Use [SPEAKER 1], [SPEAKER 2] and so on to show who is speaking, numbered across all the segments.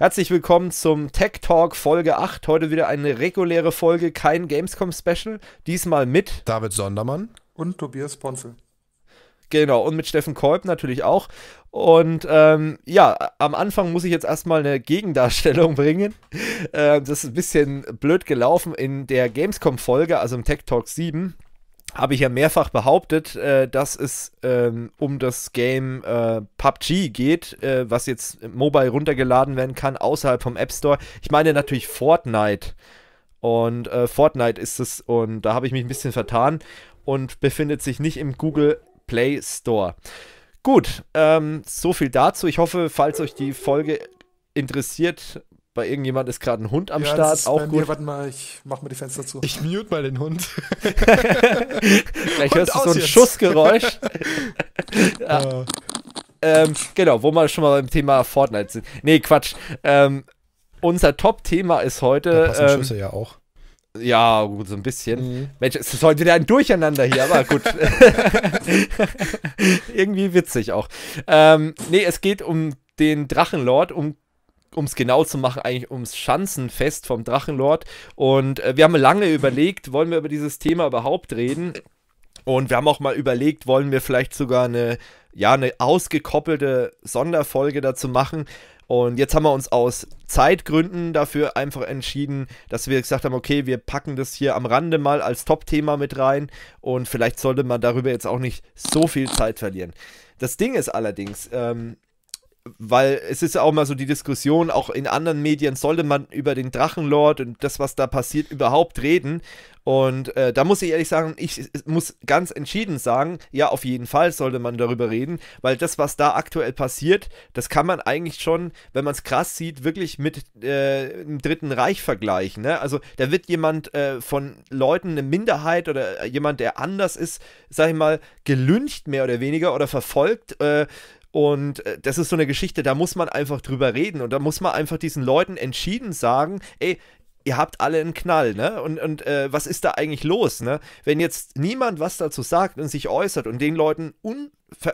[SPEAKER 1] Herzlich willkommen zum Tech Talk Folge 8. Heute wieder eine reguläre Folge, kein Gamescom Special. Diesmal mit David Sondermann und Tobias Ponzel. Genau, und mit Steffen Kolb natürlich auch. Und ähm, ja, am Anfang muss ich jetzt erstmal eine Gegendarstellung bringen. Äh, das ist ein bisschen blöd gelaufen in der Gamescom-Folge, also im Tech Talk 7 habe ich ja mehrfach behauptet, äh, dass es ähm, um das Game äh, PUBG geht, äh, was jetzt mobile runtergeladen werden kann außerhalb vom App Store. Ich meine natürlich Fortnite. Und äh, Fortnite ist es, und da habe ich mich ein bisschen vertan und befindet sich nicht im Google Play Store. Gut, ähm, so viel dazu. Ich hoffe, falls euch die Folge interessiert, bei irgendjemand ist gerade ein Hund am ja, Start, auch gut. Mir, warte
[SPEAKER 2] mal, ich mach mal die Fenster zu. Ich mute mal den Hund. Vielleicht hörst du so ein jetzt. Schussgeräusch. ja.
[SPEAKER 1] ähm, genau, wo wir schon mal beim Thema Fortnite sind. Nee, Quatsch. Ähm, unser Top-Thema ist heute. Da ähm, Schüsse ja
[SPEAKER 3] auch. Ja, gut, so ein bisschen. Mhm.
[SPEAKER 1] Mensch, es ist heute wieder ein Durcheinander hier, aber gut. Irgendwie witzig auch. Ähm, nee, es geht um den Drachenlord, um um es genau zu machen, eigentlich ums Schanzenfest vom Drachenlord. Und äh, wir haben lange überlegt, wollen wir über dieses Thema überhaupt reden? Und wir haben auch mal überlegt, wollen wir vielleicht sogar eine, ja, eine ausgekoppelte Sonderfolge dazu machen. Und jetzt haben wir uns aus Zeitgründen dafür einfach entschieden, dass wir gesagt haben, okay, wir packen das hier am Rande mal als Top-Thema mit rein und vielleicht sollte man darüber jetzt auch nicht so viel Zeit verlieren. Das Ding ist allerdings, ähm, weil es ist ja auch mal so die Diskussion, auch in anderen Medien sollte man über den Drachenlord und das, was da passiert, überhaupt reden. Und äh, da muss ich ehrlich sagen, ich muss ganz entschieden sagen, ja, auf jeden Fall sollte man darüber reden, weil das, was da aktuell passiert, das kann man eigentlich schon, wenn man es krass sieht, wirklich mit äh, dem Dritten Reich vergleichen. Ne? Also da wird jemand äh, von Leuten, eine Minderheit oder jemand, der anders ist, sag ich mal, gelüncht mehr oder weniger oder verfolgt äh, und äh, das ist so eine Geschichte, da muss man einfach drüber reden und da muss man einfach diesen Leuten entschieden sagen, ey, ihr habt alle einen Knall, ne? Und, und äh, was ist da eigentlich los, ne? Wenn jetzt niemand was dazu sagt und sich äußert und den Leuten un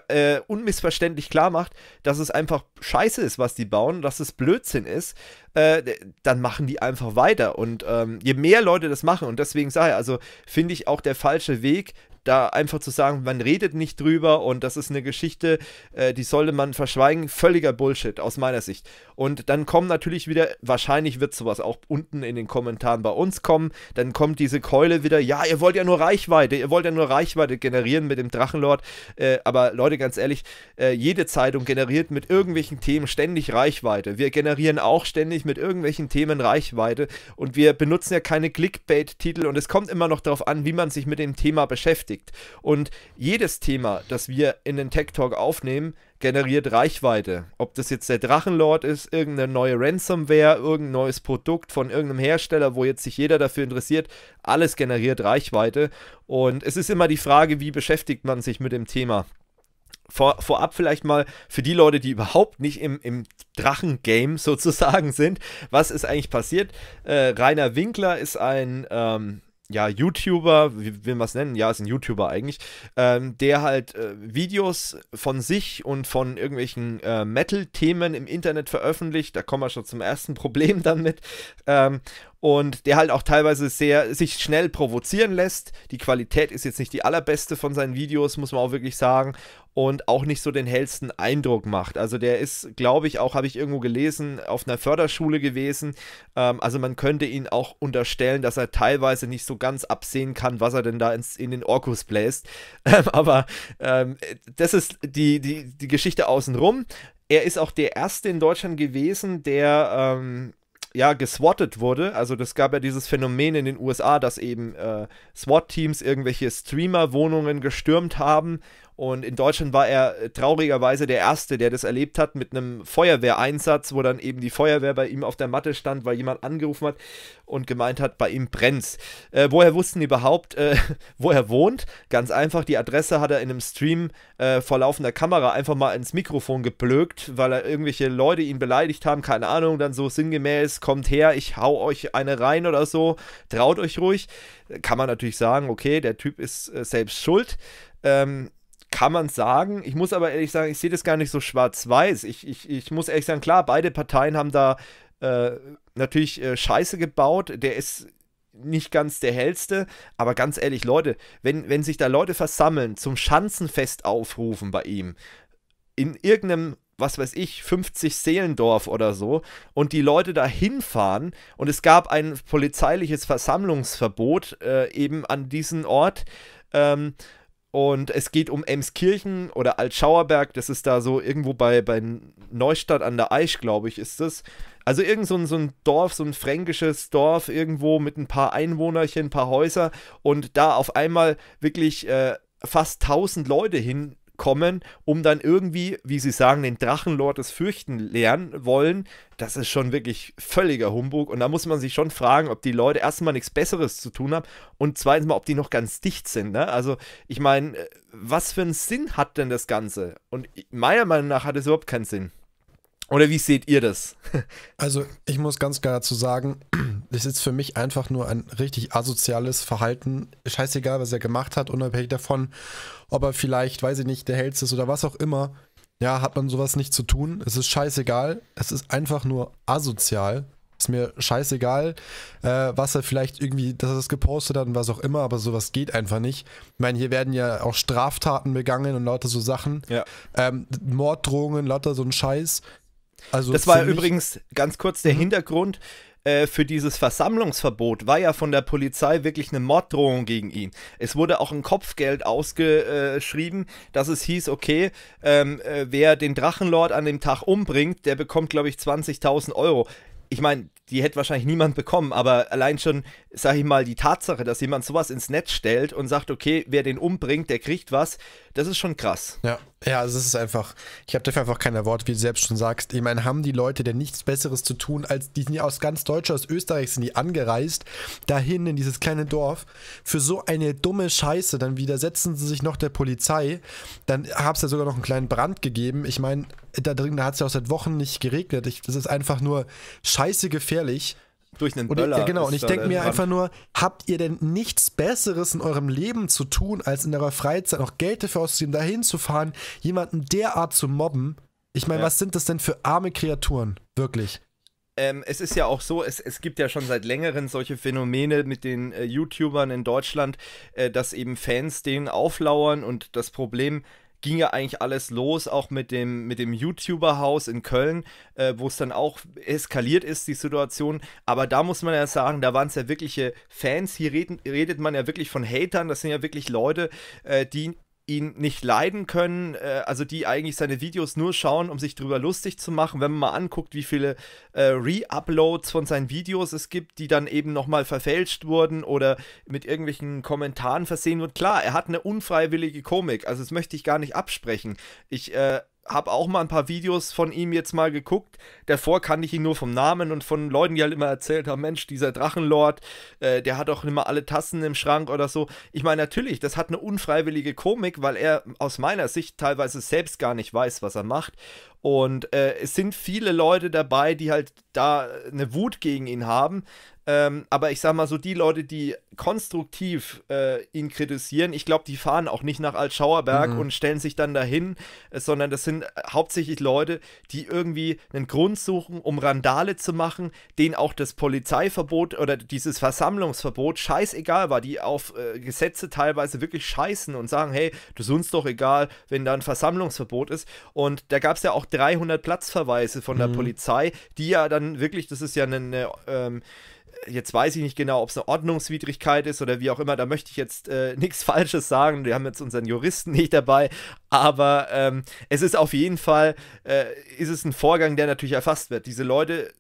[SPEAKER 1] äh, unmissverständlich klar macht, dass es einfach scheiße ist, was die bauen, dass es Blödsinn ist, äh, dann machen die einfach weiter. Und ähm, je mehr Leute das machen, und deswegen sage ich, also finde ich auch der falsche Weg, da einfach zu sagen, man redet nicht drüber und das ist eine Geschichte, äh, die sollte man verschweigen, völliger Bullshit aus meiner Sicht. Und dann kommen natürlich wieder, wahrscheinlich wird sowas auch unten in den Kommentaren bei uns kommen, dann kommt diese Keule wieder, ja, ihr wollt ja nur Reichweite, ihr wollt ja nur Reichweite generieren mit dem Drachenlord, äh, aber Leute, ganz ehrlich, äh, jede Zeitung generiert mit irgendwelchen Themen ständig Reichweite. Wir generieren auch ständig mit irgendwelchen Themen Reichweite und wir benutzen ja keine Clickbait-Titel und es kommt immer noch darauf an, wie man sich mit dem Thema beschäftigt. Und jedes Thema, das wir in den Tech Talk aufnehmen, generiert Reichweite. Ob das jetzt der Drachenlord ist, irgendeine neue Ransomware, irgendein neues Produkt von irgendeinem Hersteller, wo jetzt sich jeder dafür interessiert, alles generiert Reichweite. Und es ist immer die Frage, wie beschäftigt man sich mit dem Thema vor, vorab vielleicht mal für die Leute, die überhaupt nicht im, im Drachen-Game sozusagen sind, was ist eigentlich passiert? Äh, Rainer Winkler ist ein ähm, ja, YouTuber, wie will man es nennen? Ja, ist ein YouTuber eigentlich, ähm, der halt äh, Videos von sich und von irgendwelchen äh, Metal-Themen im Internet veröffentlicht. Da kommen wir schon zum ersten Problem damit. Ähm, und der halt auch teilweise sehr sich schnell provozieren lässt. Die Qualität ist jetzt nicht die allerbeste von seinen Videos, muss man auch wirklich sagen, und auch nicht so den hellsten Eindruck macht. Also der ist, glaube ich, auch habe ich irgendwo gelesen, auf einer Förderschule gewesen. Ähm, also man könnte ihn auch unterstellen, dass er teilweise nicht so ganz absehen kann, was er denn da ins, in den Orkus bläst. Ähm, aber ähm, das ist die, die, die Geschichte außenrum. Er ist auch der erste in Deutschland gewesen, der ähm, ja, geswattet wurde. Also das gab ja dieses Phänomen in den USA, dass eben äh, SWAT-Teams irgendwelche Streamer-Wohnungen gestürmt haben und in Deutschland war er äh, traurigerweise der Erste, der das erlebt hat, mit einem Feuerwehreinsatz, wo dann eben die Feuerwehr bei ihm auf der Matte stand, weil jemand angerufen hat und gemeint hat, bei ihm brennt's. Äh, woher wussten die überhaupt, äh, wo er wohnt? Ganz einfach, die Adresse hat er in einem Stream äh, vor laufender Kamera einfach mal ins Mikrofon geblökt, weil er irgendwelche Leute ihn beleidigt haben, keine Ahnung, dann so sinngemäß, kommt her, ich hau euch eine rein oder so, traut euch ruhig. Kann man natürlich sagen, okay, der Typ ist äh, selbst schuld. Ähm, kann man sagen. Ich muss aber ehrlich sagen, ich sehe das gar nicht so schwarz-weiß. Ich, ich, ich muss ehrlich sagen, klar, beide Parteien haben da äh, natürlich äh, Scheiße gebaut. Der ist nicht ganz der hellste, aber ganz ehrlich, Leute, wenn, wenn sich da Leute versammeln, zum Schanzenfest aufrufen bei ihm, in irgendeinem was weiß ich, 50 Seelendorf oder so und die Leute da hinfahren und es gab ein polizeiliches Versammlungsverbot äh, eben an diesem Ort. Ähm, und es geht um Emskirchen oder Altschauerberg. Das ist da so irgendwo bei, bei Neustadt an der Aisch, glaube ich, ist das. Also irgend so ein, so ein Dorf, so ein fränkisches Dorf irgendwo mit ein paar Einwohnerchen, ein paar Häuser. Und da auf einmal wirklich äh, fast 1000 Leute hin kommen, um dann irgendwie, wie sie sagen, den Drachenlord des Fürchten lernen wollen, das ist schon wirklich völliger Humbug. Und da muss man sich schon fragen, ob die Leute erstmal nichts Besseres zu tun haben und zweitens mal, ob die noch ganz dicht sind. Ne? Also, ich meine, äh, was für einen Sinn hat denn das Ganze? Und meiner Meinung nach hat es überhaupt keinen Sinn. Oder wie seht ihr das?
[SPEAKER 3] also, ich muss ganz klar dazu sagen, das ist für mich einfach nur ein richtig asoziales Verhalten. Scheißegal, was er gemacht hat, unabhängig davon, ob er vielleicht, weiß ich nicht, der Held ist oder was auch immer. Ja, hat man sowas nicht zu tun. Es ist scheißegal. Es ist einfach nur asozial. Ist mir scheißegal, äh, was er vielleicht irgendwie, dass er es gepostet hat und was auch immer, aber sowas geht einfach nicht. Ich meine, hier werden ja auch Straftaten begangen und lauter so Sachen. Ja. Ähm, Morddrohungen, lauter so ein Scheiß. Also das war übrigens
[SPEAKER 1] ganz kurz der mhm. Hintergrund. Äh, für dieses Versammlungsverbot war ja von der Polizei wirklich eine Morddrohung gegen ihn. Es wurde auch ein Kopfgeld ausgeschrieben, dass es hieß, okay, ähm, äh, wer den Drachenlord an dem Tag umbringt, der bekommt, glaube ich, 20.000 Euro ich meine, die hätte wahrscheinlich niemand bekommen, aber allein schon, sag ich mal, die Tatsache, dass jemand sowas ins Netz stellt und sagt, okay, wer den umbringt, der kriegt was,
[SPEAKER 3] das ist schon krass. Ja, ja, also es ist einfach, ich habe dafür einfach kein Wort, wie du selbst schon sagst. Ich meine, haben die Leute denn nichts Besseres zu tun, als die sind aus ganz Deutschland, aus Österreich sind die angereist, dahin in dieses kleine Dorf, für so eine dumme Scheiße, dann widersetzen sie sich noch der Polizei, dann hab's ja sogar noch einen kleinen Brand gegeben. Ich meine, da drin, da hat es ja auch seit Wochen nicht geregnet. Ich, das ist einfach nur scheiße gefährlich
[SPEAKER 1] durch einen und Ich, ja, genau, und ich denke mir einfach
[SPEAKER 3] nur, habt ihr denn nichts Besseres in eurem Leben zu tun, als in eurer Freizeit noch Geld dafür auszugeben, dahin zu fahren, jemanden derart zu mobben? Ich meine, ja. was sind das denn für arme Kreaturen? Wirklich.
[SPEAKER 1] Ähm, es ist ja auch so, es, es gibt ja schon seit längerem solche Phänomene mit den äh, YouTubern in Deutschland, äh, dass eben Fans denen auflauern und das Problem ging ja eigentlich alles los, auch mit dem, mit dem YouTuber-Haus in Köln, äh, wo es dann auch eskaliert ist, die Situation. Aber da muss man ja sagen, da waren es ja wirkliche Fans. Hier reden, redet man ja wirklich von Hatern. Das sind ja wirklich Leute, äh, die ihn nicht leiden können, äh, also die eigentlich seine Videos nur schauen, um sich drüber lustig zu machen. Wenn man mal anguckt, wie viele äh, Re-Uploads von seinen Videos es gibt, die dann eben nochmal verfälscht wurden oder mit irgendwelchen Kommentaren versehen wurden. Klar, er hat eine unfreiwillige Komik, also das möchte ich gar nicht absprechen. Ich äh, habe auch mal ein paar Videos von ihm jetzt mal geguckt. Davor kannte ich ihn nur vom Namen und von Leuten, die halt immer erzählt haben, Mensch, dieser Drachenlord, äh, der hat auch immer alle Tassen im Schrank oder so. Ich meine, natürlich, das hat eine unfreiwillige Komik, weil er aus meiner Sicht teilweise selbst gar nicht weiß, was er macht. Und äh, es sind viele Leute dabei, die halt da eine Wut gegen ihn haben. Ähm, aber ich sag mal so, die Leute, die konstruktiv äh, ihn kritisieren, ich glaube, die fahren auch nicht nach Altschauerberg mhm. und stellen sich dann dahin, äh, sondern das sind äh, hauptsächlich Leute, die irgendwie einen Grund suchen, um Randale zu machen, denen auch das Polizeiverbot oder dieses Versammlungsverbot scheißegal war, die auf äh, Gesetze teilweise wirklich scheißen und sagen, hey, du sonst doch egal, wenn da ein Versammlungsverbot ist. Und da gab es ja auch 300 Platzverweise von der mhm. Polizei, die ja dann kann wirklich, das ist ja eine, eine ähm, jetzt weiß ich nicht genau, ob es eine Ordnungswidrigkeit ist oder wie auch immer, da möchte ich jetzt äh, nichts Falsches sagen. Wir haben jetzt unseren Juristen nicht dabei, aber ähm, es ist auf jeden Fall, äh, ist es ein Vorgang, der natürlich erfasst wird. Diese Leute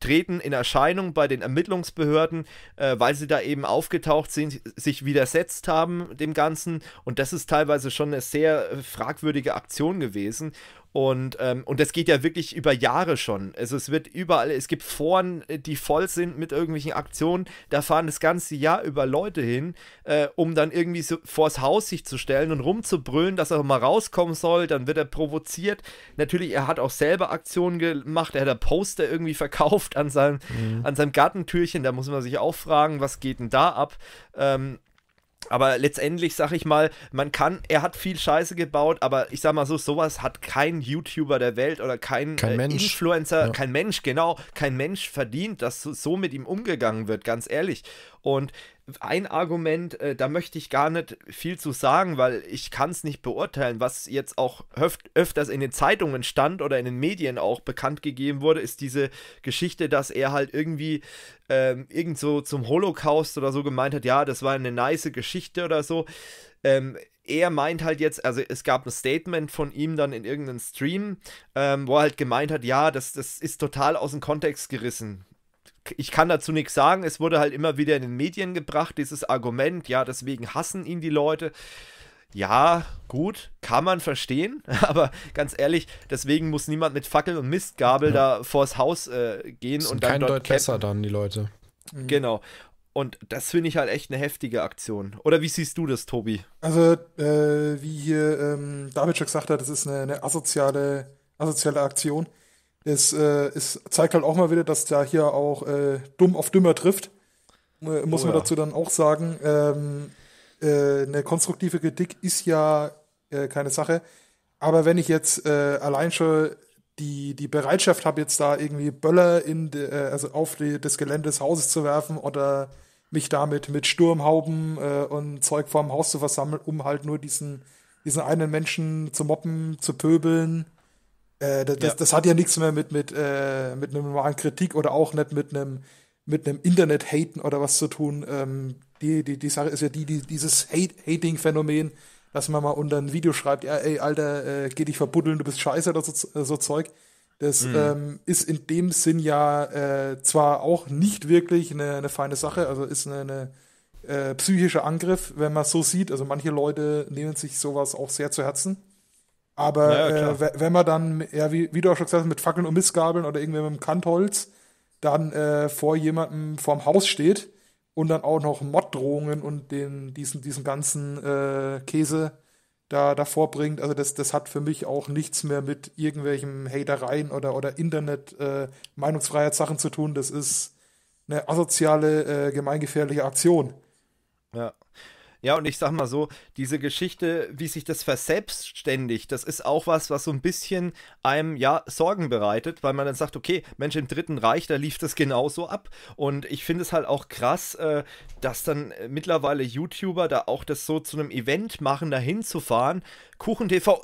[SPEAKER 1] treten in Erscheinung bei den Ermittlungsbehörden, äh, weil sie da eben aufgetaucht sind, sich widersetzt haben dem Ganzen. Und das ist teilweise schon eine sehr äh, fragwürdige Aktion gewesen. Und, ähm, und das geht ja wirklich über Jahre schon. Also es wird überall, es gibt Foren, äh, die voll sind mit irgendwelchen Aktionen. Da fahren das ganze Jahr über Leute hin, äh, um dann irgendwie so vors Haus sich zu stellen und rumzubrüllen, dass er mal rauskommen soll. Dann wird er provoziert. Natürlich, er hat auch selber Aktionen gemacht. Er hat ein Poster irgendwie verkauft an seinem, mhm. an seinem Gartentürchen. Da muss man sich auch fragen, was geht denn da ab? Ähm, aber letztendlich sag ich mal, man kann, er hat viel Scheiße gebaut, aber ich sag mal so, sowas hat kein YouTuber der Welt oder kein, kein äh, Influencer, ja. kein Mensch, genau, kein Mensch verdient, dass so, so mit ihm umgegangen wird, ganz ehrlich. Und ein Argument, äh, da möchte ich gar nicht viel zu sagen, weil ich kann es nicht beurteilen. Was jetzt auch öf öfters in den Zeitungen stand oder in den Medien auch bekannt gegeben wurde, ist diese Geschichte, dass er halt irgendwie ähm, irgend so zum Holocaust oder so gemeint hat, ja, das war eine nice Geschichte oder so. Ähm, er meint halt jetzt, also es gab ein Statement von ihm dann in irgendeinem Stream, ähm, wo er halt gemeint hat, ja, das, das ist total aus dem Kontext gerissen ich kann dazu nichts sagen. Es wurde halt immer wieder in den Medien gebracht, dieses Argument, ja, deswegen hassen ihn die Leute. Ja, gut, kann man verstehen, aber ganz ehrlich, deswegen muss niemand mit Fackel und Mistgabel ja. da vors Haus äh, gehen das und dann kein dort Deut
[SPEAKER 3] besser dann die Leute.
[SPEAKER 1] Mhm. Genau. Und das finde ich halt echt eine heftige Aktion. Oder wie siehst du das, Tobi?
[SPEAKER 2] Also, äh, wie hier ähm, David schon gesagt hat, das ist eine, eine asoziale, asoziale Aktion es, äh, es zeigt halt auch mal wieder, dass da hier auch äh, dumm auf dümmer trifft. Äh, muss oh, man ja. dazu dann auch sagen, ähm, äh, eine konstruktive Kritik ist ja äh, keine Sache. Aber wenn ich jetzt äh, allein schon die, die Bereitschaft habe, jetzt da irgendwie Böller in de, äh, also auf die, das Gelände des Hauses zu werfen oder mich damit mit Sturmhauben äh, und Zeug vorm Haus zu versammeln, um halt nur diesen, diesen einen Menschen zu mobben, zu pöbeln äh, das, ja. das, hat ja nichts mehr mit, mit, äh, mit einer normalen Kritik oder auch nicht mit einem mit einem Internet-Haten oder was zu tun. Ähm, die, die, die Sache ist ja die, die dieses Hating-Phänomen, dass man mal unter ein Video schreibt, ja, ey, Alter, äh, geh dich verbuddeln, du bist scheiße oder so, äh, so Zeug. Das mhm. ähm, ist in dem Sinn ja äh, zwar auch nicht wirklich eine, eine feine Sache, also ist eine, eine äh, psychischer Angriff, wenn man so sieht. Also manche Leute nehmen sich sowas auch sehr zu Herzen. Aber ja, äh, wenn man dann, ja, wie, wie, du auch schon gesagt hast, mit Fackeln und Missgabeln oder irgendwie mit dem Kantholz dann äh, vor jemandem vorm Haus steht und dann auch noch Morddrohungen und den, diesen, diesen ganzen äh, Käse da davor bringt, also das, das hat für mich auch nichts mehr mit irgendwelchen Hatereien oder, oder Internet äh, Meinungsfreiheitssachen zu tun. Das ist eine asoziale, äh, gemeingefährliche Aktion. Ja.
[SPEAKER 1] Ja, und ich sag mal so, diese Geschichte, wie sich das verselbstständigt, das ist auch was, was so ein bisschen einem ja Sorgen bereitet, weil man dann sagt, okay, Mensch, im Dritten Reich, da lief das genauso ab. Und ich finde es halt auch krass, äh, dass dann äh, mittlerweile YouTuber da auch das so zu einem Event machen, da hinzufahren. Kuchen TV,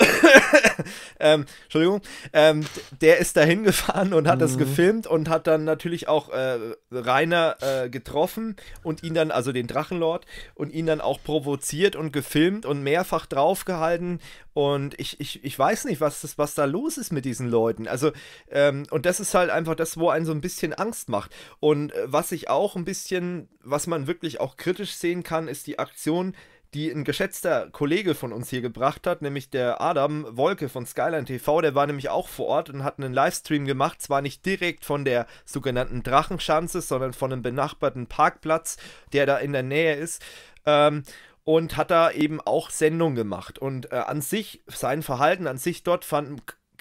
[SPEAKER 1] ähm, Entschuldigung, ähm, der ist da hingefahren und hat mhm. das gefilmt und hat dann natürlich auch äh, Rainer äh, getroffen und ihn dann, also den Drachenlord, und ihn dann auch provoziert und gefilmt und mehrfach draufgehalten. Und ich, ich, ich weiß nicht, was, das, was da los ist mit diesen Leuten. Also, ähm, und das ist halt einfach das, wo einen so ein bisschen Angst macht. Und äh, was ich auch ein bisschen, was man wirklich ich auch kritisch sehen kann, ist die Aktion, die ein geschätzter Kollege von uns hier gebracht hat, nämlich der Adam Wolke von Skyline TV. Der war nämlich auch vor Ort und hat einen Livestream gemacht, zwar nicht direkt von der sogenannten Drachenschanze, sondern von einem benachbarten Parkplatz, der da in der Nähe ist. Ähm, und hat da eben auch Sendung gemacht. Und äh, an sich, sein Verhalten an sich dort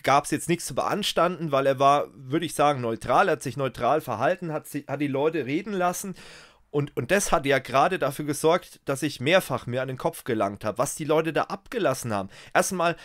[SPEAKER 1] gab es jetzt nichts zu beanstanden, weil er war, würde ich sagen, neutral, er hat sich neutral verhalten, hat, sie, hat die Leute reden lassen und, und das hat ja gerade dafür gesorgt, dass ich mehrfach mir an den Kopf gelangt habe, was die Leute da abgelassen haben. Erstmal,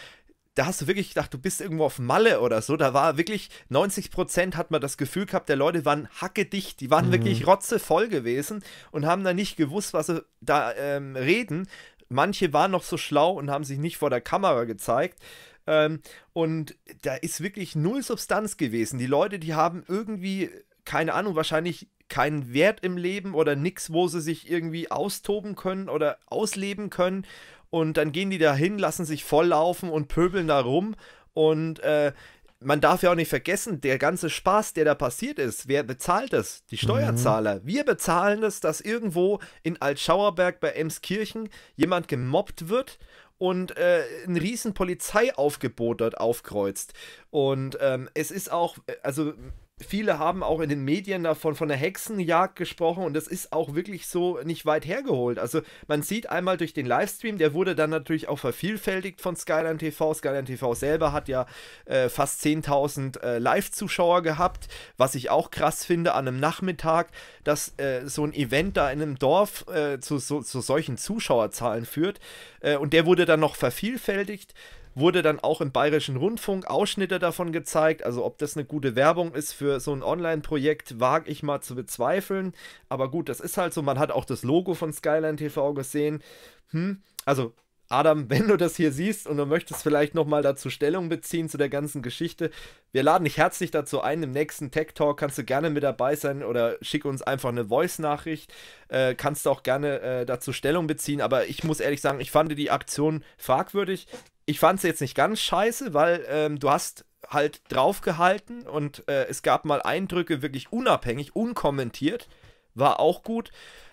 [SPEAKER 1] da hast du wirklich gedacht, du bist irgendwo auf Malle oder so. Da war wirklich 90 Prozent hat man das Gefühl gehabt, der Leute waren hackedicht, die waren mhm. wirklich rotzevoll gewesen und haben da nicht gewusst, was sie da ähm, reden. Manche waren noch so schlau und haben sich nicht vor der Kamera gezeigt. Ähm, und da ist wirklich null Substanz gewesen. Die Leute, die haben irgendwie keine Ahnung, wahrscheinlich keinen Wert im Leben oder nichts, wo sie sich irgendwie austoben können oder ausleben können. Und dann gehen die da hin, lassen sich volllaufen und pöbeln da rum. Und äh, man darf ja auch nicht vergessen, der ganze Spaß, der da passiert ist, wer bezahlt das? Die mhm. Steuerzahler. Mhm. Wir bezahlen das, dass irgendwo in Altschauerberg bei Emskirchen jemand gemobbt wird und äh, ein riesen Polizeiaufgebot dort aufkreuzt. Und ähm, es ist auch, äh, also Viele haben auch in den Medien davon von der Hexenjagd gesprochen und das ist auch wirklich so nicht weit hergeholt. Also man sieht einmal durch den Livestream, der wurde dann natürlich auch vervielfältigt von Skyline TV. Skyline TV selber hat ja äh, fast 10.000 äh, Live-Zuschauer gehabt, was ich auch krass finde an einem Nachmittag, dass äh, so ein Event da in einem Dorf äh, zu, so, zu solchen Zuschauerzahlen führt. Äh, und der wurde dann noch vervielfältigt wurde dann auch im Bayerischen Rundfunk Ausschnitte davon gezeigt. Also ob das eine gute Werbung ist für so ein Online-Projekt, wage ich mal zu bezweifeln. Aber gut, das ist halt so. Man hat auch das Logo von Skyline TV gesehen. Hm, also Adam, wenn du das hier siehst und du möchtest vielleicht nochmal dazu Stellung beziehen zu der ganzen Geschichte, wir laden dich herzlich dazu ein. Im nächsten Tech Talk kannst du gerne mit dabei sein oder schick uns einfach eine Voice-Nachricht. Äh, kannst du auch gerne äh, dazu Stellung beziehen. Aber ich muss ehrlich sagen, ich fand die Aktion fragwürdig ich fand es jetzt nicht ganz scheiße, weil ähm, du hast halt draufgehalten und äh, es gab mal Eindrücke wirklich unabhängig, unkommentiert, war auch gut,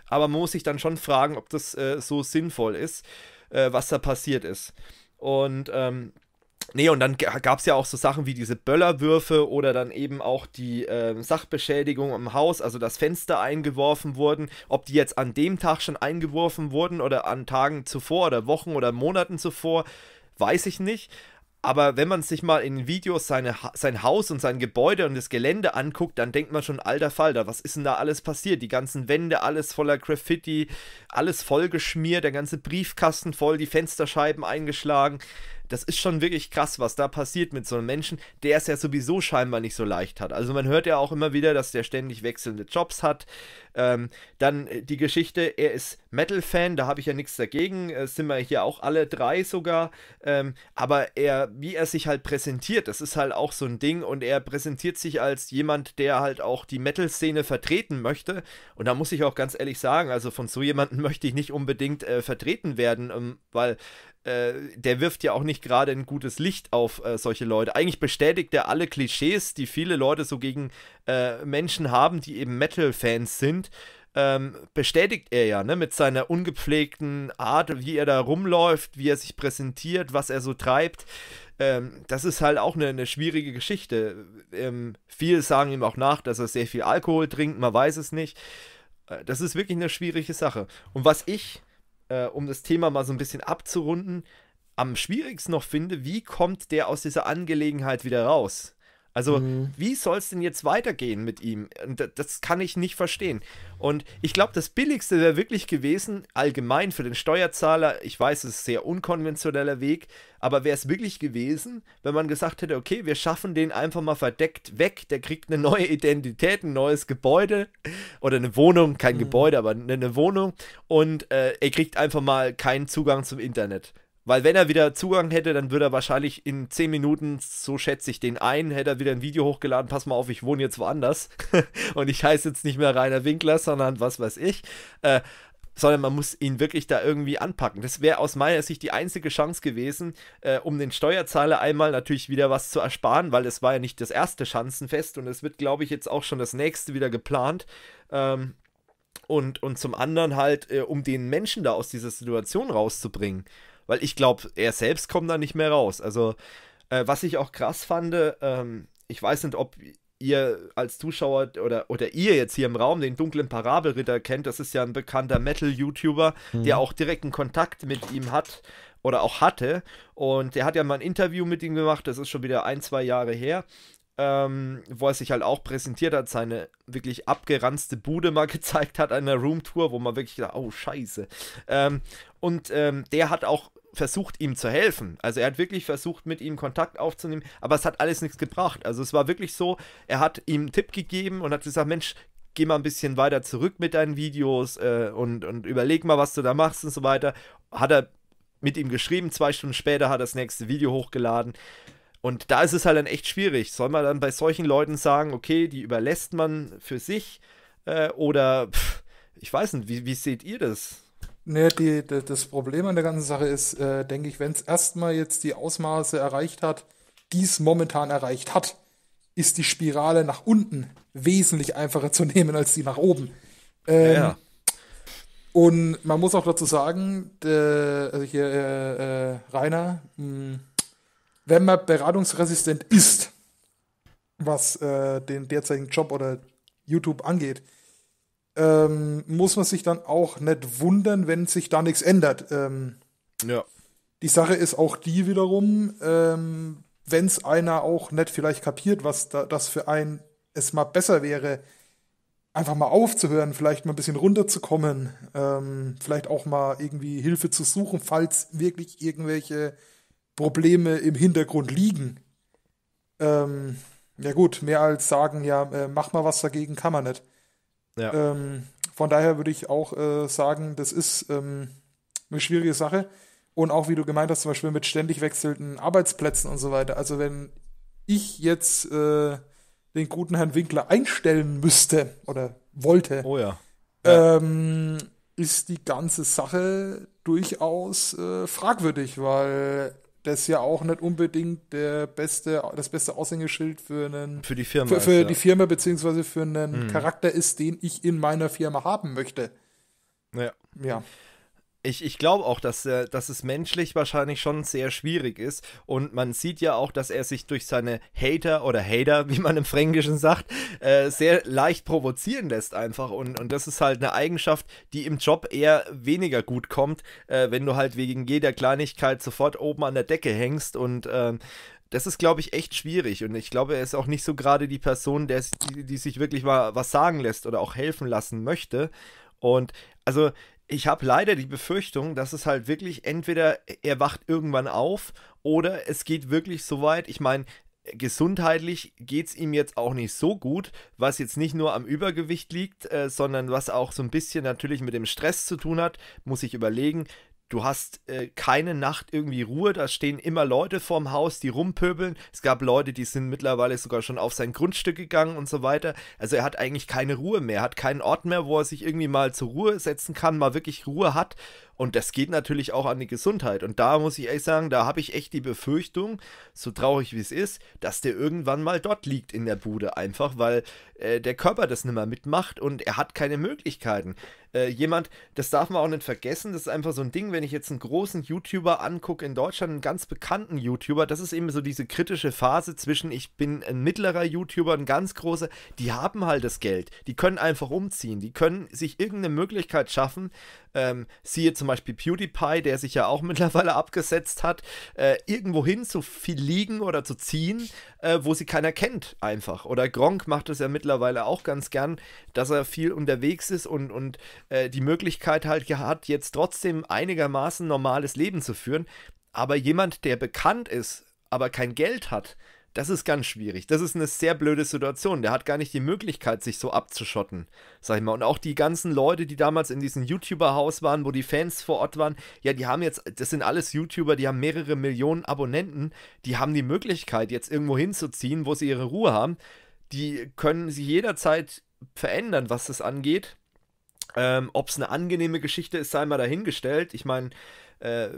[SPEAKER 1] aber man muss sich dann schon fragen, ob das äh, so sinnvoll ist, äh, was da passiert ist. Und ähm, nee, und dann gab es ja auch so Sachen wie diese Böllerwürfe oder dann eben auch die ähm, Sachbeschädigung im Haus, also dass Fenster eingeworfen wurden, ob die jetzt an dem Tag schon eingeworfen wurden oder an Tagen zuvor oder Wochen oder Monaten zuvor weiß ich nicht. Aber wenn man sich mal in den Videos seine, sein Haus und sein Gebäude und das Gelände anguckt, dann denkt man schon, alter Falter, was ist denn da alles passiert? Die ganzen Wände, alles voller Graffiti, alles vollgeschmiert, der ganze Briefkasten voll, die Fensterscheiben eingeschlagen. Das ist schon wirklich krass, was da passiert mit so einem Menschen, der es ja sowieso scheinbar nicht so leicht hat. Also man hört ja auch immer wieder, dass der ständig wechselnde Jobs hat. Ähm, dann äh, die Geschichte, er ist Metal-Fan, da habe ich ja nichts dagegen, äh, sind wir hier auch alle drei sogar. Ähm, aber er, wie er sich halt präsentiert, das ist halt auch so ein Ding und er präsentiert sich als jemand, der halt auch die Metal-Szene vertreten möchte. Und da muss ich auch ganz ehrlich sagen, also von so jemandem möchte ich nicht unbedingt äh, vertreten werden, ähm, weil äh, der wirft ja auch nicht gerade ein gutes Licht auf äh, solche Leute. Eigentlich bestätigt er alle Klischees, die viele Leute so gegen äh, Menschen haben, die eben Metal-Fans sind ähm, bestätigt er ja ne, mit seiner ungepflegten Art, wie er da rumläuft, wie er sich präsentiert, was er so treibt. Ähm, das ist halt auch eine, eine schwierige Geschichte. Ähm, viele sagen ihm auch nach, dass er sehr viel Alkohol trinkt, man weiß es nicht. Äh, das ist wirklich eine schwierige Sache. Und was ich, äh, um das Thema mal so ein bisschen abzurunden, am schwierigsten noch finde, wie kommt der aus dieser Angelegenheit wieder raus? Also, mhm. wie soll es denn jetzt weitergehen mit ihm? Das kann ich nicht verstehen. Und ich glaube, das Billigste wäre wirklich gewesen, allgemein für den Steuerzahler, ich weiß, es ist ein sehr unkonventioneller Weg, aber wäre es wirklich gewesen, wenn man gesagt hätte, okay, wir schaffen den einfach mal verdeckt weg, der kriegt eine neue Identität, ein neues Gebäude oder eine Wohnung, kein mhm. Gebäude, aber eine, eine Wohnung und äh, er kriegt einfach mal keinen Zugang zum Internet. Weil wenn er wieder Zugang hätte, dann würde er wahrscheinlich in 10 Minuten, so schätze ich den ein, hätte er wieder ein Video hochgeladen, pass mal auf, ich wohne jetzt woanders und ich heiße jetzt nicht mehr Rainer Winkler, sondern was weiß ich. Äh, sondern man muss ihn wirklich da irgendwie anpacken. Das wäre aus meiner Sicht die einzige Chance gewesen, äh, um den Steuerzahler einmal natürlich wieder was zu ersparen, weil es war ja nicht das erste Schanzenfest und es wird, glaube ich, jetzt auch schon das nächste wieder geplant. Ähm, und, und zum anderen halt, äh, um den Menschen da aus dieser Situation rauszubringen weil ich glaube, er selbst kommt da nicht mehr raus. Also, äh, was ich auch krass fand, ähm, ich weiß nicht, ob ihr als Zuschauer oder, oder ihr jetzt hier im Raum den dunklen Parabelritter kennt, das ist ja ein bekannter Metal-YouTuber, mhm. der auch direkten Kontakt mit ihm hat oder auch hatte. Und der hat ja mal ein Interview mit ihm gemacht, das ist schon wieder ein, zwei Jahre her ähm, wo er sich halt auch präsentiert hat, seine wirklich abgeranzte Bude mal gezeigt hat an der Roomtour, wo man wirklich dachte, oh scheiße. Ähm, und ähm, der hat auch versucht, ihm zu helfen. Also er hat wirklich versucht, mit ihm Kontakt aufzunehmen, aber es hat alles nichts gebracht. Also es war wirklich so, er hat ihm einen Tipp gegeben und hat gesagt, Mensch, geh mal ein bisschen weiter zurück mit deinen Videos äh, und, und überleg mal, was du da machst und so weiter. Hat er mit ihm geschrieben, zwei Stunden später hat er das nächste Video hochgeladen. Und da ist es halt dann echt schwierig. Soll man dann bei solchen Leuten sagen, okay, die überlässt man für sich? Äh, oder pff, ich weiß nicht, wie, wie seht ihr das?
[SPEAKER 2] Ne, die, die, das Problem an der ganzen Sache ist, äh, denke ich, wenn es erstmal jetzt die Ausmaße erreicht hat, die es momentan erreicht hat, ist die Spirale nach unten wesentlich einfacher zu nehmen als die nach oben. Ähm, ja. Und man muss auch dazu sagen, der, also hier äh, äh, Rainer, mh, hm, wenn man beratungsresistent ist, was äh, den derzeitigen Job oder YouTube angeht, ähm, muss man sich dann auch nicht wundern, wenn sich da nichts ändert. Ähm, ja. Die Sache ist auch die wiederum, ähm, wenn es einer auch nicht vielleicht kapiert, was da, das für ein es mal besser wäre, einfach mal aufzuhören, vielleicht mal ein bisschen runterzukommen, ähm, vielleicht auch mal irgendwie Hilfe zu suchen, falls wirklich irgendwelche Probleme im Hintergrund liegen. Ähm, ja gut, mehr als sagen, ja, äh, mach mal was dagegen, kann man nicht. Ja. Ähm, von daher würde ich auch äh, sagen, das ist ähm, eine schwierige Sache. Und auch wie du gemeint hast, zum Beispiel mit ständig wechselnden Arbeitsplätzen und so weiter. Also wenn ich jetzt äh, den guten Herrn Winkler einstellen müsste oder wollte, oh ja. Ja. Ähm, ist die ganze Sache durchaus äh, fragwürdig, weil das ja auch nicht unbedingt der beste, das beste Aushängeschild für einen für die Firma für, für ist, die Firma beziehungsweise für einen mhm. Charakter ist, den ich in meiner Firma haben möchte. Ja. ja
[SPEAKER 1] ich, ich glaube auch, dass, äh, dass es menschlich wahrscheinlich schon sehr schwierig ist. Und man sieht ja auch, dass er sich durch seine Hater oder Hater, wie man im Fränkischen sagt, äh, sehr leicht provozieren lässt einfach. Und, und das ist halt eine Eigenschaft, die im Job eher weniger gut kommt, äh, wenn du halt wegen jeder Kleinigkeit sofort oben an der Decke hängst und äh, das ist, glaube ich, echt schwierig. Und ich glaube, er ist auch nicht so gerade die Person, der, die, die sich wirklich mal was sagen lässt oder auch helfen lassen möchte. Und also ich habe leider die Befürchtung, dass es halt wirklich entweder er wacht irgendwann auf oder es geht wirklich so weit. Ich meine, gesundheitlich geht es ihm jetzt auch nicht so gut, was jetzt nicht nur am Übergewicht liegt, äh, sondern was auch so ein bisschen natürlich mit dem Stress zu tun hat, muss ich überlegen. Du hast äh, keine Nacht irgendwie Ruhe, da stehen immer Leute vorm Haus, die rumpöbeln. Es gab Leute, die sind mittlerweile sogar schon auf sein Grundstück gegangen und so weiter. Also er hat eigentlich keine Ruhe mehr, hat keinen Ort mehr, wo er sich irgendwie mal zur Ruhe setzen kann, mal wirklich Ruhe hat. Und das geht natürlich auch an die Gesundheit. Und da muss ich echt sagen, da habe ich echt die Befürchtung, so traurig wie es ist, dass der irgendwann mal dort liegt in der Bude. Einfach, weil äh, der Körper das nicht mehr mitmacht und er hat keine Möglichkeiten. Äh, jemand, das darf man auch nicht vergessen, das ist einfach so ein Ding, wenn ich jetzt einen großen YouTuber angucke in Deutschland, einen ganz bekannten YouTuber, das ist eben so diese kritische Phase zwischen ich bin ein mittlerer YouTuber, ein ganz großer, die haben halt das Geld, die können einfach umziehen, die können sich irgendeine Möglichkeit schaffen, ähm, siehe zum Beispiel PewDiePie, der sich ja auch mittlerweile abgesetzt hat, äh, irgendwo hin zu fliegen oder zu ziehen, äh, wo sie keiner kennt einfach. Oder Gronk macht es ja mittlerweile auch ganz gern, dass er viel unterwegs ist und, und äh, die Möglichkeit halt hat, jetzt trotzdem einigermaßen normales Leben zu führen. Aber jemand, der bekannt ist, aber kein Geld hat, das ist ganz schwierig. Das ist eine sehr blöde Situation. Der hat gar nicht die Möglichkeit, sich so abzuschotten, sag ich mal. Und auch die ganzen Leute, die damals in diesem YouTuber-Haus waren, wo die Fans vor Ort waren, ja, die haben jetzt, das sind alles YouTuber, die haben mehrere Millionen Abonnenten, die haben die Möglichkeit, jetzt irgendwo hinzuziehen, wo sie ihre Ruhe haben. Die können sich jederzeit verändern, was das angeht. Ähm, Ob es eine angenehme Geschichte ist, sei mal dahingestellt. Ich meine, äh,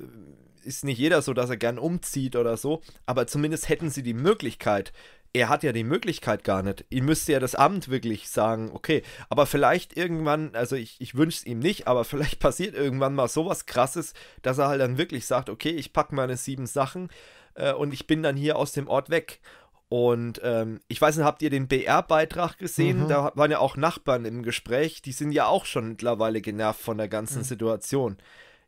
[SPEAKER 1] ist nicht jeder so, dass er gern umzieht oder so, aber zumindest hätten sie die Möglichkeit. Er hat ja die Möglichkeit gar nicht. Ihm müsste ja das Amt wirklich sagen, okay, aber vielleicht irgendwann, also ich, ich wünsche es ihm nicht, aber vielleicht passiert irgendwann mal sowas krasses, dass er halt dann wirklich sagt, okay, ich packe meine sieben Sachen äh, und ich bin dann hier aus dem Ort weg. Und ähm, ich weiß nicht, habt ihr den BR-Beitrag gesehen? Mhm. Da waren ja auch Nachbarn im Gespräch, die sind ja auch schon mittlerweile genervt von der ganzen mhm. Situation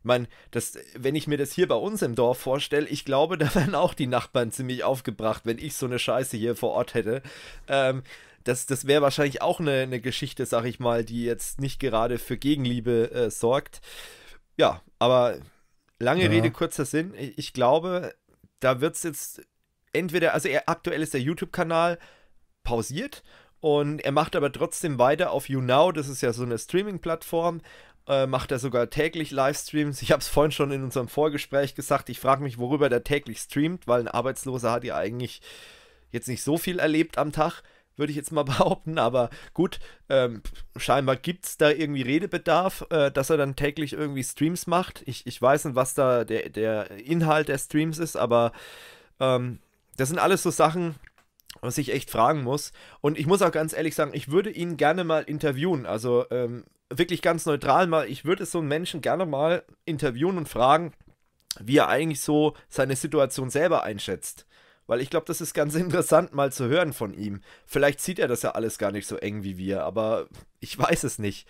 [SPEAKER 1] meine, das, wenn ich mir das hier bei uns im Dorf vorstelle, ich glaube, da wären auch die Nachbarn ziemlich aufgebracht, wenn ich so eine Scheiße hier vor Ort hätte. Ähm, das, das wäre wahrscheinlich auch eine, eine Geschichte, sag ich mal, die jetzt nicht gerade für Gegenliebe äh, sorgt. Ja, aber lange ja. Rede, kurzer Sinn. Ich glaube, da wird es jetzt entweder, also er, aktuell ist der YouTube-Kanal pausiert und er macht aber trotzdem weiter auf YouNow, das ist ja so eine Streaming-Plattform äh, macht er sogar täglich Livestreams. Ich habe es vorhin schon in unserem Vorgespräch gesagt. Ich frage mich, worüber der täglich streamt, weil ein Arbeitsloser hat ja eigentlich jetzt nicht so viel erlebt am Tag, würde ich jetzt mal behaupten. Aber gut, ähm, scheinbar gibt es da irgendwie Redebedarf, äh, dass er dann täglich irgendwie Streams macht. Ich, ich weiß nicht, was da der, der Inhalt der Streams ist, aber ähm, das sind alles so Sachen, was ich echt fragen muss. Und ich muss auch ganz ehrlich sagen, ich würde ihn gerne mal interviewen. Also ähm, wirklich ganz neutral mal, ich würde so einen Menschen gerne mal interviewen und fragen, wie er eigentlich so seine Situation selber einschätzt. Weil ich glaube, das ist ganz interessant mal zu hören von ihm. Vielleicht sieht er das ja alles gar nicht so eng wie wir, aber ich weiß es nicht.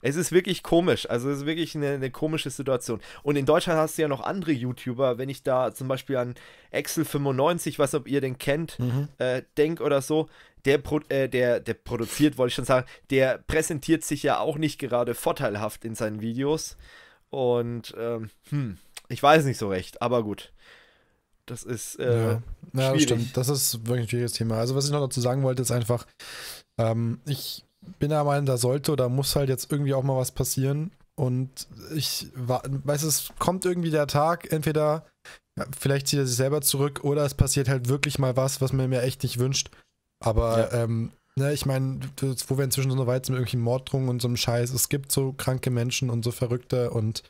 [SPEAKER 1] Es ist wirklich komisch. Also es ist wirklich eine, eine, komische Situation. Und in Deutschland hast du ja noch andere YouTuber, wenn ich da zum Beispiel an Excel95, was ob ihr den kennt, mhm. äh, denk oder so, der, Pro äh, der, der produziert, wollte ich schon sagen, der präsentiert sich ja auch nicht gerade vorteilhaft in seinen Videos. Und ähm, hm, ich weiß nicht so recht, aber gut. Das ist. Äh, ja, ja das stimmt.
[SPEAKER 3] Das ist wirklich ein schwieriges Thema. Also, was ich noch dazu sagen wollte, ist einfach, ähm, ich bin der Meinung, da sollte oder muss halt jetzt irgendwie auch mal was passieren. Und ich weiß, es kommt irgendwie der Tag, entweder ja, vielleicht zieht er sich selber zurück oder es passiert halt wirklich mal was, was man mir echt nicht wünscht. Aber ja. ähm, ne, ich meine, wo wir inzwischen so weit sind mit irgendwelchen Morddrungen und so einem Scheiß, es gibt so kranke Menschen und so Verrückte und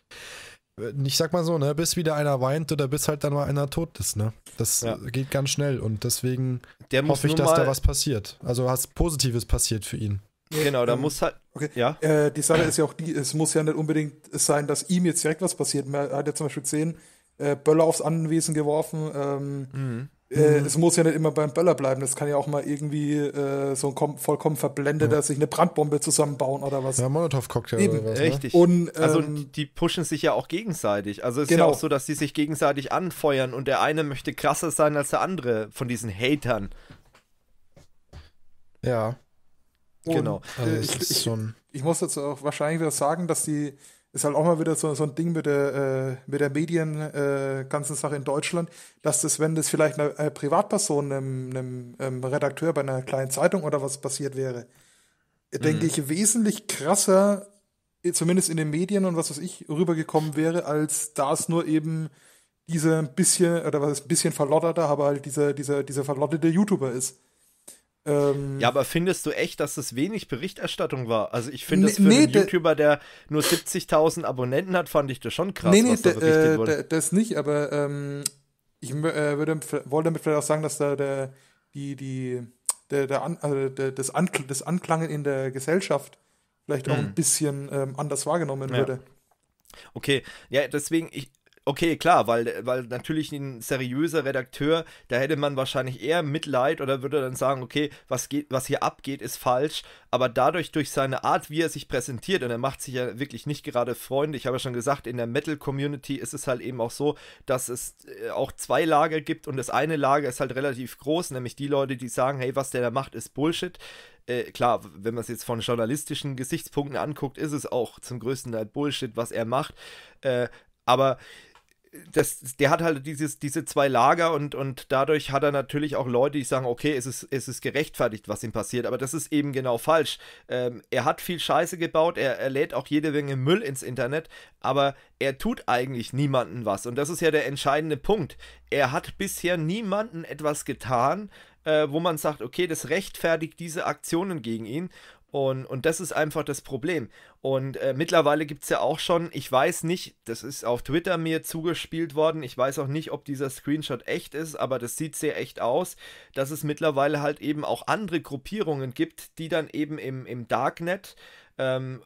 [SPEAKER 3] äh, ich sag mal so, ne, bis wieder einer weint oder bis halt dann mal einer tot ist, ne? Das ja. geht ganz schnell und deswegen hoffe ich, dass da was passiert. Also was Positives passiert für ihn.
[SPEAKER 2] Genau, da ähm, muss halt. Okay. Ja. Äh, die Sache ist ja auch die, es muss ja nicht unbedingt sein, dass ihm jetzt direkt was passiert. Man hat ja zum Beispiel gesehen, äh, Böller aufs Anwesen geworfen, ähm, mhm. Äh, mhm. es muss ja nicht immer beim Böller bleiben. Das kann ja auch mal irgendwie äh, so ein vollkommen verblendeter ja. sich eine Brandbombe zusammenbauen oder was. Ja, Molotow-Cocktail oder was. Ne? Richtig. Ne? Und, also, ähm,
[SPEAKER 1] also die pushen sich ja auch gegenseitig. Also es genau. ist ja genau. auch so, dass die sich gegenseitig anfeuern und der eine möchte krasser sein als der andere von diesen Hatern.
[SPEAKER 3] Ja. Und, genau. Also äh, ich, ich,
[SPEAKER 2] ich, muss dazu auch wahrscheinlich wieder sagen, dass die ist halt auch mal wieder so, so ein Ding mit der, äh, mit der Medien äh, ganzen Sache in Deutschland, dass das, wenn das vielleicht einer, einer Privatperson, einem, einem, einem, ähm, Redakteur bei einer kleinen Zeitung oder was passiert wäre, mhm. denke ich, wesentlich krasser, äh, zumindest in den Medien und was weiß ich, rübergekommen wäre, als da es nur eben diese ein bisschen, oder was ist ein bisschen verlotterter, aber halt dieser, dieser, dieser verlottete YouTuber ist. Ähm,
[SPEAKER 1] ja, aber findest du echt, dass das wenig Berichterstattung war? Also ich finde das für nee, einen YouTuber, der nur 70.000 Abonnenten hat, fand ich das schon krass, nee, nee, was da äh, berichtet äh, wurde.
[SPEAKER 2] Das nicht, aber ähm, ich äh, würde, wollte damit vielleicht auch sagen, dass da der, die, die, der, der, An, also der das, Ankl das Anklangen in der Gesellschaft vielleicht auch mhm. ein bisschen ähm, anders wahrgenommen ja. würde.
[SPEAKER 1] Okay, ja, deswegen, ich, okay, klar, weil, weil natürlich ein seriöser Redakteur, da hätte man wahrscheinlich eher Mitleid oder würde dann sagen, okay, was, geht, was hier abgeht, ist falsch. Aber dadurch, durch seine Art, wie er sich präsentiert, und er macht sich ja wirklich nicht gerade Freunde, ich habe ja schon gesagt, in der Metal-Community ist es halt eben auch so, dass es äh, auch zwei Lager gibt und das eine Lager ist halt relativ groß, nämlich die Leute, die sagen, hey, was der da macht, ist Bullshit. Äh, klar, wenn man es jetzt von journalistischen Gesichtspunkten anguckt, ist es auch zum größten Teil Bullshit, was er macht. Äh, aber das, der hat halt dieses, diese zwei Lager und, und dadurch hat er natürlich auch Leute, die sagen, okay, es ist, es ist gerechtfertigt, was ihm passiert, aber das ist eben genau falsch. Ähm, er hat viel Scheiße gebaut, er, er lädt auch jede Menge Müll ins Internet, aber er tut eigentlich niemanden was und das ist ja der entscheidende Punkt. Er hat bisher niemanden etwas getan, äh, wo man sagt, okay, das rechtfertigt diese Aktionen gegen ihn und, und das ist einfach das Problem. Und äh, mittlerweile gibt es ja auch schon, ich weiß nicht, das ist auf Twitter mir zugespielt worden, ich weiß auch nicht, ob dieser Screenshot echt ist, aber das sieht sehr echt aus, dass es mittlerweile halt eben auch andere Gruppierungen gibt, die dann eben im, im Darknet ähm,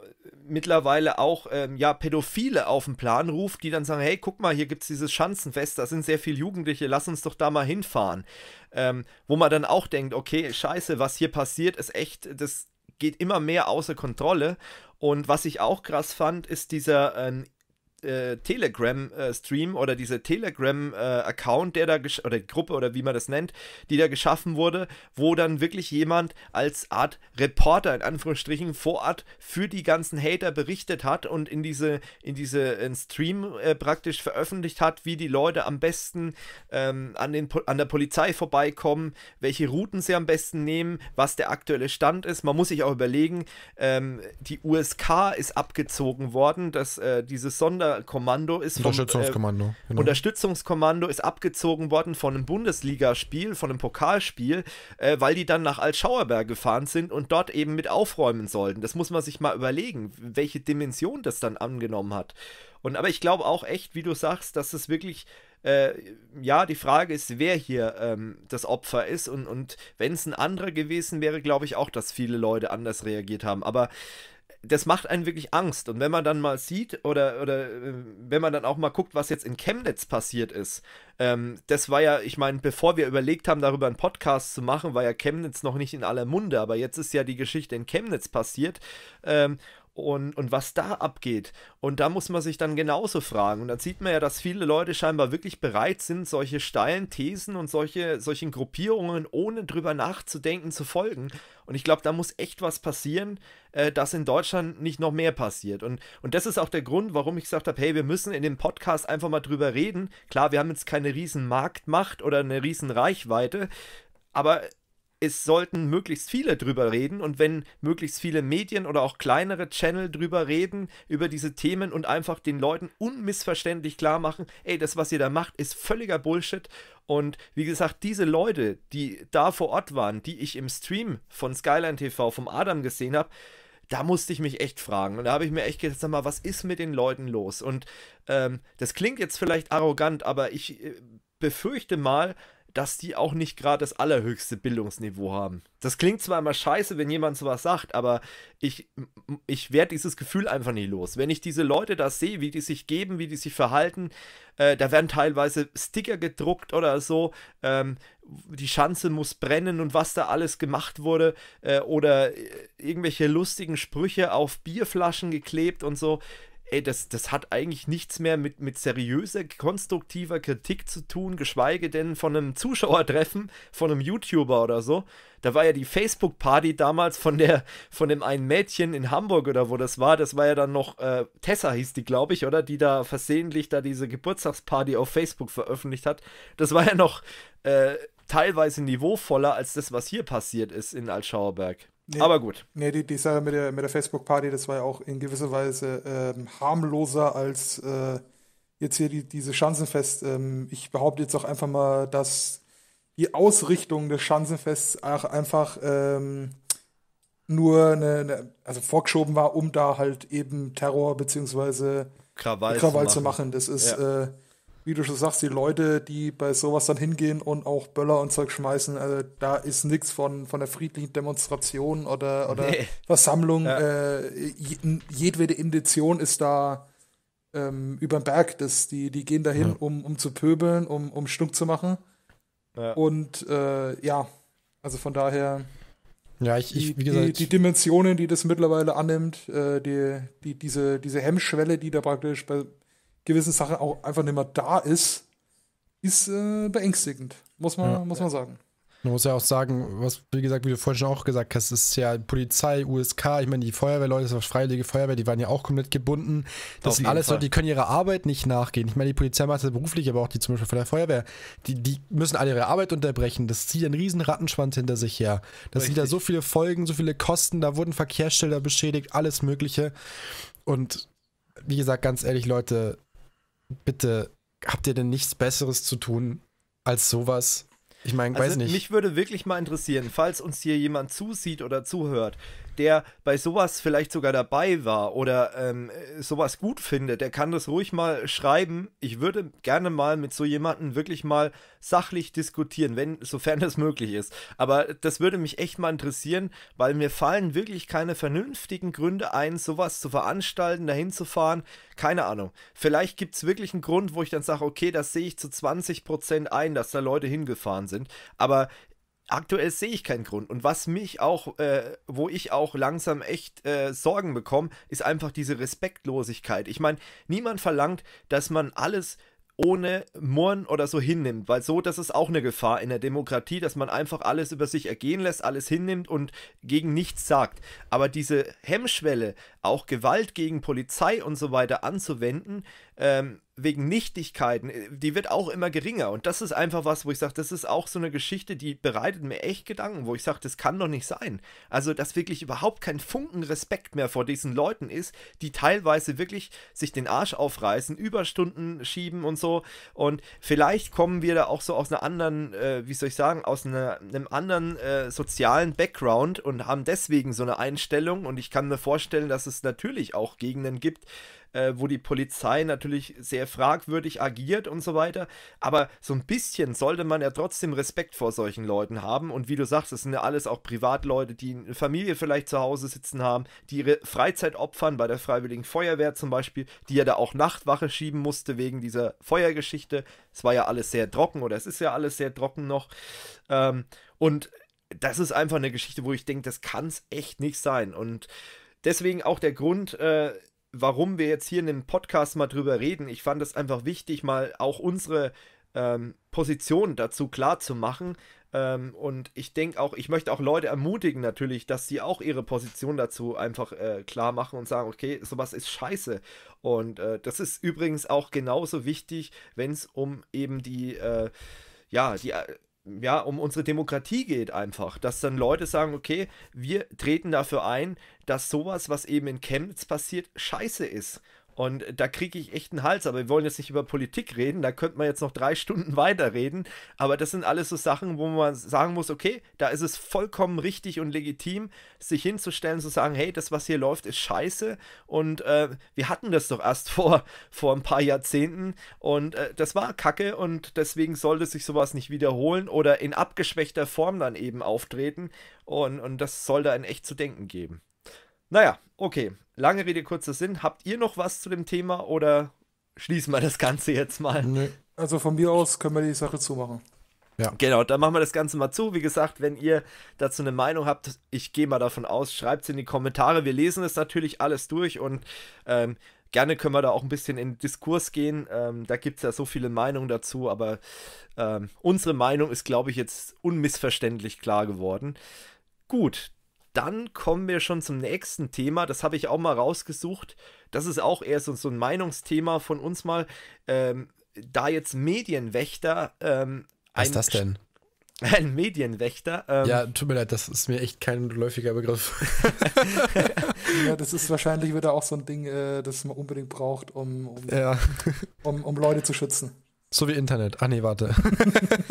[SPEAKER 1] mittlerweile auch ähm, ja, Pädophile auf den Plan ruft, die dann sagen, hey, guck mal, hier gibt es dieses Schanzenfest, da sind sehr viele Jugendliche, lass uns doch da mal hinfahren. Ähm, wo man dann auch denkt, okay, scheiße, was hier passiert, ist echt, das geht immer mehr außer Kontrolle. Und was ich auch krass fand, ist dieser äh, Telegram-Stream äh, äh oder dieser Telegram-Account, äh, der da oder Gruppe oder wie man das nennt, die da geschaffen wurde, wo dann wirklich jemand als Art Reporter in Anführungsstrichen vor Ort für die ganzen Hater berichtet hat und in diese in diese in äh, Stream äh, praktisch veröffentlicht hat, wie die Leute am besten ähm, an den an der Polizei vorbeikommen, welche Routen sie am besten nehmen, was der aktuelle Stand ist. Man muss sich auch überlegen, ähm, die USK ist abgezogen worden, dass dieses Sonder Kommando ist vom, Unterstützungskommando. Äh, genau. Unterstützungskommando ist abgezogen worden von einem Bundesligaspiel, von einem Pokalspiel, äh, weil die dann nach Altschauerberg gefahren sind und dort eben mit aufräumen sollten. Das muss man sich mal überlegen, welche Dimension das dann angenommen hat. Und aber ich glaube auch echt, wie du sagst, dass es wirklich äh, ja, die Frage ist, wer hier ähm, das Opfer ist. Und, und wenn es ein anderer gewesen wäre, glaube ich auch, dass viele Leute anders reagiert haben. Aber das macht einen wirklich Angst. Und wenn man dann mal sieht oder, oder äh, wenn man dann auch mal guckt, was jetzt in Chemnitz passiert ist, ähm, das war ja, ich meine, bevor wir überlegt haben, darüber einen Podcast zu machen, war ja Chemnitz noch nicht in aller Munde, aber jetzt ist ja die Geschichte in Chemnitz passiert. Ähm, und, und was da abgeht. Und da muss man sich dann genauso fragen. Und dann sieht man ja, dass viele Leute scheinbar wirklich bereit sind, solche steilen Thesen und solche, solchen Gruppierungen ohne drüber nachzudenken zu folgen. Und ich glaube, da muss echt was passieren, äh, dass in Deutschland nicht noch mehr passiert. Und, und das ist auch der Grund, warum ich gesagt habe, hey, wir müssen in dem Podcast einfach mal drüber reden. Klar, wir haben jetzt keine riesen Marktmacht oder eine riesen Reichweite, aber es sollten möglichst viele drüber reden und wenn möglichst viele Medien oder auch kleinere Channel drüber reden, über diese Themen und einfach den Leuten unmissverständlich klar machen, ey, das, was ihr da macht, ist völliger Bullshit. Und wie gesagt, diese Leute, die da vor Ort waren, die ich im Stream von Skyline TV vom Adam gesehen habe, da musste ich mich echt fragen. Und da habe ich mir echt gedacht, sag mal, was ist mit den Leuten los? Und ähm, das klingt jetzt vielleicht arrogant, aber ich äh, befürchte mal, dass die auch nicht gerade das allerhöchste Bildungsniveau haben. Das klingt zwar immer scheiße, wenn jemand sowas sagt, aber ich, ich werde dieses Gefühl einfach nie los. Wenn ich diese Leute da sehe, wie die sich geben, wie die sich verhalten, äh, da werden teilweise Sticker gedruckt oder so, ähm, die Schanze muss brennen und was da alles gemacht wurde äh, oder äh, irgendwelche lustigen Sprüche auf Bierflaschen geklebt und so ey, das, das hat eigentlich nichts mehr mit, mit seriöser, konstruktiver Kritik zu tun, geschweige denn von einem Zuschauertreffen, von einem YouTuber oder so. Da war ja die Facebook-Party damals von der, von dem einen Mädchen in Hamburg oder wo das war, das war ja dann noch, äh, Tessa hieß die, glaube ich, oder? Die da versehentlich da diese Geburtstagsparty auf Facebook veröffentlicht hat. Das war ja noch äh, teilweise niveauvoller als das, was hier passiert ist in Altschauerberg.
[SPEAKER 2] Nee, aber gut. Nee, die, die Sache mit der, mit der Facebook-Party, das war ja auch in gewisser Weise ähm, harmloser als äh, jetzt hier die, diese Schanzenfest. Ähm, ich behaupte jetzt auch einfach mal, dass die Ausrichtung des Schanzenfests auch einfach ähm, nur eine, eine, also vorgeschoben war, um da halt eben Terror bzw. Krawall, Krawall zu machen. Zu machen. Das ist ja. äh, wie du schon sagst, die Leute, die bei sowas dann hingehen und auch Böller und Zeug schmeißen, also da ist nichts von, von der friedlichen Demonstration oder, oder nee. Versammlung. Ja. Äh, jedwede Indition ist da ähm, über den Berg. Das, die, die gehen dahin, ja. um, um zu pöbeln, um, um Stunk zu machen. Ja. Und äh, ja, also von daher. Ja, ich, ich wie gesagt. Die, die, Dimensionen, die das mittlerweile annimmt, äh, die, die, diese, diese Hemmschwelle, die da praktisch bei, gewissen Sache auch einfach nicht mehr da ist, ist äh, beängstigend, muss man, ja. muss man sagen.
[SPEAKER 3] Man muss ja auch sagen, was, wie gesagt, wie du vorhin schon auch gesagt hast, ist ja Polizei, USK, ich meine, die Feuerwehrleute, das war Freiwillige Feuerwehr, die waren ja auch komplett gebunden. Das sind alles Fall. Leute, die können ihrer Arbeit nicht nachgehen. Ich meine, die Polizei macht das beruflich, aber auch die zum Beispiel von der Feuerwehr, die, die müssen alle ihre Arbeit unterbrechen. Das zieht einen riesen Rattenschwanz hinter sich her. Das Richtig. sind da so viele Folgen, so viele Kosten, da wurden Verkehrsschilder beschädigt, alles Mögliche. Und wie gesagt, ganz ehrlich, Leute, bitte, habt ihr denn nichts Besseres zu tun als sowas? Ich meine, also, weiß nicht.
[SPEAKER 1] Mich würde wirklich mal interessieren, falls uns hier jemand zusieht oder zuhört, der bei sowas vielleicht sogar dabei war oder ähm, sowas gut findet, der kann das ruhig mal schreiben. Ich würde gerne mal mit so jemandem wirklich mal sachlich diskutieren, wenn, sofern das möglich ist. Aber das würde mich echt mal interessieren, weil mir fallen wirklich keine vernünftigen Gründe ein, sowas zu veranstalten, dahin zu fahren. Keine Ahnung. Vielleicht gibt es wirklich einen Grund, wo ich dann sage, okay, das sehe ich zu 20% ein, dass da Leute hingefahren sind. Aber aktuell sehe ich keinen Grund. Und was mich auch, äh, wo ich auch langsam echt äh, Sorgen bekomme, ist einfach diese Respektlosigkeit. Ich meine, niemand verlangt, dass man alles ohne Murren oder so hinnimmt, weil so, das ist auch eine Gefahr in der Demokratie, dass man einfach alles über sich ergehen lässt, alles hinnimmt und gegen nichts sagt. Aber diese Hemmschwelle, auch Gewalt gegen Polizei und so weiter anzuwenden, ähm, wegen Nichtigkeiten, äh, die wird auch immer geringer. Und das ist einfach was, wo ich sage, das ist auch so eine Geschichte, die bereitet mir echt Gedanken, wo ich sage, das kann doch nicht sein. Also, dass wirklich überhaupt kein Funken Respekt mehr vor diesen Leuten ist, die teilweise wirklich sich den Arsch aufreißen, Überstunden schieben und so. Und vielleicht kommen wir da auch so aus einer anderen, äh, wie soll ich sagen, aus einer, einem anderen äh, sozialen Background und haben deswegen so eine Einstellung. Und ich kann mir vorstellen, dass es natürlich auch Gegenden gibt, äh, wo die Polizei natürlich sehr fragwürdig agiert und so weiter. Aber so ein bisschen sollte man ja trotzdem Respekt vor solchen Leuten haben. Und wie du sagst, das sind ja alles auch Privatleute, die eine Familie vielleicht zu Hause sitzen haben, die ihre Freizeit opfern, bei der Freiwilligen Feuerwehr zum Beispiel, die ja da auch Nachtwache schieben musste wegen dieser Feuergeschichte. Es war ja alles sehr trocken oder es ist ja alles sehr trocken noch. Ähm, und das ist einfach eine Geschichte, wo ich denke, das kann es echt nicht sein. Und deswegen auch der Grund, äh, warum wir jetzt hier in dem Podcast mal drüber reden. Ich fand es einfach wichtig, mal auch unsere ähm, Position dazu klar zu machen. Ähm, und ich denke auch, ich möchte auch Leute ermutigen natürlich, dass sie auch ihre Position dazu einfach äh, klar machen und sagen, okay, sowas ist scheiße. Und äh, das ist übrigens auch genauso wichtig, wenn es um eben die, äh, ja, die äh, ja, um unsere Demokratie geht einfach, dass dann Leute sagen, okay, wir treten dafür ein, dass sowas, was eben in Chemnitz passiert, scheiße ist und da kriege ich echt einen Hals. Aber wir wollen jetzt nicht über Politik reden, da könnte man jetzt noch drei Stunden weiterreden. Aber das sind alles so Sachen, wo man sagen muss, okay, da ist es vollkommen richtig und legitim, sich hinzustellen, zu sagen, hey, das, was hier läuft, ist scheiße. Und äh, wir hatten das doch erst vor, vor ein paar Jahrzehnten. Und äh, das war Kacke und deswegen sollte sich sowas nicht wiederholen oder in abgeschwächter Form dann eben auftreten. Und, und das soll da in echt zu denken geben. Naja, okay. Lange Rede, kurzer Sinn. Habt ihr noch was zu dem Thema
[SPEAKER 2] oder schließen wir das Ganze jetzt mal? Nee. Also von mir aus können wir die Sache zumachen.
[SPEAKER 1] Ja. Genau, dann machen wir das Ganze mal zu. Wie gesagt, wenn ihr dazu eine Meinung habt, ich gehe mal davon aus, schreibt es in die Kommentare. Wir lesen es natürlich alles durch und ähm, gerne können wir da auch ein bisschen in Diskurs gehen. Ähm, da gibt es ja so viele Meinungen dazu, aber ähm, unsere Meinung ist, glaube ich, jetzt unmissverständlich klar geworden. Gut, dann kommen wir schon zum nächsten Thema. Das habe ich auch mal rausgesucht. Das ist auch eher so, so ein Meinungsthema von uns mal. Ähm, da jetzt Medienwächter. Ähm, Was
[SPEAKER 3] ist das denn?
[SPEAKER 2] Ein Medienwächter. Ähm, ja,
[SPEAKER 3] tut mir leid, das ist mir echt kein läufiger Begriff.
[SPEAKER 2] ja, das ist wahrscheinlich wieder auch so ein Ding, äh, das man unbedingt braucht, um, um, ja.
[SPEAKER 3] um, um Leute zu schützen. So wie Internet. Ah nee, warte.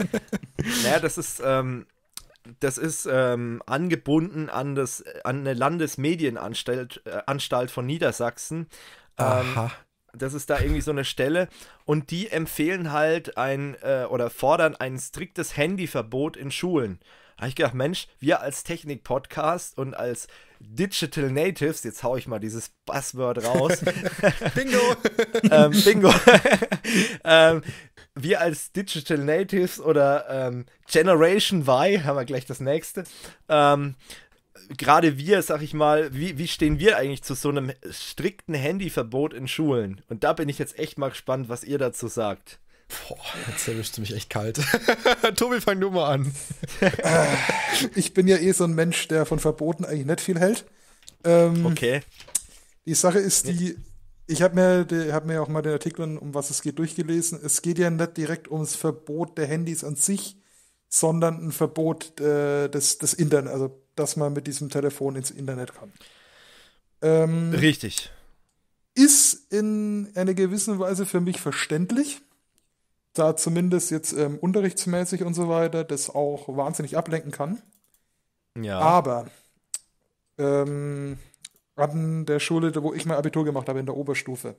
[SPEAKER 1] naja, das ist, ähm, das ist ähm, angebunden an, das, an eine Landesmedienanstalt äh, Anstalt von Niedersachsen. Ähm, Aha. Das ist da irgendwie so eine Stelle. Und die empfehlen halt ein äh, oder fordern ein striktes Handyverbot in Schulen. Da habe ich gedacht, Mensch, wir als Technik-Podcast und als Digital Natives, jetzt haue ich mal dieses Buzzword raus. bingo! ähm, bingo! ähm, wir als Digital Natives oder ähm, Generation Y, haben wir gleich das nächste, ähm, gerade wir, sag ich mal, wie, wie stehen wir eigentlich zu so einem strikten Handyverbot in Schulen? Und da bin ich jetzt echt mal gespannt, was ihr dazu sagt. Boah,
[SPEAKER 3] jetzt erwischst du mich echt kalt. Tobi, fang du mal an.
[SPEAKER 2] ich bin ja eh so ein Mensch, der von Verboten eigentlich nicht viel hält. Ähm, okay. Die Sache ist die, ich habe mir, hab mir auch mal den Artikel, um was es geht, durchgelesen. Es geht ja nicht direkt ums Verbot der Handys an sich, sondern ein Verbot äh, des, des Internet, also dass man mit diesem Telefon ins Internet kann. Ähm, Richtig. Ist in einer gewissen Weise für mich verständlich, da zumindest jetzt ähm, unterrichtsmäßig und so weiter das auch wahnsinnig ablenken kann. Ja. Aber ähm, an der Schule, wo ich mein Abitur gemacht habe, in der Oberstufe,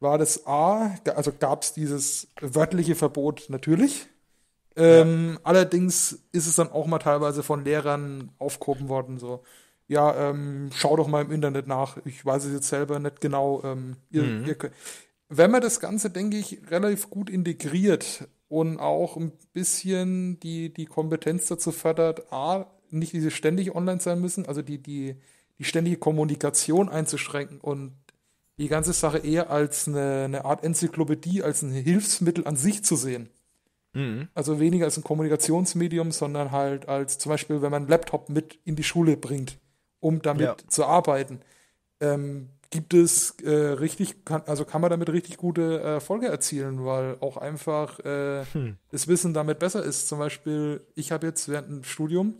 [SPEAKER 2] war das A, also gab es dieses wörtliche Verbot natürlich. Ähm, ja. Allerdings ist es dann auch mal teilweise von Lehrern aufgehoben worden, so, ja, ähm, schau doch mal im Internet nach, ich weiß es jetzt selber nicht genau. Ähm, ihr, mhm. ihr könnt, wenn man das Ganze, denke ich, relativ gut integriert und auch ein bisschen die, die Kompetenz dazu fördert, A, nicht diese ständig online sein müssen, also die, die die ständige Kommunikation einzuschränken und die ganze Sache eher als eine, eine Art Enzyklopädie, als ein Hilfsmittel an sich zu sehen. Mhm. Also weniger als ein Kommunikationsmedium, sondern halt als zum Beispiel, wenn man einen Laptop mit in die Schule bringt, um damit ja. zu arbeiten. Ähm, gibt es äh, richtig, kann, also kann man damit richtig gute Erfolge erzielen, weil auch einfach äh, hm. das Wissen damit besser ist. Zum Beispiel, ich habe jetzt während dem Studium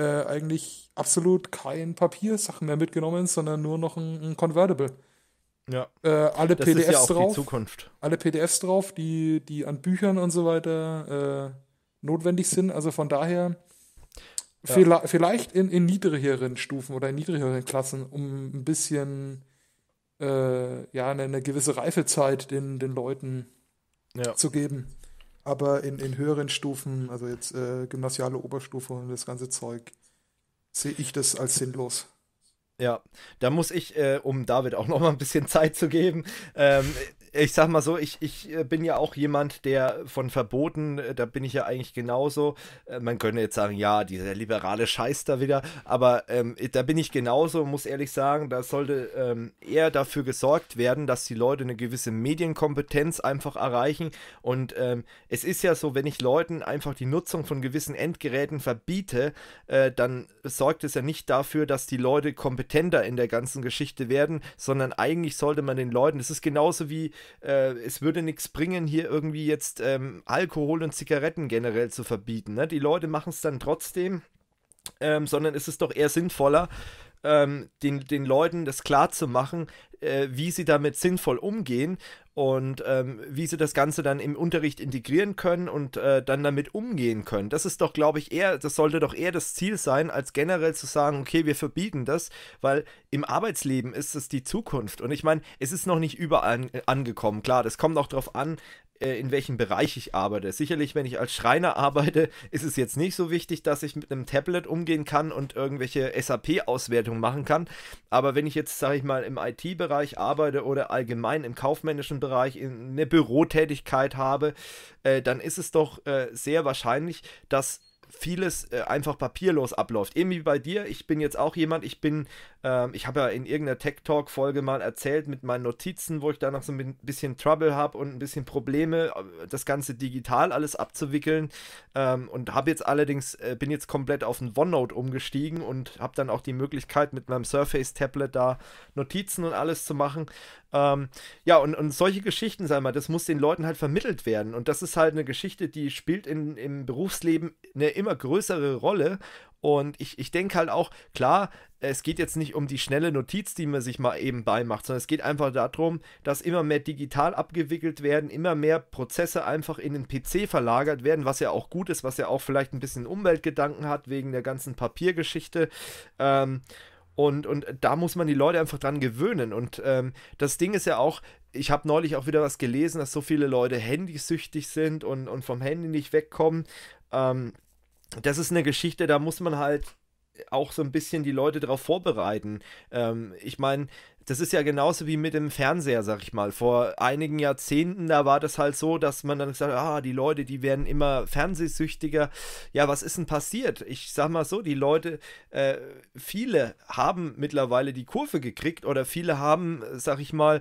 [SPEAKER 2] äh, eigentlich absolut kein Papiersachen mehr mitgenommen, sondern nur noch ein, ein Convertible.
[SPEAKER 3] Ja. Äh, alle das
[SPEAKER 2] PDFs ist ja auch drauf. Die Zukunft. Alle PDFs drauf, die, die an Büchern und so weiter äh, notwendig sind. Also von daher ja. vielleicht in, in niedrigeren Stufen oder in niedrigeren Klassen, um ein bisschen äh, ja, eine, eine, gewisse Reifezeit den, den Leuten ja. zu geben aber in, in höheren Stufen, also jetzt äh, gymnasiale Oberstufe und das ganze Zeug, sehe ich das als
[SPEAKER 1] sinnlos. Ja, da muss ich, äh, um David auch noch mal ein bisschen Zeit zu geben, ähm, ich sag mal so, ich, ich äh, bin ja auch jemand, der von Verboten, äh, da bin ich ja eigentlich genauso. Äh, man könnte jetzt sagen, ja, dieser liberale Scheiß da wieder, aber ähm, da bin ich genauso, muss ehrlich sagen, da sollte ähm, eher dafür gesorgt werden, dass die Leute eine gewisse Medienkompetenz einfach erreichen. Und ähm, es ist ja so, wenn ich Leuten einfach die Nutzung von gewissen Endgeräten verbiete, äh, dann sorgt es ja nicht dafür, dass die Leute kompetenter in der ganzen Geschichte werden, sondern eigentlich sollte man den Leuten, das ist genauso wie äh, es würde nichts bringen, hier irgendwie jetzt ähm, Alkohol und Zigaretten generell zu verbieten. Ne? Die Leute machen es dann trotzdem, ähm, sondern es ist doch eher sinnvoller, ähm, den, den Leuten das klar zu machen, äh, wie sie damit sinnvoll umgehen und ähm, wie sie das Ganze dann im Unterricht integrieren können und äh, dann damit umgehen können. Das ist doch, glaube ich, eher, das sollte doch eher das Ziel sein, als generell zu sagen, okay, wir verbieten das, weil im Arbeitsleben ist es die Zukunft. Und ich meine, es ist noch nicht überall angekommen. Klar, das kommt auch darauf an, äh, in welchem Bereich ich arbeite. Sicherlich, wenn ich als Schreiner arbeite, ist es jetzt nicht so wichtig, dass ich mit einem Tablet umgehen kann und irgendwelche SAP-Auswertungen machen kann. Aber wenn ich jetzt, sage ich mal, im IT-Bereich arbeite oder allgemein im kaufmännischen Bereich eine Bürotätigkeit habe, äh, dann ist es doch äh, sehr wahrscheinlich, dass vieles äh, einfach papierlos abläuft. Eben wie bei dir, ich bin jetzt auch jemand, ich bin, ähm, ich habe ja in irgendeiner Tech Talk Folge mal erzählt mit meinen Notizen, wo ich da noch so ein bisschen Trouble habe und ein bisschen Probleme, äh, das Ganze digital alles abzuwickeln ähm, und habe jetzt allerdings, äh, bin jetzt komplett auf ein OneNote umgestiegen und habe dann auch die Möglichkeit mit meinem Surface Tablet da Notizen und alles zu machen ähm, ja, und, und solche Geschichten, sag mal, das muss den Leuten halt vermittelt werden. Und das ist halt eine Geschichte, die spielt in, im Berufsleben eine immer größere Rolle. Und ich, ich denke halt auch, klar, es geht jetzt nicht um die schnelle Notiz, die man sich mal eben beimacht, sondern es geht einfach darum, dass immer mehr digital abgewickelt werden, immer mehr Prozesse einfach in den PC verlagert werden, was ja auch gut ist, was ja auch vielleicht ein bisschen Umweltgedanken hat wegen der ganzen Papiergeschichte. Ähm, und, und da muss man die Leute einfach dran gewöhnen. Und ähm, das Ding ist ja auch, ich habe neulich auch wieder was gelesen, dass so viele Leute handysüchtig sind und, und vom Handy nicht wegkommen. Ähm, das ist eine Geschichte, da muss man halt auch so ein bisschen die Leute darauf vorbereiten. Ähm, ich meine, das ist ja genauso wie mit dem Fernseher, sag ich mal. Vor einigen Jahrzehnten, da war das halt so, dass man dann gesagt hat, ah, die Leute, die werden immer fernsehsüchtiger. Ja, was ist denn passiert? Ich sag mal so, die Leute, äh, viele haben mittlerweile die Kurve gekriegt oder viele haben, sag ich mal,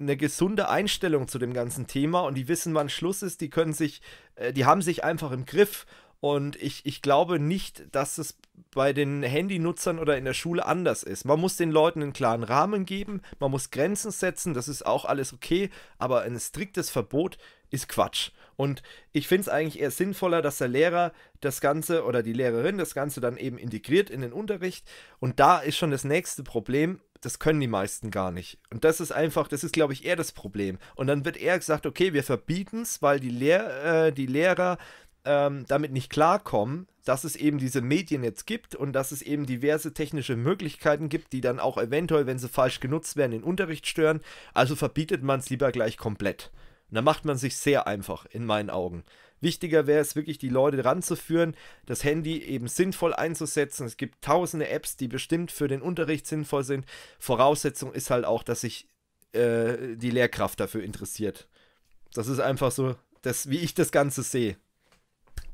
[SPEAKER 1] eine gesunde Einstellung zu dem ganzen Thema und die wissen, wann Schluss ist, die können sich, äh, die haben sich einfach im Griff und ich, ich glaube nicht, dass es bei den Handynutzern oder in der Schule anders ist. Man muss den Leuten einen klaren Rahmen geben, man muss Grenzen setzen, das ist auch alles okay, aber ein striktes Verbot ist Quatsch. Und ich finde es eigentlich eher sinnvoller, dass der Lehrer das Ganze oder die Lehrerin das Ganze dann eben integriert in den Unterricht. Und da ist schon das nächste Problem, das können die meisten gar nicht. Und das ist einfach, das ist, glaube ich, eher das Problem. Und dann wird eher gesagt, okay, wir verbieten es, weil die, Lehr äh, die Lehrer ähm, damit nicht klarkommen, dass es eben diese Medien jetzt gibt und dass es eben diverse technische Möglichkeiten gibt, die dann auch eventuell, wenn sie falsch genutzt werden, den Unterricht stören. Also verbietet man es lieber gleich komplett. Und da macht man sich sehr einfach, in meinen Augen. Wichtiger wäre es wirklich, die Leute ranzuführen, das Handy eben sinnvoll einzusetzen. Es gibt tausende Apps, die bestimmt für den Unterricht sinnvoll sind. Voraussetzung ist halt auch, dass sich äh, die Lehrkraft dafür interessiert. Das ist einfach so, das, wie ich das Ganze sehe.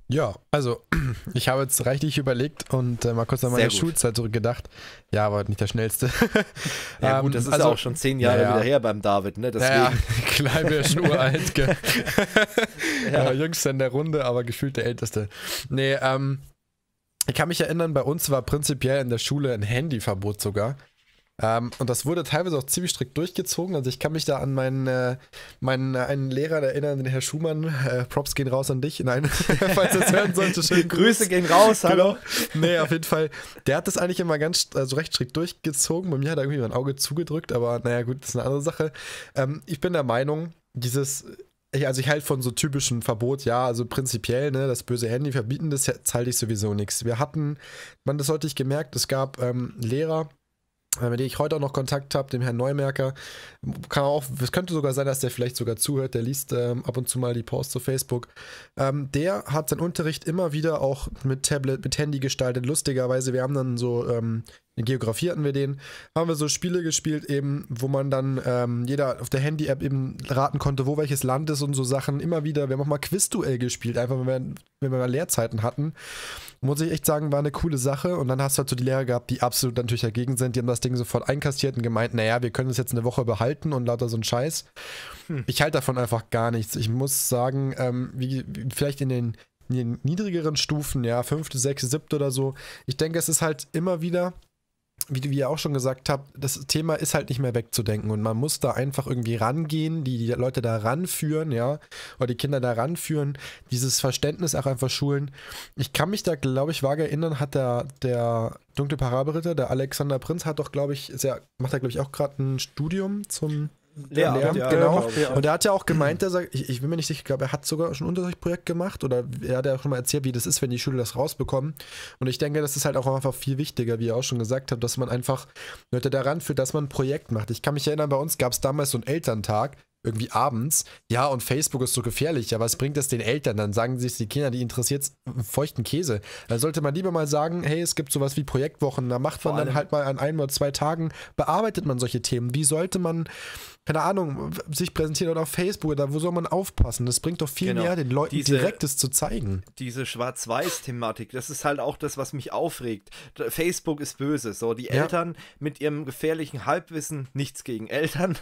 [SPEAKER 3] Ja, also ich habe jetzt reichlich überlegt und äh, mal kurz an meine Schulzeit zurückgedacht. Ja, war nicht der schnellste. ja gut, ähm, das ist also, auch schon zehn Jahre ja, wieder her beim David, ne? Deswegen. Ja, klein wäre schon uralt, gell? ja. äh, jüngster in der Runde, aber gefühlt der Älteste. Nee, ähm, ich kann mich erinnern, bei uns war prinzipiell in der Schule ein Handyverbot sogar. Ähm, und das wurde teilweise auch ziemlich strikt durchgezogen. Also ich kann mich da an meinen, äh, meinen äh, einen Lehrer erinnern, den Herr Schumann. Äh, Props gehen raus an dich. Nein, falls er es hören sollte, schön Grüße gehen raus, genau. hallo. Genau. Nee, auf jeden Fall. Der hat das eigentlich immer ganz, also recht strikt durchgezogen. Bei mir hat er irgendwie mein Auge zugedrückt, aber naja, gut, das ist eine andere Sache. Ähm, ich bin der Meinung, dieses also ich halte von so typischem Verbot, ja, also prinzipiell, ne, das böse Handy verbieten, das halte ich sowieso nichts. Wir hatten, man, das sollte ich gemerkt, es gab ähm, Lehrer, äh, mit dem ich heute auch noch Kontakt habe, dem Herrn Neumerker. Kann auch, es könnte sogar sein, dass der vielleicht sogar zuhört, der liest ähm, ab und zu mal die Posts zu Facebook. Ähm, der hat seinen Unterricht immer wieder auch mit Tablet, mit Handy gestaltet. Lustigerweise, wir haben dann so ähm, in Geografie hatten wir den, haben wir so Spiele gespielt eben, wo man dann ähm, jeder auf der Handy-App eben raten konnte, wo welches Land ist und so Sachen. Immer wieder, wir haben auch mal Quizduell gespielt, einfach wenn wir, wenn wir mal Lehrzeiten hatten. Muss ich echt sagen, war eine coole Sache. Und dann hast du halt so die Lehrer gehabt, die absolut natürlich dagegen sind. Die haben das Ding sofort einkassiert und gemeint, naja, wir können es jetzt eine Woche behalten und lauter so ein Scheiß. Hm. Ich halte davon einfach gar nichts. Ich muss sagen, ähm, wie, wie vielleicht in den in den niedrigeren Stufen, ja, fünfte, sechste, siebte oder so. Ich denke, es ist halt immer wieder wie, wie ihr auch schon gesagt habt, das Thema ist halt nicht mehr wegzudenken und man muss da einfach irgendwie rangehen, die, die Leute da ranführen, ja, oder die Kinder da ranführen, dieses Verständnis auch einfach schulen. Ich kann mich da, glaube ich, vage erinnern, hat der, der dunkle Parabelritter, der Alexander Prinz, hat doch, glaube ich, sehr, macht er, glaube ich, auch gerade ein Studium zum Lehramt, Lehramt ja, genau. Ja, und er hat ja auch gemeint, er sagt, ich, ich bin mir nicht sicher, ich glaube, er hat sogar schon ein Unterrichtsprojekt gemacht oder er hat ja auch schon mal erzählt, wie das ist, wenn die Schüler das rausbekommen. Und ich denke, das ist halt auch einfach viel wichtiger, wie ihr auch schon gesagt habt, dass man einfach Leute daran führt, dass man ein Projekt macht. Ich kann mich erinnern, bei uns gab es damals so einen Elterntag, irgendwie abends, ja, und Facebook ist so gefährlich, ja, was bringt das den Eltern? Dann sagen sich die Kinder, die interessiert es feuchten Käse. Da sollte man lieber mal sagen, hey, es gibt sowas wie Projektwochen, da macht man dann halt mal an ein oder zwei Tagen, bearbeitet man solche Themen. Wie sollte man keine Ahnung, sich präsentieren oder auf Facebook, da wo soll man aufpassen? Das bringt doch viel genau. mehr, den Leuten diese, Direktes zu zeigen.
[SPEAKER 1] Diese Schwarz-Weiß-Thematik, das ist halt auch das, was mich aufregt. Facebook ist böse, so die ja. Eltern mit ihrem gefährlichen Halbwissen, nichts gegen Eltern.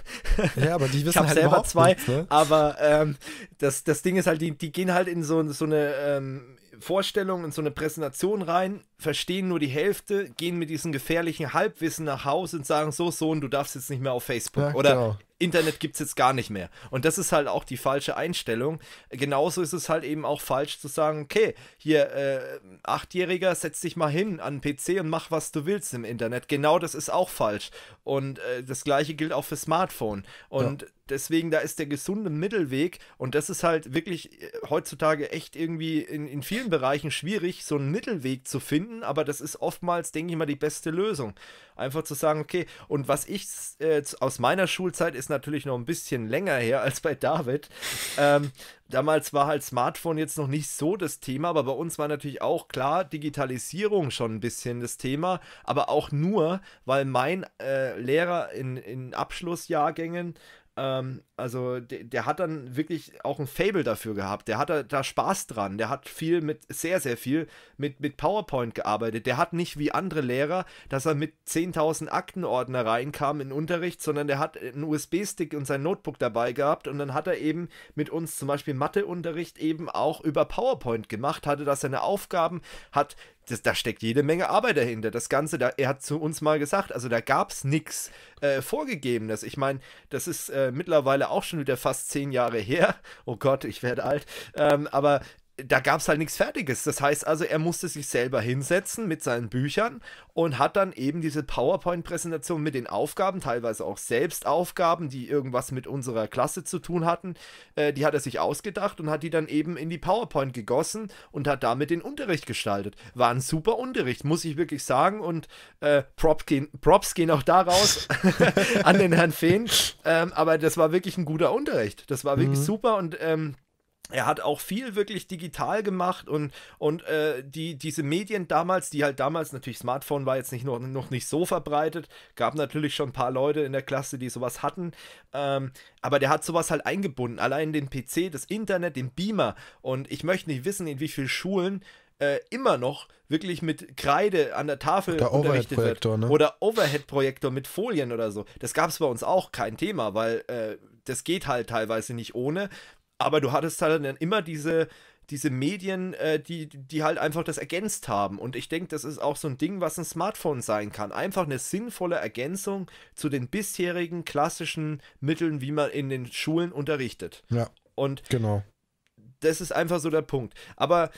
[SPEAKER 1] Ja, aber die wissen ich hab halt selber zwei, nichts, ne? aber ähm, das, das Ding ist halt, die, die gehen halt in so, so eine ähm, Vorstellung, in so eine Präsentation rein, verstehen nur die Hälfte, gehen mit diesem gefährlichen Halbwissen nach Hause und sagen, so Sohn, du darfst jetzt nicht mehr auf Facebook ja, oder genau. Internet gibt es jetzt gar nicht mehr. Und das ist halt auch die falsche Einstellung. Genauso ist es halt eben auch falsch zu sagen, okay, hier, äh, Achtjähriger, setz dich mal hin an den PC und mach, was du willst im Internet. Genau das ist auch falsch. Und äh, das gleiche gilt auch für Smartphone. Und ja deswegen, da ist der gesunde Mittelweg und das ist halt wirklich äh, heutzutage echt irgendwie in, in vielen Bereichen schwierig, so einen Mittelweg zu finden, aber das ist oftmals, denke ich mal, die beste Lösung. Einfach zu sagen, okay, und was ich äh, aus meiner Schulzeit ist natürlich noch ein bisschen länger her als bei David. Ähm, damals war halt Smartphone jetzt noch nicht so das Thema, aber bei uns war natürlich auch klar Digitalisierung schon ein bisschen das Thema, aber auch nur, weil mein äh, Lehrer in, in Abschlussjahrgängen ähm, also der, der, hat dann wirklich auch ein Fable dafür gehabt. Der hat da, da Spaß dran. Der hat viel mit, sehr, sehr viel mit, mit PowerPoint gearbeitet. Der hat nicht wie andere Lehrer, dass er mit 10.000 Aktenordner reinkam in den Unterricht, sondern der hat einen USB-Stick und sein Notebook dabei gehabt und dann hat er eben mit uns zum Beispiel Matheunterricht eben auch über PowerPoint gemacht, hatte da seine Aufgaben, hat das, da steckt jede Menge Arbeit dahinter. Das Ganze, da, er hat zu uns mal gesagt, also da gab es nichts äh, Vorgegebenes. Ich meine, das ist äh, mittlerweile auch schon wieder fast zehn Jahre her. Oh Gott, ich werde alt. Ähm, aber da gab es halt nichts Fertiges. Das heißt also, er musste sich selber hinsetzen mit seinen Büchern und hat dann eben diese PowerPoint-Präsentation mit den Aufgaben, teilweise auch Selbstaufgaben, die irgendwas mit unserer Klasse zu tun hatten, äh, die hat er sich ausgedacht und hat die dann eben in die PowerPoint gegossen und hat damit den Unterricht gestaltet. War ein super Unterricht, muss ich wirklich sagen. Und äh, Props, gehen, Props gehen auch da raus an den Herrn Fehn. Ähm, aber das war wirklich ein guter Unterricht. Das war wirklich mhm. super und ähm, er hat auch viel wirklich digital gemacht und, und äh, die, diese Medien damals, die halt damals natürlich Smartphone war jetzt nicht noch, noch nicht so verbreitet, gab natürlich schon ein paar Leute in der Klasse, die sowas hatten, ähm, aber der hat sowas halt eingebunden, allein den PC, das Internet, den Beamer und ich möchte nicht wissen, in wie vielen Schulen äh, immer noch wirklich mit Kreide an der Tafel der unterrichtet wird. Ne? Oder Overhead-Projektor mit Folien oder so. Das gab es bei uns auch kein Thema, weil äh, das geht halt teilweise nicht ohne. Aber du hattest halt dann immer diese, diese Medien, äh, die, die halt einfach das ergänzt haben. Und ich denke, das ist auch so ein Ding, was ein Smartphone sein kann. Einfach eine sinnvolle Ergänzung zu den bisherigen klassischen Mitteln, wie man in den Schulen unterrichtet. Ja. Und genau. Das ist einfach so der Punkt. Aber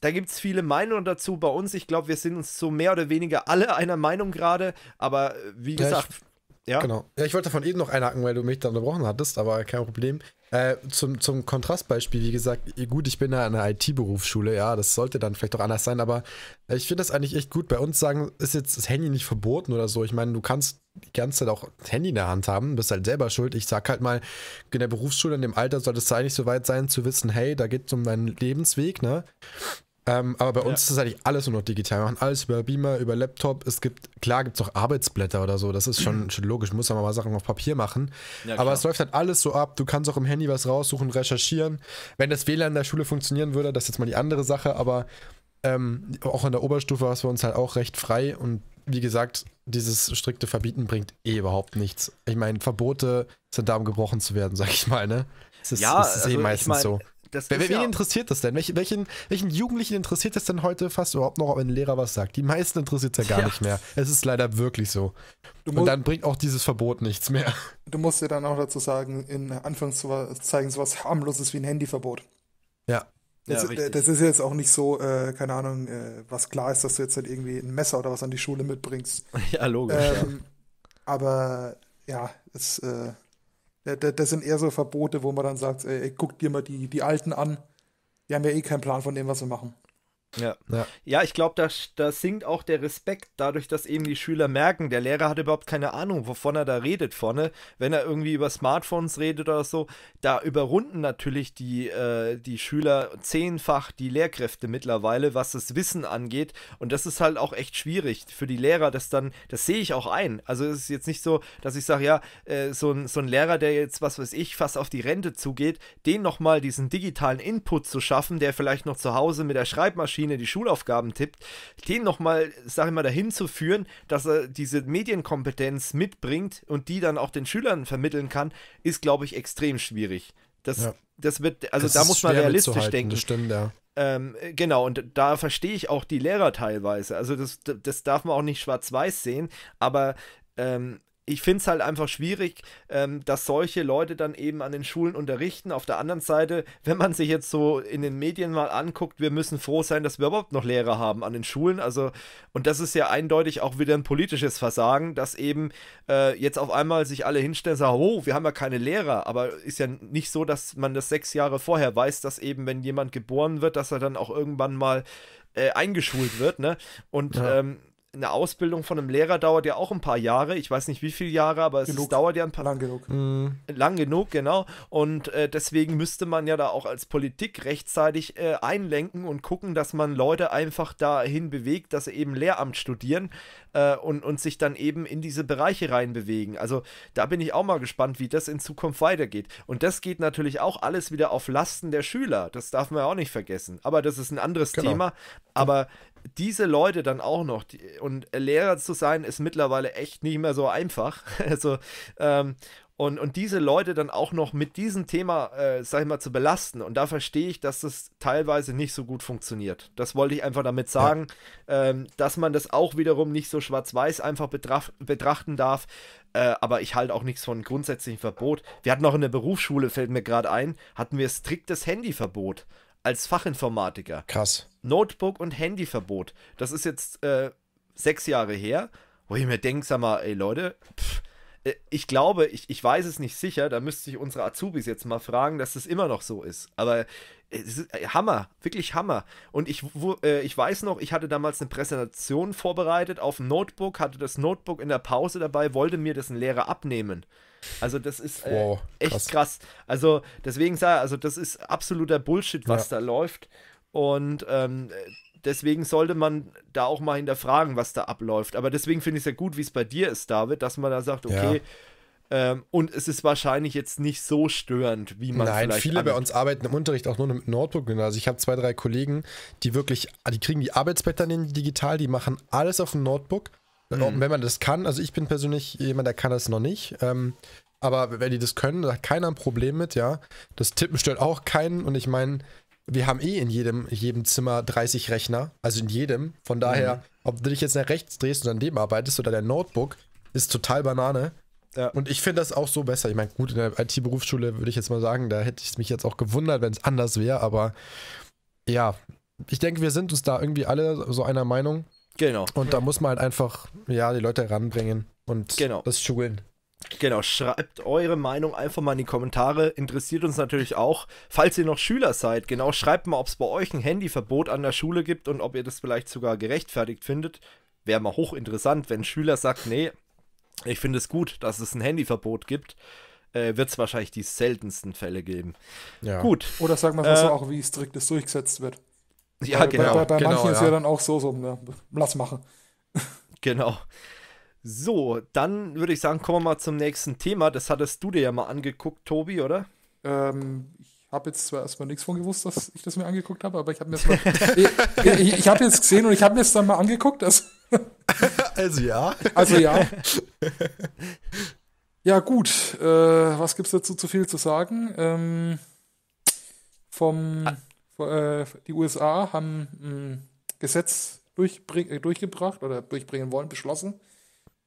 [SPEAKER 1] da gibt es viele Meinungen dazu bei uns. Ich glaube, wir sind uns so mehr oder weniger alle einer Meinung gerade. Aber äh, wie gesagt. Ja, ja.
[SPEAKER 3] Genau. Ja, ich wollte davon eben noch einhaken, weil du mich da unterbrochen hattest, aber kein Problem. Äh, zum, zum Kontrastbeispiel, wie gesagt, gut, ich bin ja in der IT-Berufsschule, ja, das sollte dann vielleicht auch anders sein, aber ich finde das eigentlich echt gut. Bei uns sagen, ist jetzt das Handy nicht verboten oder so. Ich meine, du kannst die ganze Zeit auch das Handy in der Hand haben, bist halt selber schuld. Ich sag halt mal, in der Berufsschule, in dem Alter solltest du eigentlich so weit sein, zu wissen, hey, da geht es um deinen Lebensweg, ne? Ähm, aber bei ja. uns ist das eigentlich alles nur noch digital. Wir machen alles über Beamer, über Laptop. Es gibt, klar gibt es auch Arbeitsblätter oder so, das ist schon, schon logisch, muss man mal Sachen auf Papier machen. Ja, aber es läuft halt alles so ab. Du kannst auch im Handy was raussuchen, recherchieren. Wenn das WLAN in der Schule funktionieren würde, das ist jetzt mal die andere Sache, aber ähm, auch in der Oberstufe war es bei uns halt auch recht frei und wie gesagt, dieses strikte Verbieten bringt eh überhaupt nichts. Ich meine, Verbote sind da, um gebrochen zu werden, sag ich mal, ne? Es ist, ja, es ist eh also eh meistens ich mein, so das Wer, wen ja interessiert das denn? welchen, welchen Jugendlichen interessiert das denn heute fast überhaupt noch, wenn ein Lehrer was sagt? Die meisten interessiert es ja gar ja. nicht mehr. Es ist leider wirklich so. Musst, Und dann bringt auch dieses Verbot nichts mehr.
[SPEAKER 2] Du musst dir dann auch dazu sagen, in Anführungszeichen sowas harmloses wie ein Handyverbot. Ja. Das, ja, das ist jetzt auch nicht so, äh, keine Ahnung, äh, was klar ist, dass du jetzt halt irgendwie ein Messer oder was an die Schule mitbringst. Ja, logisch. Ähm, aber ja, es, äh, das sind eher so Verbote, wo man dann sagt, äh, ey, guck dir mal die, die Alten an. Die haben ja eh keinen Plan von dem, was wir machen.
[SPEAKER 1] Ja, ja. ja ich glaube, da, da sinkt auch der Respekt dadurch, dass eben die Schüler merken, der Lehrer hat überhaupt keine Ahnung, wovon er da redet vorne. Wenn er irgendwie über Smartphones redet oder so, da überrunden natürlich die, äh, die Schüler zehnfach die Lehrkräfte mittlerweile, was das Wissen angeht. Und das ist halt auch echt schwierig für die Lehrer, das dann, das sehe ich auch ein. Also es ist jetzt nicht so, dass ich sage, ja, äh, so, ein, so ein Lehrer, der jetzt, was weiß ich, fast auf die Rente zugeht, den nochmal diesen digitalen Input zu schaffen, der vielleicht noch zu Hause mit der Schreibmaschine Schulmaschine die Schulaufgaben tippt, den nochmal, sag ich mal, dahin zu führen, dass er diese Medienkompetenz mitbringt und die dann auch den Schülern vermitteln kann, ist, glaube ich, extrem schwierig. Das, ja. das wird, also das da muss man realistisch denken. Das stimmt, ja. Ähm, genau, und da verstehe ich auch die Lehrer teilweise. Also das, das darf man auch nicht schwarz-weiß sehen, aber ähm, ich finde es halt einfach schwierig, ähm, dass solche Leute dann eben an den Schulen unterrichten. Auf der anderen Seite, wenn man sich jetzt so in den Medien mal anguckt, wir müssen froh sein, dass wir überhaupt noch Lehrer haben an den Schulen. Also, und das ist ja eindeutig auch wieder ein politisches Versagen, dass eben äh, jetzt auf einmal sich alle hinstellen und sagen, oh, wir haben ja keine Lehrer. Aber ist ja nicht so, dass man das sechs Jahre vorher weiß, dass eben, wenn jemand geboren wird, dass er dann auch irgendwann mal äh, eingeschult wird. Ne? Und ja. ähm, eine Ausbildung von einem Lehrer dauert ja auch ein paar Jahre. Ich weiß nicht, wie viele Jahre, aber es ist, dauert ja ein paar. Lang genug. Hm, lang genug, genau. Und äh, deswegen müsste man ja da auch als Politik rechtzeitig äh, einlenken und gucken, dass man Leute einfach dahin bewegt, dass sie eben Lehramt studieren äh, und, und sich dann eben in diese Bereiche reinbewegen. Also da bin ich auch mal gespannt, wie das in Zukunft weitergeht. Und das geht natürlich auch alles wieder auf Lasten der Schüler. Das darf man ja auch nicht vergessen. Aber das ist ein anderes genau. Thema. Aber diese Leute dann auch noch die, und Lehrer zu sein, ist mittlerweile echt nicht mehr so einfach. also, ähm, und, und diese Leute dann auch noch mit diesem Thema, äh, sag ich mal, zu belasten. Und da verstehe ich, dass das teilweise nicht so gut funktioniert. Das wollte ich einfach damit sagen, ja. ähm, dass man das auch wiederum nicht so schwarz-weiß einfach betracht, betrachten darf. Äh, aber ich halte auch nichts von grundsätzlichem Verbot. Wir hatten auch in der Berufsschule, fällt mir gerade ein, hatten wir striktes Handyverbot als Fachinformatiker. Krass. Notebook und Handyverbot. Das ist jetzt äh, sechs Jahre her, wo ich mir denke, sag mal, ey Leute, pff, äh, ich glaube, ich, ich weiß es nicht sicher, da müsste ich unsere Azubis jetzt mal fragen, dass das immer noch so ist. Aber äh, es ist äh, Hammer, wirklich Hammer. Und ich, wo, äh, ich weiß noch, ich hatte damals eine Präsentation vorbereitet auf ein Notebook, hatte das Notebook in der Pause dabei, wollte mir das ein Lehrer abnehmen. Also das ist äh, wow, echt krass. krass. Also deswegen sage also das ist absoluter Bullshit, was ja. da läuft. Und ähm, deswegen sollte man da auch mal hinterfragen, was da abläuft. Aber deswegen finde ich es ja gut, wie es bei dir ist, David, dass man da sagt, okay, ja. Ähm, und es ist wahrscheinlich jetzt nicht so störend, wie man Nein, vielleicht viele bei uns
[SPEAKER 3] arbeiten im Unterricht auch nur mit Notebook. Also ich habe zwei, drei Kollegen, die wirklich, die kriegen die Arbeitsblätter digital, die machen alles auf dem Notebook Mhm. Wenn man das kann, also ich bin persönlich jemand, der kann das noch nicht. Ähm, aber wenn die das können, da hat keiner ein Problem mit, ja. Das Tippen stört auch keinen und ich meine, wir haben eh in jedem, jedem Zimmer 30 Rechner, also in jedem. Von daher, mhm. ob du dich jetzt nach rechts drehst und an dem arbeitest oder dein Notebook, ist total Banane. Ja. Und ich finde das auch so besser. Ich meine, gut, in der IT-Berufsschule würde ich jetzt mal sagen, da hätte ich mich jetzt auch gewundert, wenn es anders wäre, aber ja, ich denke, wir sind uns da irgendwie alle so einer Meinung. Genau. Und da muss man halt einfach, ja, die Leute heranbringen und genau. das schulen.
[SPEAKER 1] Genau, schreibt eure Meinung einfach mal in die Kommentare. Interessiert uns natürlich auch, falls ihr noch Schüler seid. Genau, schreibt mal, ob es bei euch ein Handyverbot an der Schule gibt und ob ihr das vielleicht sogar gerechtfertigt findet. Wäre mal hochinteressant, wenn ein Schüler sagt, nee, ich finde es gut, dass es ein Handyverbot gibt. Äh, Wird es wahrscheinlich die seltensten Fälle geben. Ja. Gut.
[SPEAKER 2] Oder sag mal, was äh, auch, wie strikt es durchgesetzt wird. Ja, bei, genau. Bei, bei, bei genau, manchen ja. ist ja dann auch so, so, ja, ne, lass machen.
[SPEAKER 1] Genau. So, dann würde ich sagen, kommen wir mal zum nächsten Thema. Das hattest du dir ja mal angeguckt, Tobi, oder?
[SPEAKER 2] Ähm, ich habe jetzt zwar erstmal nichts von gewusst, dass ich das mir angeguckt habe, aber ich habe mir mal, ich, ich, ich habe jetzt gesehen und ich habe mir es dann mal angeguckt. Also, also ja. Also ja. Ja, gut. Äh, was gibt es dazu zu viel zu sagen? Ähm, vom. Ah, äh, die USA haben ein hm, Gesetz äh, durchgebracht oder durchbringen wollen, beschlossen,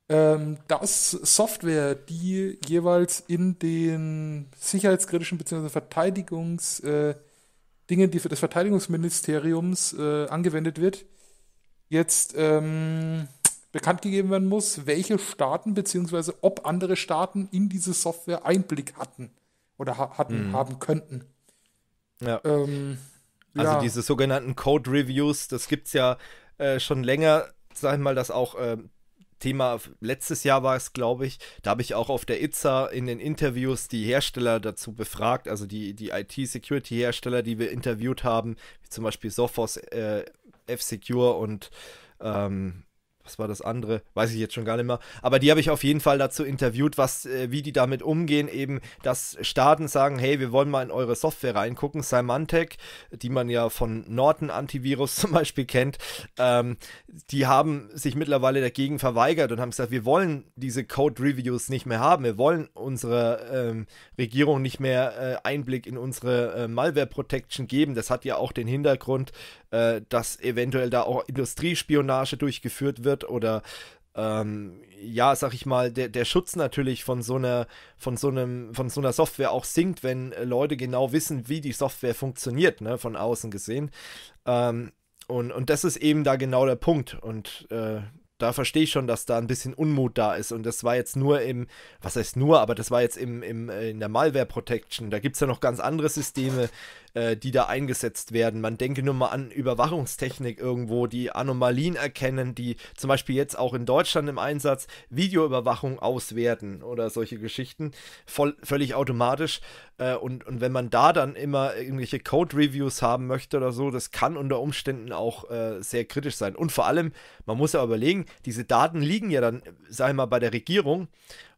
[SPEAKER 2] ähm, dass Software, die jeweils in den sicherheitskritischen bzw. Verteidigungs äh, Dingen, die für das Verteidigungsministeriums angewendet wird, jetzt ähm, bekannt gegeben werden muss, welche Staaten bzw. ob andere Staaten in diese Software Einblick hatten oder hatten, mhm. haben könnten. Ja. Ähm,
[SPEAKER 1] also ja. diese sogenannten Code Reviews, das gibt es ja äh, schon länger, sag ich mal, das auch äh, Thema letztes Jahr war es, glaube ich. Da habe ich auch auf der ITSA in den Interviews die Hersteller dazu befragt, also die, die IT-Security-Hersteller, die wir interviewt haben, wie zum Beispiel Sophos, äh, F-Secure und ähm, was war das andere? Weiß ich jetzt schon gar nicht mehr. Aber die habe ich auf jeden Fall dazu interviewt, was, äh, wie die damit umgehen, eben, dass Staaten sagen, hey, wir wollen mal in eure Software reingucken. Symantec, die man ja von Norton Antivirus zum Beispiel kennt, ähm, die haben sich mittlerweile dagegen verweigert und haben gesagt, wir wollen diese Code-Reviews nicht mehr haben. Wir wollen unserer ähm, Regierung nicht mehr äh, Einblick in unsere äh, Malware-Protection geben. Das hat ja auch den Hintergrund, äh, dass eventuell da auch Industriespionage durchgeführt wird wird oder ähm, ja, sag ich mal, der, der Schutz natürlich von so einer, von so einem, von so einer Software auch sinkt, wenn äh, Leute genau wissen, wie die Software funktioniert, ne, von außen gesehen. Ähm, und, und das ist eben da genau der Punkt. Und äh, da verstehe ich schon, dass da ein bisschen Unmut da ist. Und das war jetzt nur im, was heißt nur, aber das war jetzt im, im, äh, in der Malware Protection. Da gibt es ja noch ganz andere Systeme, äh, die da eingesetzt werden. Man denke nur mal an Überwachungstechnik irgendwo, die Anomalien erkennen, die zum Beispiel jetzt auch in Deutschland im Einsatz Videoüberwachung auswerten oder solche Geschichten, voll, völlig automatisch. Äh, und, und wenn man da dann immer irgendwelche Code-Reviews haben möchte oder so, das kann unter Umständen auch äh, sehr kritisch sein. Und vor allem, man muss ja überlegen, diese Daten liegen ja dann, sag ich mal, bei der Regierung.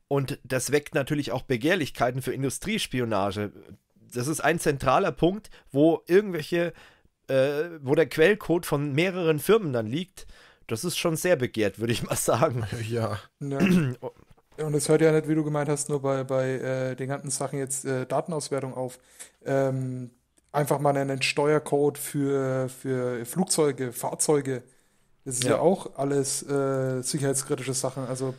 [SPEAKER 1] Und das weckt natürlich auch Begehrlichkeiten für Industriespionage das ist ein zentraler Punkt, wo irgendwelche, äh, wo der Quellcode von mehreren Firmen dann liegt. Das ist schon sehr begehrt, würde ich mal sagen. Ja.
[SPEAKER 2] ja. Und es hört ja nicht, wie du gemeint hast, nur bei, bei äh, den ganzen Sachen jetzt äh, Datenauswertung auf. Ähm, einfach mal einen Steuercode für, für Flugzeuge, Fahrzeuge. Das ist ja, ja auch alles äh, sicherheitskritische Sachen. Also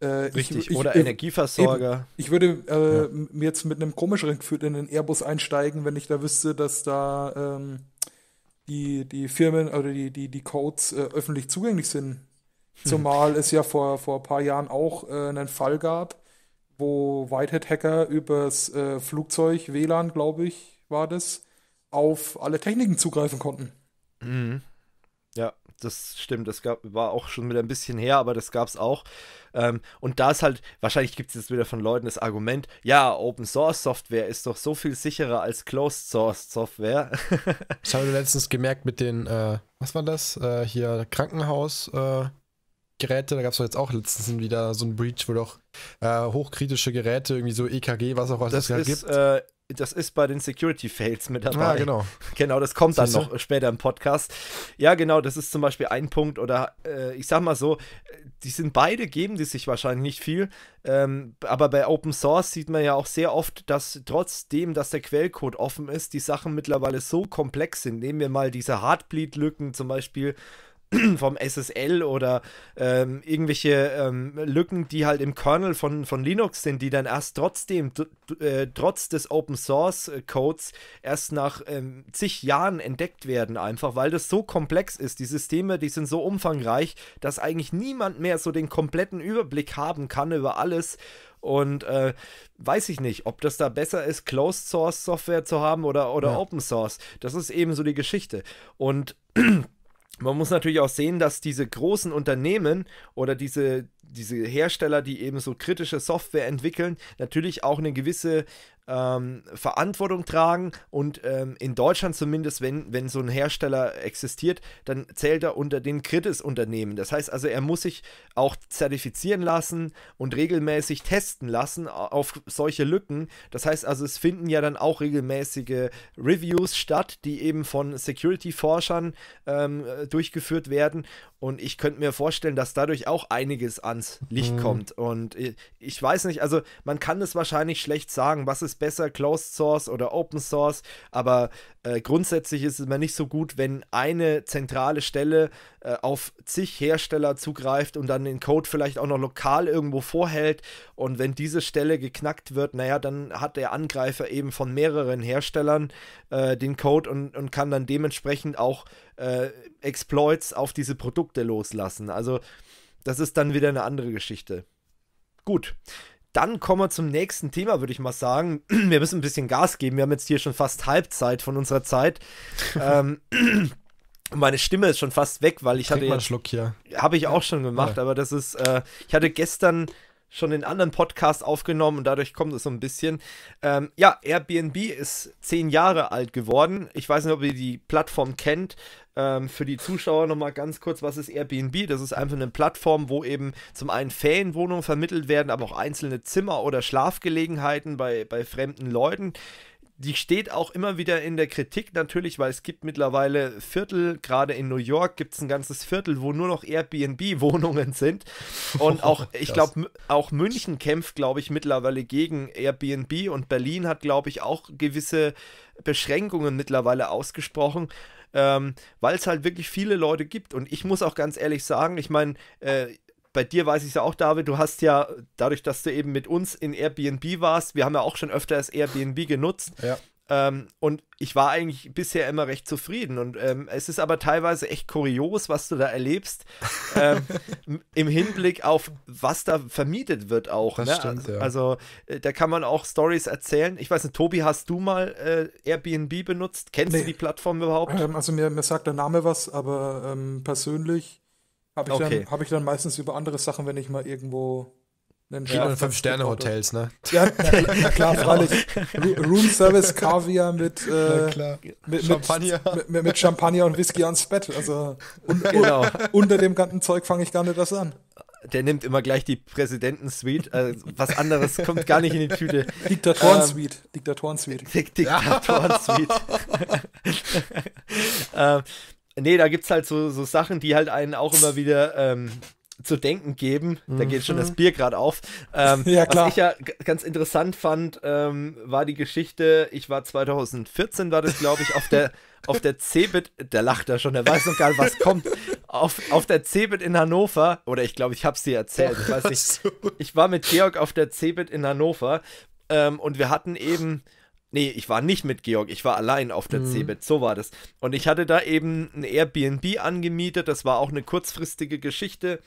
[SPEAKER 2] äh, Richtig, ich, oder ich, Energieversorger. Eben, ich würde äh, ja. jetzt mit einem komischeren Gefühl in den Airbus einsteigen, wenn ich da wüsste, dass da ähm, die, die Firmen oder die, die, die Codes äh, öffentlich zugänglich sind. Zumal es ja vor, vor ein paar Jahren auch äh, einen Fall gab, wo Whitehead-Hacker übers äh, Flugzeug, WLAN, glaube ich, war das, auf alle Techniken zugreifen konnten.
[SPEAKER 1] Mhm. Ja, das stimmt. Das gab, war auch schon wieder ein bisschen her, aber das gab es auch. Ähm, und da ist halt, wahrscheinlich gibt es jetzt wieder von Leuten das Argument, ja, Open Source Software ist doch so viel sicherer als Closed Source Software.
[SPEAKER 3] ich habe letztens gemerkt mit den, äh, was war das? Äh, hier Krankenhausgeräte, äh, da gab es doch jetzt auch letztens wieder so ein Breach, wo doch äh, hochkritische Geräte, irgendwie so EKG, was auch was das, da ist, gibt.
[SPEAKER 1] Äh, das ist bei den Security Fails mit dabei. Ja, ah, genau. Genau, das kommt dann noch später im Podcast. Ja, genau, das ist zum Beispiel ein Punkt oder äh, ich sag mal so, die sind beide, geben die sich wahrscheinlich nicht viel, ähm, aber bei Open Source sieht man ja auch sehr oft, dass trotzdem, dass der Quellcode offen ist, die Sachen mittlerweile so komplex sind. Nehmen wir mal diese Heartbleed-Lücken zum Beispiel vom SSL oder ähm, irgendwelche ähm, Lücken, die halt im Kernel von, von Linux sind, die dann erst trotzdem, äh, trotz des Open Source äh, Codes, erst nach ähm, zig Jahren entdeckt werden, einfach weil das so komplex ist. Die Systeme, die sind so umfangreich, dass eigentlich niemand mehr so den kompletten Überblick haben kann über alles. Und äh, weiß ich nicht, ob das da besser ist, Closed Source Software zu haben oder, oder ja. Open Source. Das ist eben so die Geschichte. Und man muss natürlich auch sehen, dass diese großen Unternehmen oder diese diese Hersteller, die eben so kritische Software entwickeln, natürlich auch eine gewisse ähm, Verantwortung tragen und ähm, in Deutschland zumindest, wenn, wenn so ein Hersteller existiert, dann zählt er unter den Kritis-Unternehmen. Das heißt also, er muss sich auch zertifizieren lassen und regelmäßig testen lassen auf solche Lücken. Das heißt also, es finden ja dann auch regelmäßige Reviews statt, die eben von Security-Forschern ähm, durchgeführt werden und ich könnte mir vorstellen, dass dadurch auch einiges ans Licht mhm. kommt. Und ich weiß nicht, also man kann es wahrscheinlich schlecht sagen, was ist besser, Closed Source oder Open Source, aber äh, grundsätzlich ist es immer nicht so gut, wenn eine zentrale Stelle äh, auf zig Hersteller zugreift und dann den Code vielleicht auch noch lokal irgendwo vorhält. Und wenn diese Stelle geknackt wird, naja, dann hat der Angreifer eben von mehreren Herstellern äh, den Code und, und kann dann dementsprechend auch äh, Exploits auf diese Produkte loslassen. Also das ist dann wieder eine andere Geschichte. Gut, dann kommen wir zum nächsten Thema, würde ich mal sagen. Wir müssen ein bisschen Gas geben. Wir haben jetzt hier schon fast Halbzeit von unserer Zeit. ähm, meine Stimme ist schon fast weg, weil ich Trink hatte. Mal einen Schluck hier. Habe ich auch schon gemacht, ja. aber das ist. Äh, ich hatte gestern schon in anderen Podcasts aufgenommen und dadurch kommt es so ein bisschen. Ähm, ja, Airbnb ist zehn Jahre alt geworden. Ich weiß nicht, ob ihr die Plattform kennt. Ähm, für die Zuschauer nochmal ganz kurz, was ist Airbnb? Das ist einfach eine Plattform, wo eben zum einen Ferienwohnungen vermittelt werden, aber auch einzelne Zimmer oder Schlafgelegenheiten bei, bei fremden Leuten die steht auch immer wieder in der Kritik natürlich, weil es gibt mittlerweile Viertel, gerade in New York gibt es ein ganzes Viertel, wo nur noch Airbnb-Wohnungen sind. Und oh, ich glaube, auch München kämpft, glaube ich, mittlerweile gegen Airbnb und Berlin hat, glaube ich, auch gewisse Beschränkungen mittlerweile ausgesprochen. Ähm, weil es halt wirklich viele Leute gibt. Und ich muss auch ganz ehrlich sagen, ich meine, äh, bei dir weiß ich ja auch, David, du hast ja dadurch, dass du eben mit uns in Airbnb warst, wir haben ja auch schon öfter das Airbnb genutzt. Ja. Ähm, und ich war eigentlich bisher immer recht zufrieden. Und ähm, es ist aber teilweise echt kurios, was du da erlebst, ähm, im Hinblick auf, was da vermietet wird auch. Ne? Stimmt, also, ja. Also äh, da kann man auch Stories erzählen. Ich weiß nicht, Tobi,
[SPEAKER 2] hast du mal äh, Airbnb benutzt? Kennst nee. du die Plattform überhaupt? Ähm, also mir, mir sagt der Name was, aber ähm, persönlich habe ich, okay. Dann, hab ich dann meistens über andere Sachen, wenn ich mal irgendwo einen Geht man Fünf-Sterne-Hotels, ne? Ja, na, klar, genau. freilich. Room-Service, Kaviar mit, äh, mit, Champagner. Mit, mit, mit, Champagner und Whisky ans Bett. Also un genau. unter dem ganzen Zeug fange ich gar nicht das an.
[SPEAKER 1] Der nimmt immer gleich die Präsidenten-Suite. Also, was anderes kommt gar nicht in die Tüte. Diktatoren-Suite. Ähm, Diktatoren-Suite. Diktatoren-Suite. ähm, nee, da gibt es halt so, so Sachen, die halt einen auch immer wieder ähm, zu denken geben. Mhm. Da geht schon das mhm. Bier gerade auf. Ähm, ja, klar. Was ich ja ganz interessant fand, ähm, war die Geschichte, ich war 2014, war das, glaube ich, auf der auf der CeBIT, der lacht da schon, der weiß noch gar nicht, was kommt. Auf, auf der CeBIT in Hannover, oder ich glaube, ich habe es dir erzählt, ich weiß nicht. Ich war mit Georg auf der CeBIT in Hannover ähm, und wir hatten eben Nee, ich war nicht mit Georg, ich war allein auf der mhm. Cebit, so war das. Und ich hatte da eben ein Airbnb angemietet, das war auch eine kurzfristige Geschichte.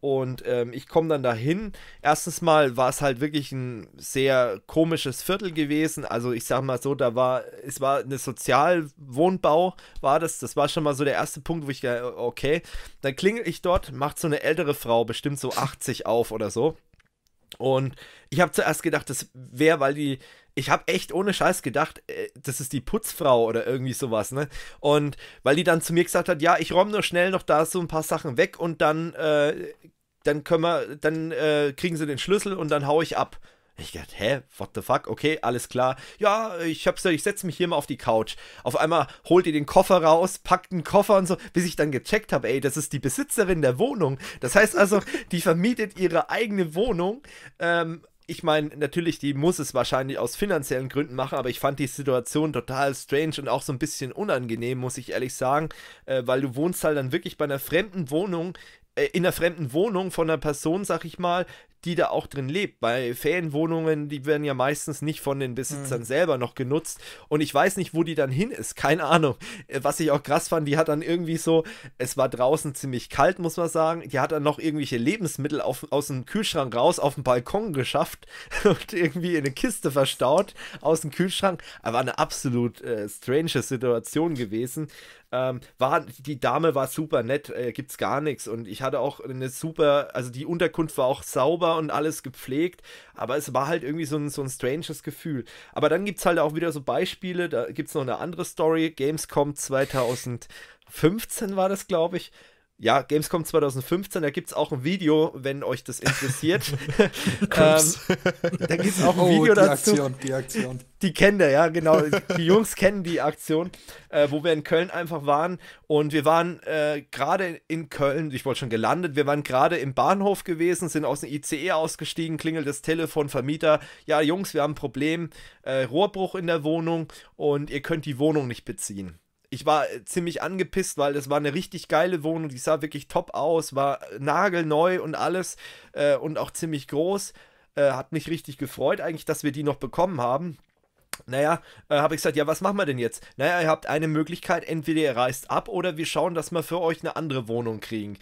[SPEAKER 1] Und ähm, ich komme dann dahin. Erstens mal war es halt wirklich ein sehr komisches Viertel gewesen. Also ich sag mal so, da war, es war eine Sozialwohnbau, war das. Das war schon mal so der erste Punkt, wo ich, äh, okay, dann klingel ich dort, macht so eine ältere Frau, bestimmt so 80 auf oder so. Und ich habe zuerst gedacht, das wäre, weil die, ich habe echt ohne Scheiß gedacht, äh, das ist die Putzfrau oder irgendwie sowas, ne? Und weil die dann zu mir gesagt hat, ja, ich räume nur schnell noch da so ein paar Sachen weg und dann, äh, dann können wir, dann äh, kriegen sie den Schlüssel und dann hau ich ab. Ich dachte, hä, what the fuck? Okay, alles klar. Ja, ich hab's, ich setze mich hier mal auf die Couch. Auf einmal holt ihr den Koffer raus, packt einen Koffer und so, bis ich dann gecheckt habe, ey, das ist die Besitzerin der Wohnung. Das heißt also, die vermietet ihre eigene Wohnung. Ähm, ich meine, natürlich, die muss es wahrscheinlich aus finanziellen Gründen machen, aber ich fand die Situation total strange und auch so ein bisschen unangenehm, muss ich ehrlich sagen, äh, weil du wohnst halt dann wirklich bei einer fremden Wohnung, äh, in einer fremden Wohnung von einer Person, sag ich mal, die da auch drin lebt. Bei Ferienwohnungen, die werden ja meistens nicht von den Besitzern mhm. selber noch genutzt. Und ich weiß nicht, wo die dann hin ist. Keine Ahnung. Äh, was ich auch krass fand, die hat dann irgendwie so, es war draußen ziemlich kalt, muss man sagen. Die hat dann noch irgendwelche Lebensmittel auf, aus dem Kühlschrank raus auf den Balkon geschafft und irgendwie in eine Kiste verstaut aus dem Kühlschrank. Aber eine absolut äh, strange Situation gewesen. Ähm, war, die Dame war super nett, äh, gibt's gar nichts. Und ich hatte auch eine super, also die Unterkunft war auch sauber und alles gepflegt, aber es war halt irgendwie so ein, so ein stranges Gefühl. Aber dann gibt es halt auch wieder so Beispiele, da gibt es noch eine andere Story, Gamescom 2015 war das, glaube ich, ja, Gamescom 2015, da gibt es auch ein Video, wenn euch das interessiert. ähm, da gibt es auch ein oh, Video oh, die dazu. Aktion, die Aktion. Die kennt ihr, ja, genau. Die Jungs kennen die Aktion, äh, wo wir in Köln einfach waren. Und wir waren äh, gerade in Köln, ich wollte schon gelandet, wir waren gerade im Bahnhof gewesen, sind aus dem ICE ausgestiegen, klingelt das Telefon, Vermieter. Ja, Jungs, wir haben ein Problem, äh, Rohrbruch in der Wohnung und ihr könnt die Wohnung nicht beziehen ich war äh, ziemlich angepisst, weil das war eine richtig geile Wohnung, die sah wirklich top aus, war nagelneu und alles äh, und auch ziemlich groß. Äh, hat mich richtig gefreut eigentlich, dass wir die noch bekommen haben. Naja, äh, habe ich gesagt, ja, was machen wir denn jetzt? Naja, ihr habt eine Möglichkeit, entweder ihr reist ab oder wir schauen, dass wir für euch eine andere Wohnung kriegen.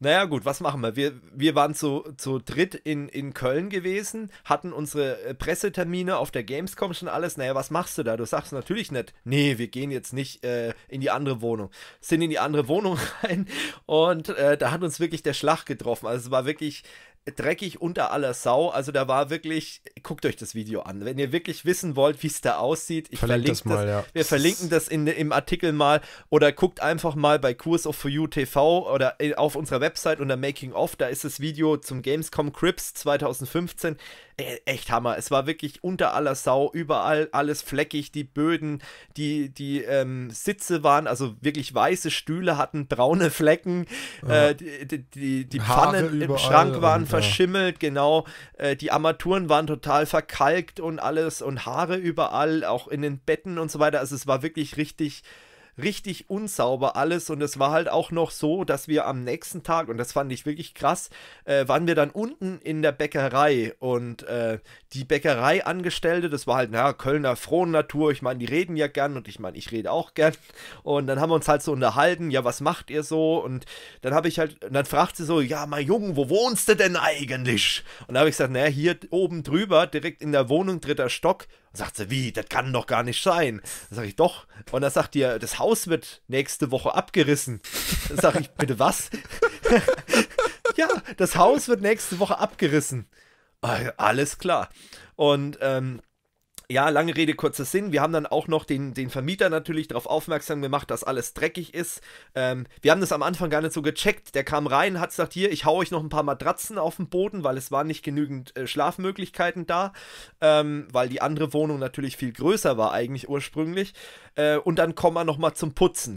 [SPEAKER 1] Naja, gut, was machen wir? Wir, wir waren zu, zu dritt in, in Köln gewesen, hatten unsere äh, Pressetermine auf der Gamescom schon alles. Naja, was machst du da? Du sagst natürlich nicht, nee, wir gehen jetzt nicht äh, in die andere Wohnung. Sind in die andere Wohnung rein und äh, da hat uns wirklich der Schlag getroffen. Also es war wirklich dreckig unter aller Sau. Also da war wirklich, guckt euch das Video an. Wenn ihr wirklich wissen wollt, wie es da aussieht, ich verlinke das, mal, das. Ja. Wir verlinken das in, im Artikel mal oder guckt einfach mal bei Kurs of For You TV oder äh, auf unserer Website unter Making of. Da ist das Video zum Gamescom Crips 2015. Äh, echt Hammer. Es war wirklich unter aller Sau, überall alles fleckig, die Böden, die, die ähm, Sitze waren, also wirklich weiße Stühle hatten braune Flecken, ja. äh, die, die, die, die Pfannen überall, im Schrank waren verschimmelt, genau. Äh, die Armaturen waren total verkalkt und alles und Haare überall, auch in den Betten und so weiter. Also es war wirklich richtig richtig unsauber alles und es war halt auch noch so, dass wir am nächsten Tag, und das fand ich wirklich krass, äh, waren wir dann unten in der Bäckerei und äh, die Bäckerei-Angestellte, das war halt, naja, Kölner Frohnatur, ich meine, die reden ja gern und ich meine, ich rede auch gern und dann haben wir uns halt so unterhalten, ja, was macht ihr so und dann habe ich halt, dann fragt sie so, ja, mein Junge, wo wohnst du denn eigentlich? Und da habe ich gesagt, naja, hier oben drüber, direkt in der Wohnung, dritter Stock, sagt sie, wie, das kann doch gar nicht sein. Dann sage ich, doch. Und dann sagt ihr, das Haus wird nächste Woche abgerissen. Dann sage ich, bitte was? ja, das Haus wird nächste Woche abgerissen. Äh, alles klar. Und ähm, ja, lange Rede, kurzer Sinn. Wir haben dann auch noch den, den Vermieter natürlich darauf aufmerksam gemacht, dass alles dreckig ist. Ähm, wir haben das am Anfang gar nicht so gecheckt. Der kam rein, hat gesagt, hier, ich hau euch noch ein paar Matratzen auf den Boden, weil es waren nicht genügend äh, Schlafmöglichkeiten da, ähm, weil die andere Wohnung natürlich viel größer war eigentlich ursprünglich. Äh, und dann kommen wir nochmal zum Putzen.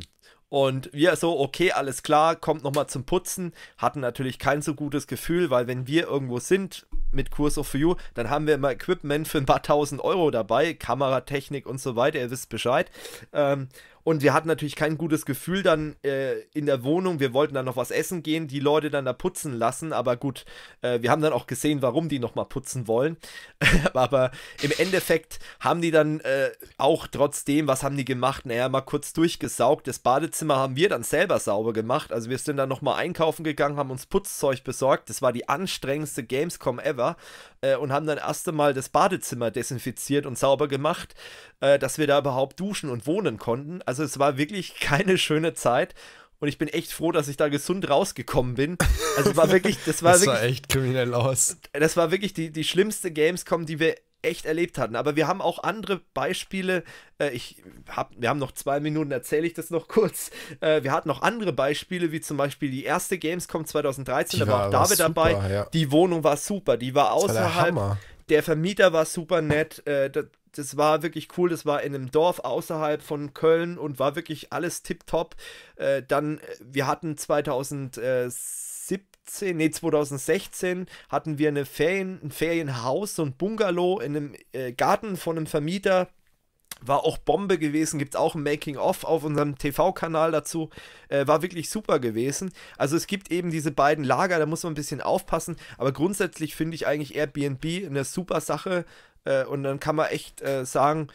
[SPEAKER 1] Und wir so, okay, alles klar, kommt nochmal zum Putzen. Hatten natürlich kein so gutes Gefühl, weil wenn wir irgendwo sind mit Kurs of You, dann haben wir immer Equipment für ein paar tausend Euro dabei, Kameratechnik und so weiter, ihr wisst Bescheid. Ähm, und wir hatten natürlich kein gutes Gefühl dann äh, in der Wohnung. Wir wollten dann noch was essen gehen, die Leute dann da putzen lassen. Aber gut, äh, wir haben dann auch gesehen, warum die nochmal putzen wollen. aber im Endeffekt haben die dann äh, auch trotzdem, was haben die gemacht? Naja, mal kurz durchgesaugt. Das Badezimmer haben wir dann selber sauber gemacht. Also wir sind dann nochmal einkaufen gegangen, haben uns Putzzeug besorgt. Das war die anstrengendste Gamescom ever äh, und haben dann erst einmal das Badezimmer desinfiziert und sauber gemacht, äh, dass wir da überhaupt duschen und wohnen konnten. Also es war wirklich keine schöne Zeit. Und ich bin echt froh, dass ich da gesund rausgekommen bin. Also war wirklich, das war das wirklich. Das sah echt
[SPEAKER 3] kriminell aus.
[SPEAKER 1] Das war wirklich die, die schlimmste Gamescom, die wir echt erlebt hatten. Aber wir haben auch andere Beispiele. Äh, ich hab, wir haben noch zwei Minuten, erzähle ich das noch kurz. Äh, wir hatten noch andere Beispiele, wie zum Beispiel die erste Gamescom 2013, die da war, war auch David super, dabei. Ja. Die Wohnung war super, die war außerhalb. War der, der, Vermieter war super nett. Äh, das, war wirklich cool. Das war in einem Dorf außerhalb von Köln und war wirklich alles tipptopp. Äh, dann, wir hatten 2006 2017, nee, 2016 hatten wir eine Ferien, ein Ferienhaus, so ein Bungalow in einem äh, Garten von einem Vermieter. War auch Bombe gewesen, gibt es auch ein Making-of auf unserem TV-Kanal dazu. Äh, war wirklich super gewesen. Also es gibt eben diese beiden Lager, da muss man ein bisschen aufpassen. Aber grundsätzlich finde ich eigentlich Airbnb eine super Sache. Äh, und dann kann man echt äh, sagen,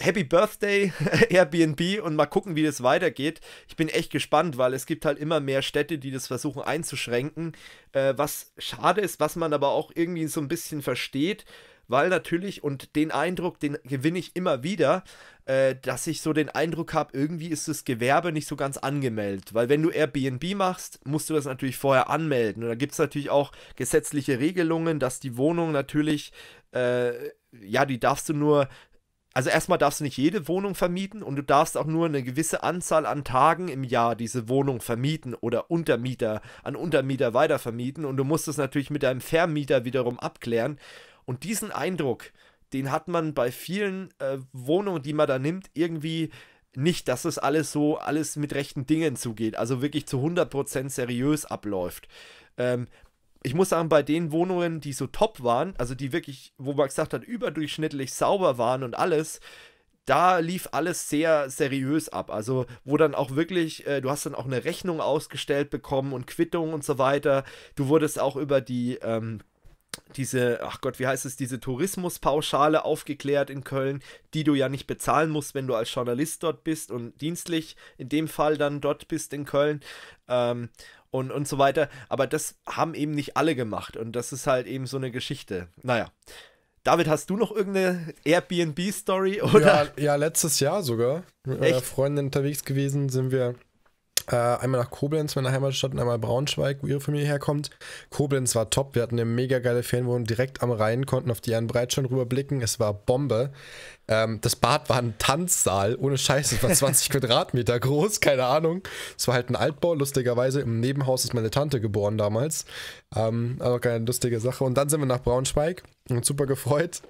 [SPEAKER 1] Happy Birthday Airbnb und mal gucken, wie das weitergeht. Ich bin echt gespannt, weil es gibt halt immer mehr Städte, die das versuchen einzuschränken, äh, was schade ist, was man aber auch irgendwie so ein bisschen versteht, weil natürlich, und den Eindruck, den gewinne ich immer wieder, äh, dass ich so den Eindruck habe, irgendwie ist das Gewerbe nicht so ganz angemeldet. Weil wenn du Airbnb machst, musst du das natürlich vorher anmelden. Und da gibt es natürlich auch gesetzliche Regelungen, dass die Wohnung natürlich, äh, ja, die darfst du nur also erstmal darfst du nicht jede Wohnung vermieten und du darfst auch nur eine gewisse Anzahl an Tagen im Jahr diese Wohnung vermieten oder Untermieter an Untermieter weitervermieten und du musst es natürlich mit deinem Vermieter wiederum abklären. Und diesen Eindruck, den hat man bei vielen äh, Wohnungen, die man da nimmt, irgendwie nicht, dass es alles so, alles mit rechten Dingen zugeht, also wirklich zu 100% seriös abläuft. Ähm, ich muss sagen, bei den Wohnungen, die so top waren, also die wirklich, wo man gesagt hat, überdurchschnittlich sauber waren und alles, da lief alles sehr seriös ab. Also, wo dann auch wirklich, äh, du hast dann auch eine Rechnung ausgestellt bekommen und Quittung und so weiter. Du wurdest auch über die, ähm, diese, ach Gott, wie heißt es, diese Tourismuspauschale aufgeklärt in Köln, die du ja nicht bezahlen musst, wenn du als Journalist dort bist und dienstlich in dem Fall dann dort bist in Köln. Ähm, und, und so weiter. Aber das haben eben nicht alle gemacht und das ist halt eben so eine Geschichte. Naja. David, hast du noch irgendeine Airbnb-Story? Ja,
[SPEAKER 3] ja, letztes Jahr sogar. Mit Echt? meiner Freundin unterwegs gewesen, sind wir äh, einmal nach Koblenz, meiner Heimatstadt, und einmal Braunschweig, wo ihre Familie herkommt. Koblenz war top. Wir hatten eine mega geile Fernwohnung direkt am Rhein, konnten auf die Ehrenbreitschein rüberblicken. Es war Bombe. Ähm, das Bad war ein Tanzsaal, ohne Scheiße. Es war 20 Quadratmeter groß, keine Ahnung. Es war halt ein Altbau. Lustigerweise im Nebenhaus ist meine Tante geboren damals. Ähm, also keine lustige Sache. Und dann sind wir nach Braunschweig und super gefreut.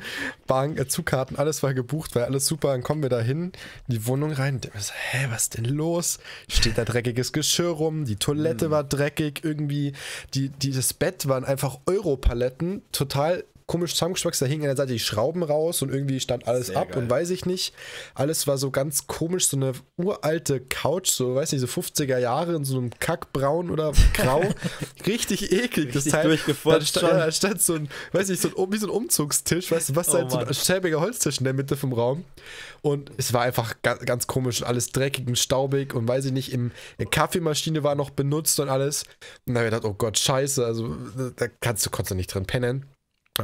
[SPEAKER 3] Bank, äh, Zugkarten, alles war gebucht, war alles super. Dann kommen wir da hin, in die Wohnung rein. Und so, hä, was ist denn los? Steht da dreckiges Geschirr rum, die Toilette mhm. war dreckig, irgendwie die, die, das Bett waren einfach Europaletten, total komisch zusammengeschweißt. Da hingen an der Seite die Schrauben raus und irgendwie stand alles Sehr ab geil. und weiß ich nicht. Alles war so ganz komisch, so eine uralte Couch, so weiß nicht, so 50er Jahre in so einem Kackbraun oder Grau. Richtig eklig, das Teil. Da stand, da stand so ein, weiß nicht, so ein, wie so ein Umzugstisch, weißt du, was oh, halt so ein schäbiger Holztisch in der Mitte vom Raum. Und es war einfach ganz, ganz komisch und alles dreckig und staubig und weiß ich nicht, im, Kaffeemaschine war noch benutzt und alles. Und da habe ich gedacht, oh Gott, scheiße, also da kannst du, konntest du nicht drin pennen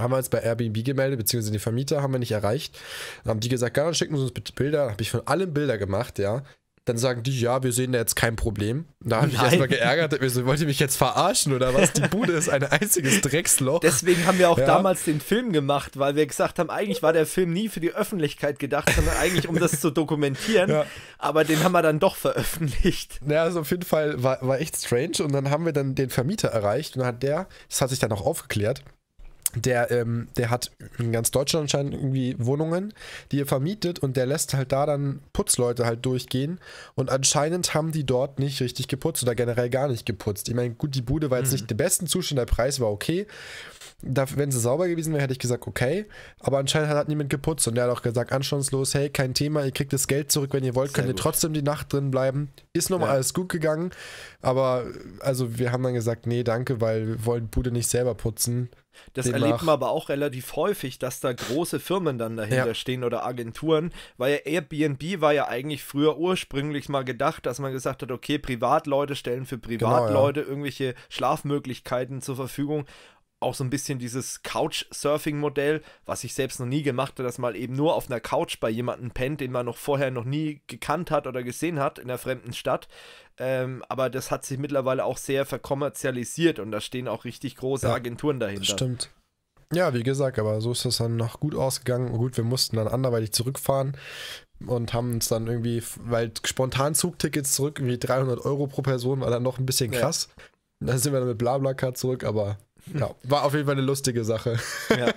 [SPEAKER 3] haben wir uns bei Airbnb gemeldet, beziehungsweise die Vermieter haben wir nicht erreicht. Dann haben die gesagt, ja, dann schicken Sie uns bitte Bilder. Dann habe ich von allen Bilder gemacht, ja. Dann sagen die, ja, wir sehen da jetzt kein Problem. Da habe ich erstmal geärgert, wollt ihr mich jetzt verarschen oder was? Die Bude ist ein einziges Drecksloch. Deswegen haben wir auch ja. damals
[SPEAKER 1] den Film gemacht, weil wir gesagt haben, eigentlich war der Film nie für die Öffentlichkeit gedacht, sondern
[SPEAKER 3] eigentlich um das zu dokumentieren. Ja. Aber den haben wir dann doch veröffentlicht. Ja, also auf jeden Fall war, war echt strange. Und dann haben wir dann den Vermieter erreicht und dann hat der, das hat sich dann auch aufgeklärt, der, ähm, der hat in ganz Deutschland anscheinend irgendwie Wohnungen, die er vermietet und der lässt halt da dann Putzleute halt durchgehen und anscheinend haben die dort nicht richtig geputzt oder generell gar nicht geputzt. Ich meine, gut, die Bude war jetzt mhm. nicht im besten Zustand, der Preis war okay. Da, wenn sie sauber gewesen wäre, hätte ich gesagt, okay, aber anscheinend hat, hat niemand geputzt und der hat auch gesagt, anschauungslos, hey, kein Thema, ihr kriegt das Geld zurück, wenn ihr wollt, Sehr könnt gut. ihr trotzdem die Nacht drin bleiben. Ist nochmal ja. alles gut gegangen, aber also wir haben dann gesagt, nee, danke, weil wir wollen Bude nicht selber putzen, das Demnach. erlebt man
[SPEAKER 1] aber auch relativ häufig, dass da große Firmen dann dahinter ja. stehen oder Agenturen, weil ja Airbnb war ja eigentlich früher ursprünglich mal gedacht, dass man gesagt hat, okay, Privatleute stellen für Privatleute genau, ja. irgendwelche Schlafmöglichkeiten zur Verfügung auch so ein bisschen dieses Couch-Surfing-Modell, was ich selbst noch nie gemacht habe, dass man eben nur auf einer Couch bei jemandem pennt, den man noch vorher noch nie gekannt hat oder gesehen hat in einer fremden Stadt. Ähm, aber das hat sich mittlerweile auch sehr verkommerzialisiert und da stehen auch richtig große ja, Agenturen dahinter. Stimmt.
[SPEAKER 3] Ja, wie gesagt, aber so ist das dann noch gut ausgegangen. Gut, wir mussten dann anderweitig zurückfahren und haben uns dann irgendwie, weil spontan Zugtickets zurück, irgendwie 300 Euro pro Person war dann noch ein bisschen krass. Ja. Dann sind wir dann mit Blablacar zurück, aber ja, war auf jeden Fall eine lustige Sache. Ja.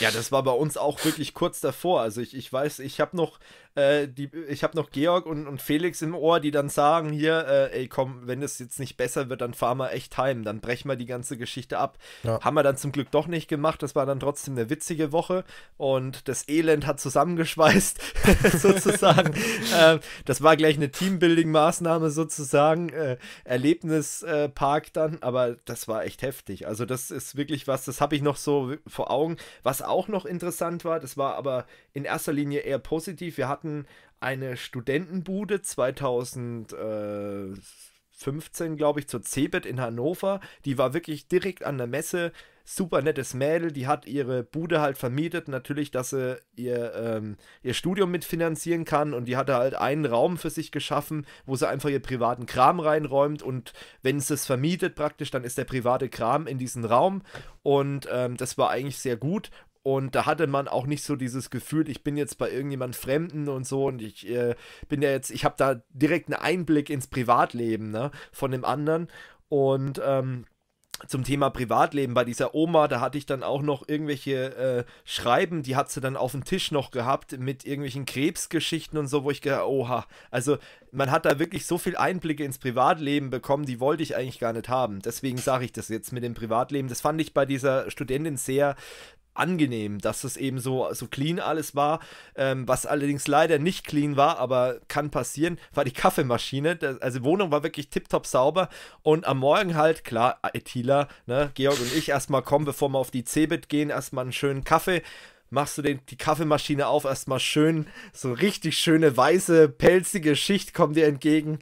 [SPEAKER 1] ja. das war bei uns auch wirklich kurz davor. Also ich, ich weiß, ich habe noch äh, die, ich habe noch Georg und, und Felix im Ohr, die dann sagen hier, äh, ey komm, wenn das jetzt nicht besser wird, dann fahren wir echt heim, dann brechen wir die ganze Geschichte ab. Ja. Haben wir dann zum Glück doch nicht gemacht, das war dann trotzdem eine witzige Woche und das Elend hat zusammengeschweißt, sozusagen. äh, das war gleich eine Teambuilding-Maßnahme sozusagen, äh, Erlebnispark dann, aber das war echt heftig. Also das ist wirklich was, das habe ich noch so vor Augen. Was auch noch interessant war, das war aber in erster Linie eher positiv, wir hatten hatten eine Studentenbude 2015, glaube ich, zur CeBIT in Hannover. Die war wirklich direkt an der Messe. Super nettes Mädel, die hat ihre Bude halt vermietet, natürlich, dass sie ihr, ähm, ihr Studium mitfinanzieren kann. Und die hatte halt einen Raum für sich geschaffen, wo sie einfach ihr privaten Kram reinräumt. Und wenn sie es vermietet praktisch, dann ist der private Kram in diesen Raum. Und ähm, das war eigentlich sehr gut. Und da hatte man auch nicht so dieses Gefühl, ich bin jetzt bei irgendjemand Fremden und so und ich äh, bin ja jetzt, ich habe da direkt einen Einblick ins Privatleben ne, von dem anderen. Und ähm, zum Thema Privatleben bei dieser Oma, da hatte ich dann auch noch irgendwelche äh, Schreiben, die hat sie dann auf dem Tisch noch gehabt mit irgendwelchen Krebsgeschichten und so, wo ich gedacht, oha, also man hat da wirklich so viel Einblicke ins Privatleben bekommen, die wollte ich eigentlich gar nicht haben. Deswegen sage ich das jetzt mit dem Privatleben. Das fand ich bei dieser Studentin sehr angenehm, dass es eben so, so clean alles war, ähm, was allerdings leider nicht clean war, aber kann passieren, war die Kaffeemaschine. Das, also die Wohnung war wirklich tiptop sauber und am Morgen halt, klar, ITler, ne, Georg und ich erstmal kommen, bevor wir auf die Cebit gehen, erstmal einen schönen Kaffee machst du den, die Kaffeemaschine auf, erstmal schön, so richtig schöne, weiße, pelzige Schicht kommt dir entgegen.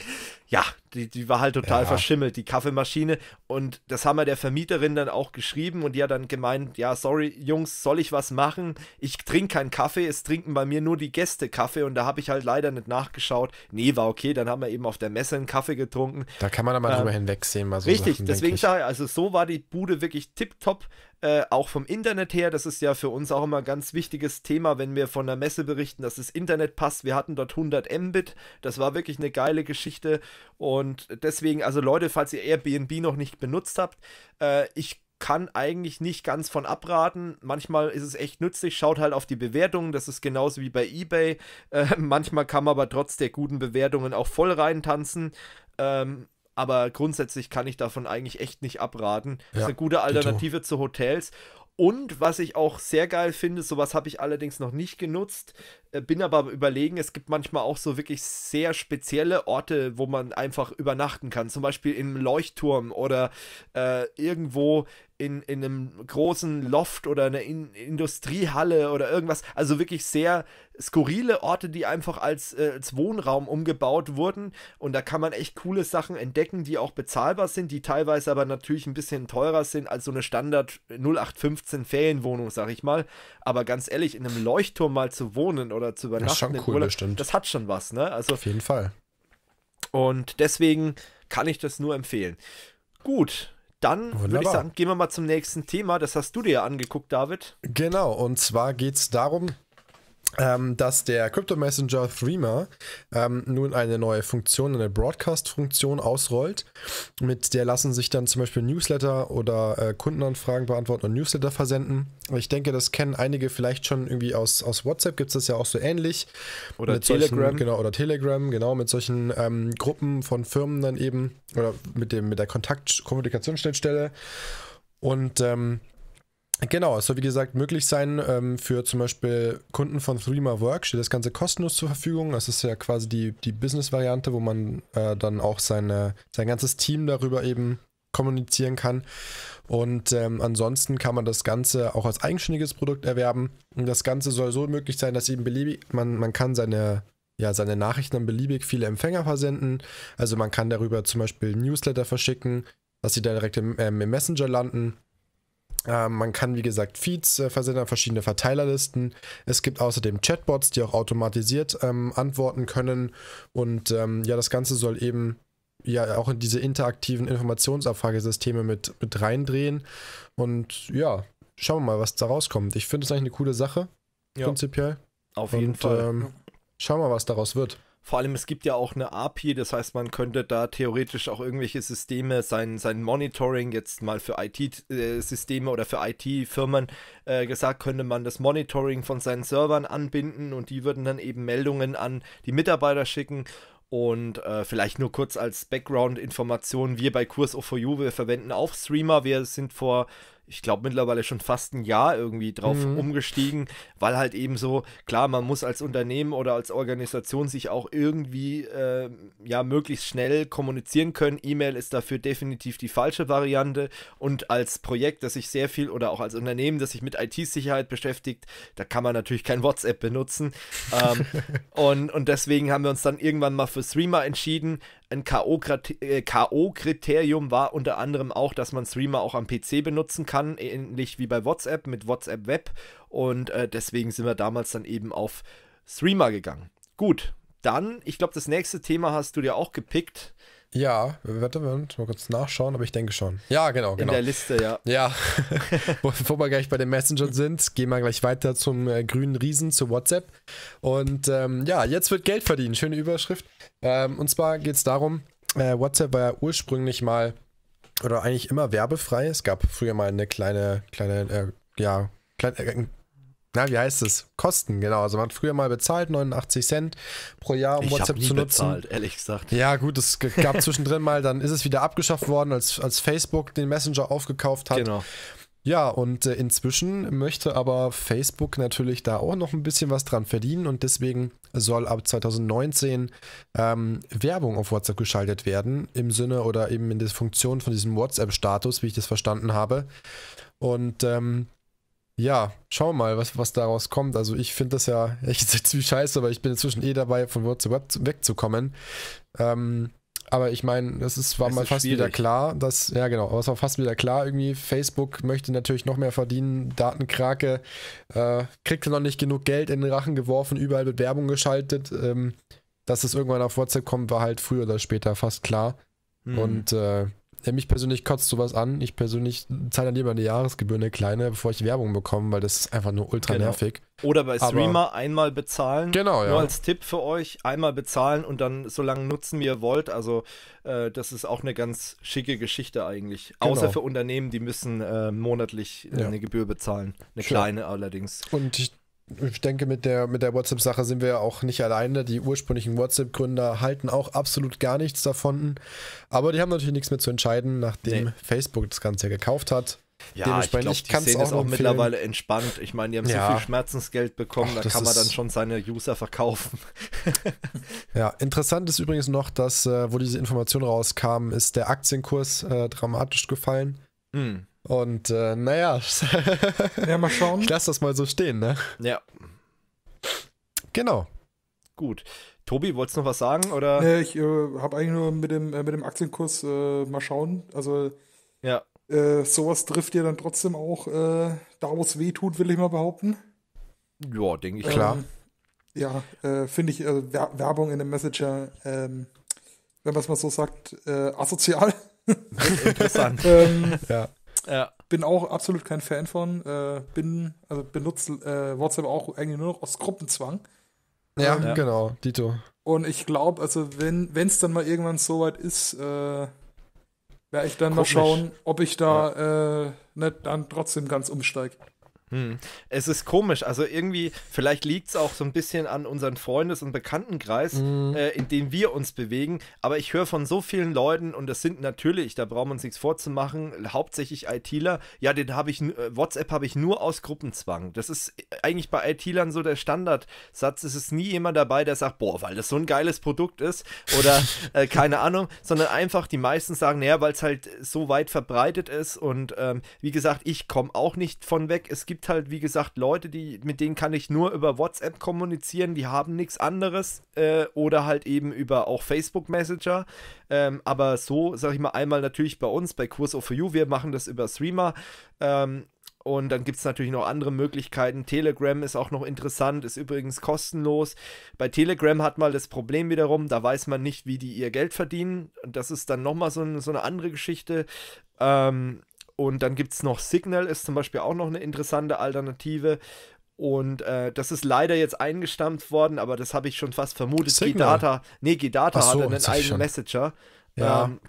[SPEAKER 1] Ja, die, die war halt total ja. verschimmelt, die Kaffeemaschine. Und das haben wir der Vermieterin dann auch geschrieben und die hat dann gemeint, ja, sorry, Jungs, soll ich was machen? Ich trinke keinen Kaffee, es trinken bei mir nur die Gäste Kaffee und da habe ich halt leider nicht nachgeschaut. Nee, war okay, dann haben wir eben auf der Messe einen Kaffee getrunken.
[SPEAKER 3] Da kann man aber ähm, drüber hinwegsehen. Mal so richtig, Sachen, deswegen, ich.
[SPEAKER 1] also so war die Bude wirklich tipptopp äh, auch vom Internet her, das ist ja für uns auch immer ein ganz wichtiges Thema, wenn wir von der Messe berichten, dass das Internet passt. Wir hatten dort 100 Mbit, das war wirklich eine geile Geschichte und deswegen, also Leute, falls ihr Airbnb noch nicht benutzt habt, äh, ich kann eigentlich nicht ganz von abraten. Manchmal ist es echt nützlich. Schaut halt auf die Bewertungen. Das ist genauso wie bei eBay. Äh, manchmal kann man aber trotz der guten Bewertungen auch voll reintanzen. Ähm, aber grundsätzlich kann ich davon eigentlich echt nicht abraten. Ja, ist eine gute Alternative zu Hotels. Und was ich auch sehr geil finde, sowas habe ich allerdings noch nicht genutzt, äh, bin aber überlegen, es gibt manchmal auch so wirklich sehr spezielle Orte, wo man einfach übernachten kann. Zum Beispiel im Leuchtturm oder äh, irgendwo in, in einem großen Loft oder einer in Industriehalle oder irgendwas. Also wirklich sehr skurrile Orte, die einfach als, äh, als Wohnraum umgebaut wurden. Und da kann man echt coole Sachen entdecken, die auch bezahlbar sind, die teilweise aber natürlich ein bisschen teurer sind als so eine Standard 0815 Ferienwohnung, sag ich mal. Aber ganz ehrlich, in einem Leuchtturm mal zu wohnen oder oder zu übernachten. Das ist schon cool, bestimmt. Das hat schon was, ne? Also, Auf jeden Fall. Und deswegen kann ich das nur empfehlen. Gut, dann würde ich sagen, gehen wir mal zum nächsten Thema. Das hast du dir ja
[SPEAKER 3] angeguckt, David. Genau, und zwar geht es darum, ähm, dass der Crypto Messenger Threema ähm, nun eine neue Funktion, eine Broadcast-Funktion ausrollt. Mit der lassen sich dann zum Beispiel Newsletter oder äh, Kundenanfragen beantworten und Newsletter versenden. Ich denke, das kennen einige vielleicht schon irgendwie aus, aus WhatsApp, gibt es das ja auch so ähnlich. Oder mit Telegram. Solchen, genau, oder Telegram, genau, mit solchen ähm, Gruppen von Firmen dann eben oder mit, dem, mit der Kontaktkommunikationsschnittstelle. Und ähm, Genau, es soll wie gesagt möglich sein, ähm, für zum Beispiel Kunden von Threema Work steht das Ganze kostenlos zur Verfügung. Das ist ja quasi die, die Business-Variante, wo man äh, dann auch seine, sein ganzes Team darüber eben kommunizieren kann. Und ähm, ansonsten kann man das Ganze auch als eigenständiges Produkt erwerben. Und das Ganze soll so möglich sein, dass eben beliebig, man, man kann seine ja, seine Nachrichten an beliebig viele Empfänger versenden. Also man kann darüber zum Beispiel Newsletter verschicken, dass sie da direkt im, ähm, im Messenger landen. Ähm, man kann, wie gesagt, Feeds äh, versenden, verschiedene Verteilerlisten. Es gibt außerdem Chatbots, die auch automatisiert ähm, antworten können. Und ähm, ja, das Ganze soll eben ja auch in diese interaktiven Informationsabfragesysteme mit, mit reindrehen. Und ja, schauen wir mal, was da rauskommt. Ich finde es eigentlich eine coole Sache, ja. prinzipiell. Auf jeden Und, Fall. Ähm, schauen wir mal, was daraus wird.
[SPEAKER 1] Vor allem, es gibt ja auch eine API, das heißt, man könnte da theoretisch auch irgendwelche Systeme, sein, sein Monitoring jetzt mal für IT-Systeme äh, oder für IT-Firmen äh, gesagt, könnte man das Monitoring von seinen Servern anbinden und die würden dann eben Meldungen an die Mitarbeiter schicken. Und äh, vielleicht nur kurz als Background-Information, wir bei Kurs O4U, wir verwenden auch Streamer. Wir sind vor ich glaube, mittlerweile schon fast ein Jahr irgendwie drauf mhm. umgestiegen, weil halt eben so, klar, man muss als Unternehmen oder als Organisation sich auch irgendwie äh, ja möglichst schnell kommunizieren können. E-Mail ist dafür definitiv die falsche Variante und als Projekt, das sich sehr viel oder auch als Unternehmen, das sich mit IT-Sicherheit beschäftigt, da kann man natürlich kein WhatsApp benutzen. ähm, und, und deswegen haben wir uns dann irgendwann mal für Streamer entschieden, ein K.O.-Kriterium äh, war unter anderem auch, dass man Streamer auch am PC benutzen kann, ähnlich wie bei WhatsApp mit WhatsApp Web. Und äh, deswegen sind wir damals dann eben auf Streamer gegangen. Gut, dann, ich glaube, das nächste Thema hast du dir auch gepickt.
[SPEAKER 3] Ja, warte, mal kurz nachschauen, aber ich denke schon. Ja, genau, genau. In der Liste, ja. Ja, bevor wir gleich bei den Messengern sind, gehen wir gleich weiter zum äh, grünen Riesen, zu WhatsApp. Und ähm, ja, jetzt wird Geld verdienen. Schöne Überschrift. Ähm, und zwar geht es darum, äh, WhatsApp war ja ursprünglich mal oder eigentlich immer werbefrei. Es gab früher mal eine kleine, kleine, äh, ja, kleine, äh, na, wie heißt es? Kosten, genau. Also man hat früher mal bezahlt, 89 Cent pro Jahr, um ich WhatsApp nie zu nutzen. Bezahlt, ehrlich gesagt. Ja, gut, es gab zwischendrin mal, dann ist es wieder abgeschafft worden, als, als Facebook den Messenger aufgekauft hat. Genau. Ja, und äh, inzwischen möchte aber Facebook natürlich da auch noch ein bisschen was dran verdienen und deswegen soll ab 2019 ähm, Werbung auf WhatsApp geschaltet werden, im Sinne oder eben in der Funktion von diesem WhatsApp-Status, wie ich das verstanden habe. Und ähm, ja, schau mal, was, was daraus kommt. Also ich finde das ja echt ziemlich scheiße, aber ich bin inzwischen eh dabei, von Word zu Web wegzukommen. Ähm, aber ich meine, es ist, war es mal ist fast schwierig. wieder klar, dass, ja genau, aber es war fast wieder klar, irgendwie, Facebook möchte natürlich noch mehr verdienen, Datenkrake, äh, kriegt noch nicht genug Geld in den Rachen geworfen, überall wird Werbung geschaltet. Ähm, dass es irgendwann auf WhatsApp kommt, war halt früher oder später fast klar. Mhm. Und äh, ja, mich persönlich kotzt sowas an. Ich persönlich zahle dann lieber eine Jahresgebühr, eine kleine, bevor ich Werbung bekomme, weil das ist einfach nur ultra genau. nervig. Oder bei Streamer
[SPEAKER 1] Aber einmal bezahlen. Genau, ja. Nur als Tipp für euch, einmal bezahlen und dann so lange nutzen, wie ihr wollt. Also äh, das ist auch eine ganz schicke Geschichte eigentlich. Genau. Außer für
[SPEAKER 3] Unternehmen, die müssen äh, monatlich äh, ja. eine Gebühr bezahlen. Eine Klar. kleine allerdings. Und ich ich denke, mit der, mit der WhatsApp-Sache sind wir ja auch nicht alleine. Die ursprünglichen WhatsApp-Gründer halten auch absolut gar nichts davon. Aber die haben natürlich nichts mehr zu entscheiden, nachdem nee. Facebook das Ganze gekauft hat. Ja, ich glaube, die Szene ist auch mittlerweile
[SPEAKER 1] entspannt. Ich meine, die haben ja. so viel Schmerzensgeld bekommen, Ach, da kann man dann schon seine User verkaufen.
[SPEAKER 3] ja, interessant ist übrigens noch, dass, äh, wo diese Information rauskam, ist der Aktienkurs äh, dramatisch gefallen. Mhm. Und äh, naja.
[SPEAKER 2] ja, mal schauen. Ich lasse das mal so stehen, ne? Ja. Genau.
[SPEAKER 1] Gut. Tobi, wolltest du noch was sagen? Oder? Nee, ich
[SPEAKER 2] äh, habe eigentlich nur mit dem, äh, mit dem Aktienkurs äh, mal schauen. Also, ja. äh, sowas trifft dir dann trotzdem auch äh, da, wo es weh tut, will ich mal behaupten.
[SPEAKER 1] Ja, denke ich. Klar. Ähm,
[SPEAKER 2] ja, äh, finde ich also, Wer Werbung in einem Messenger, ähm, wenn man es mal so sagt, äh, asozial. Interessant. ähm, ja. Ja. Bin auch absolut kein Fan von. Äh, bin, also benutze äh, WhatsApp auch eigentlich nur noch aus Gruppenzwang. Ja, ähm, genau, Dito. Und ich glaube, also wenn es dann mal irgendwann soweit ist, äh, werde ich dann Guck mal schauen, ob ich da ja. Äh, nicht dann trotzdem ganz umsteige.
[SPEAKER 1] Hm. Es ist komisch, also irgendwie, vielleicht liegt es auch so ein bisschen an unseren Freundes- und Bekanntenkreis, mhm. äh, in dem wir uns bewegen, aber ich höre von so vielen Leuten und das sind natürlich, da brauchen wir uns nichts vorzumachen, hauptsächlich ITler, ja, den habe ich, äh, WhatsApp habe ich nur aus Gruppenzwang. Das ist eigentlich bei ITlern so der Standardsatz, es ist nie jemand dabei, der sagt, boah, weil das so ein geiles Produkt ist oder äh, keine Ahnung, sondern einfach die meisten sagen, naja, weil es halt so weit verbreitet ist und ähm, wie gesagt, ich komme auch nicht von weg, es gibt gibt halt, wie gesagt, Leute, die, mit denen kann ich nur über WhatsApp kommunizieren, die haben nichts anderes äh, oder halt eben über auch Facebook Messenger. Ähm, aber so, sag ich mal, einmal natürlich bei uns, bei Kurs of You, wir machen das über Streamer. Ähm, und dann gibt es natürlich noch andere Möglichkeiten. Telegram ist auch noch interessant, ist übrigens kostenlos. Bei Telegram hat man das Problem wiederum, da weiß man nicht, wie die ihr Geld verdienen. Und das ist dann nochmal so, ein, so eine andere Geschichte. Ähm, und dann gibt es noch Signal, ist zum Beispiel auch noch eine interessante Alternative. Und äh, das ist leider jetzt eingestampft worden, aber das habe ich schon fast vermutet. Signal. G-Data, nee, so, hatte einen eigenen Messenger. Ja. Ähm,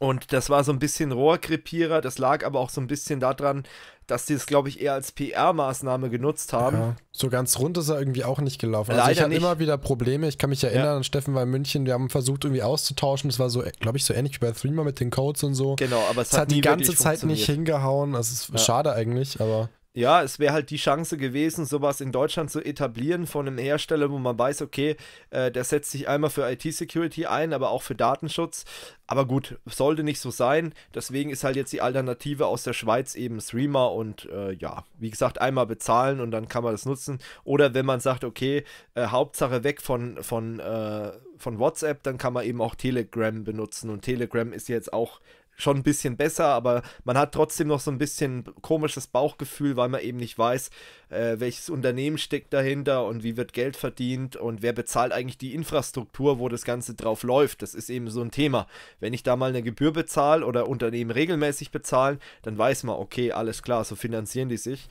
[SPEAKER 1] und das war so ein bisschen Rohrkrepierer. Das lag aber auch so ein bisschen daran, dass die es, glaube ich, eher als
[SPEAKER 3] PR-Maßnahme genutzt haben. Ja. So ganz rund ist er irgendwie auch nicht gelaufen. Also Leider also ich hatte immer wieder Probleme. Ich kann mich erinnern ja. an Steffen bei München. Wir haben versucht, irgendwie auszutauschen. Das war so, glaube ich, so ähnlich wie bei Threema mit den Codes und so. Genau, aber es, es hat, hat die ganze Zeit nicht hingehauen. Das also ist ja. schade eigentlich, aber
[SPEAKER 1] ja, es wäre halt die Chance gewesen, sowas in Deutschland zu etablieren von einem Hersteller, wo man weiß, okay, äh, der setzt sich einmal für IT-Security ein, aber auch für Datenschutz. Aber gut, sollte nicht so sein. Deswegen ist halt jetzt die Alternative aus der Schweiz eben Streamer und äh, ja, wie gesagt, einmal bezahlen und dann kann man das nutzen. Oder wenn man sagt, okay, äh, Hauptsache weg von, von, äh, von WhatsApp, dann kann man eben auch Telegram benutzen. Und Telegram ist jetzt auch schon ein bisschen besser, aber man hat trotzdem noch so ein bisschen komisches Bauchgefühl, weil man eben nicht weiß, äh, welches Unternehmen steckt dahinter und wie wird Geld verdient und wer bezahlt eigentlich die Infrastruktur, wo das Ganze drauf läuft. Das ist eben so ein Thema. Wenn ich da mal eine Gebühr bezahle oder Unternehmen regelmäßig bezahlen, dann weiß man, okay, alles klar, so finanzieren die sich.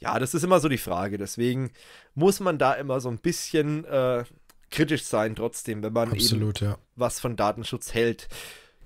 [SPEAKER 1] Ja, das ist immer so die Frage. Deswegen muss man da immer so ein bisschen äh, kritisch sein, trotzdem, wenn man Absolut, eben ja. was von Datenschutz hält.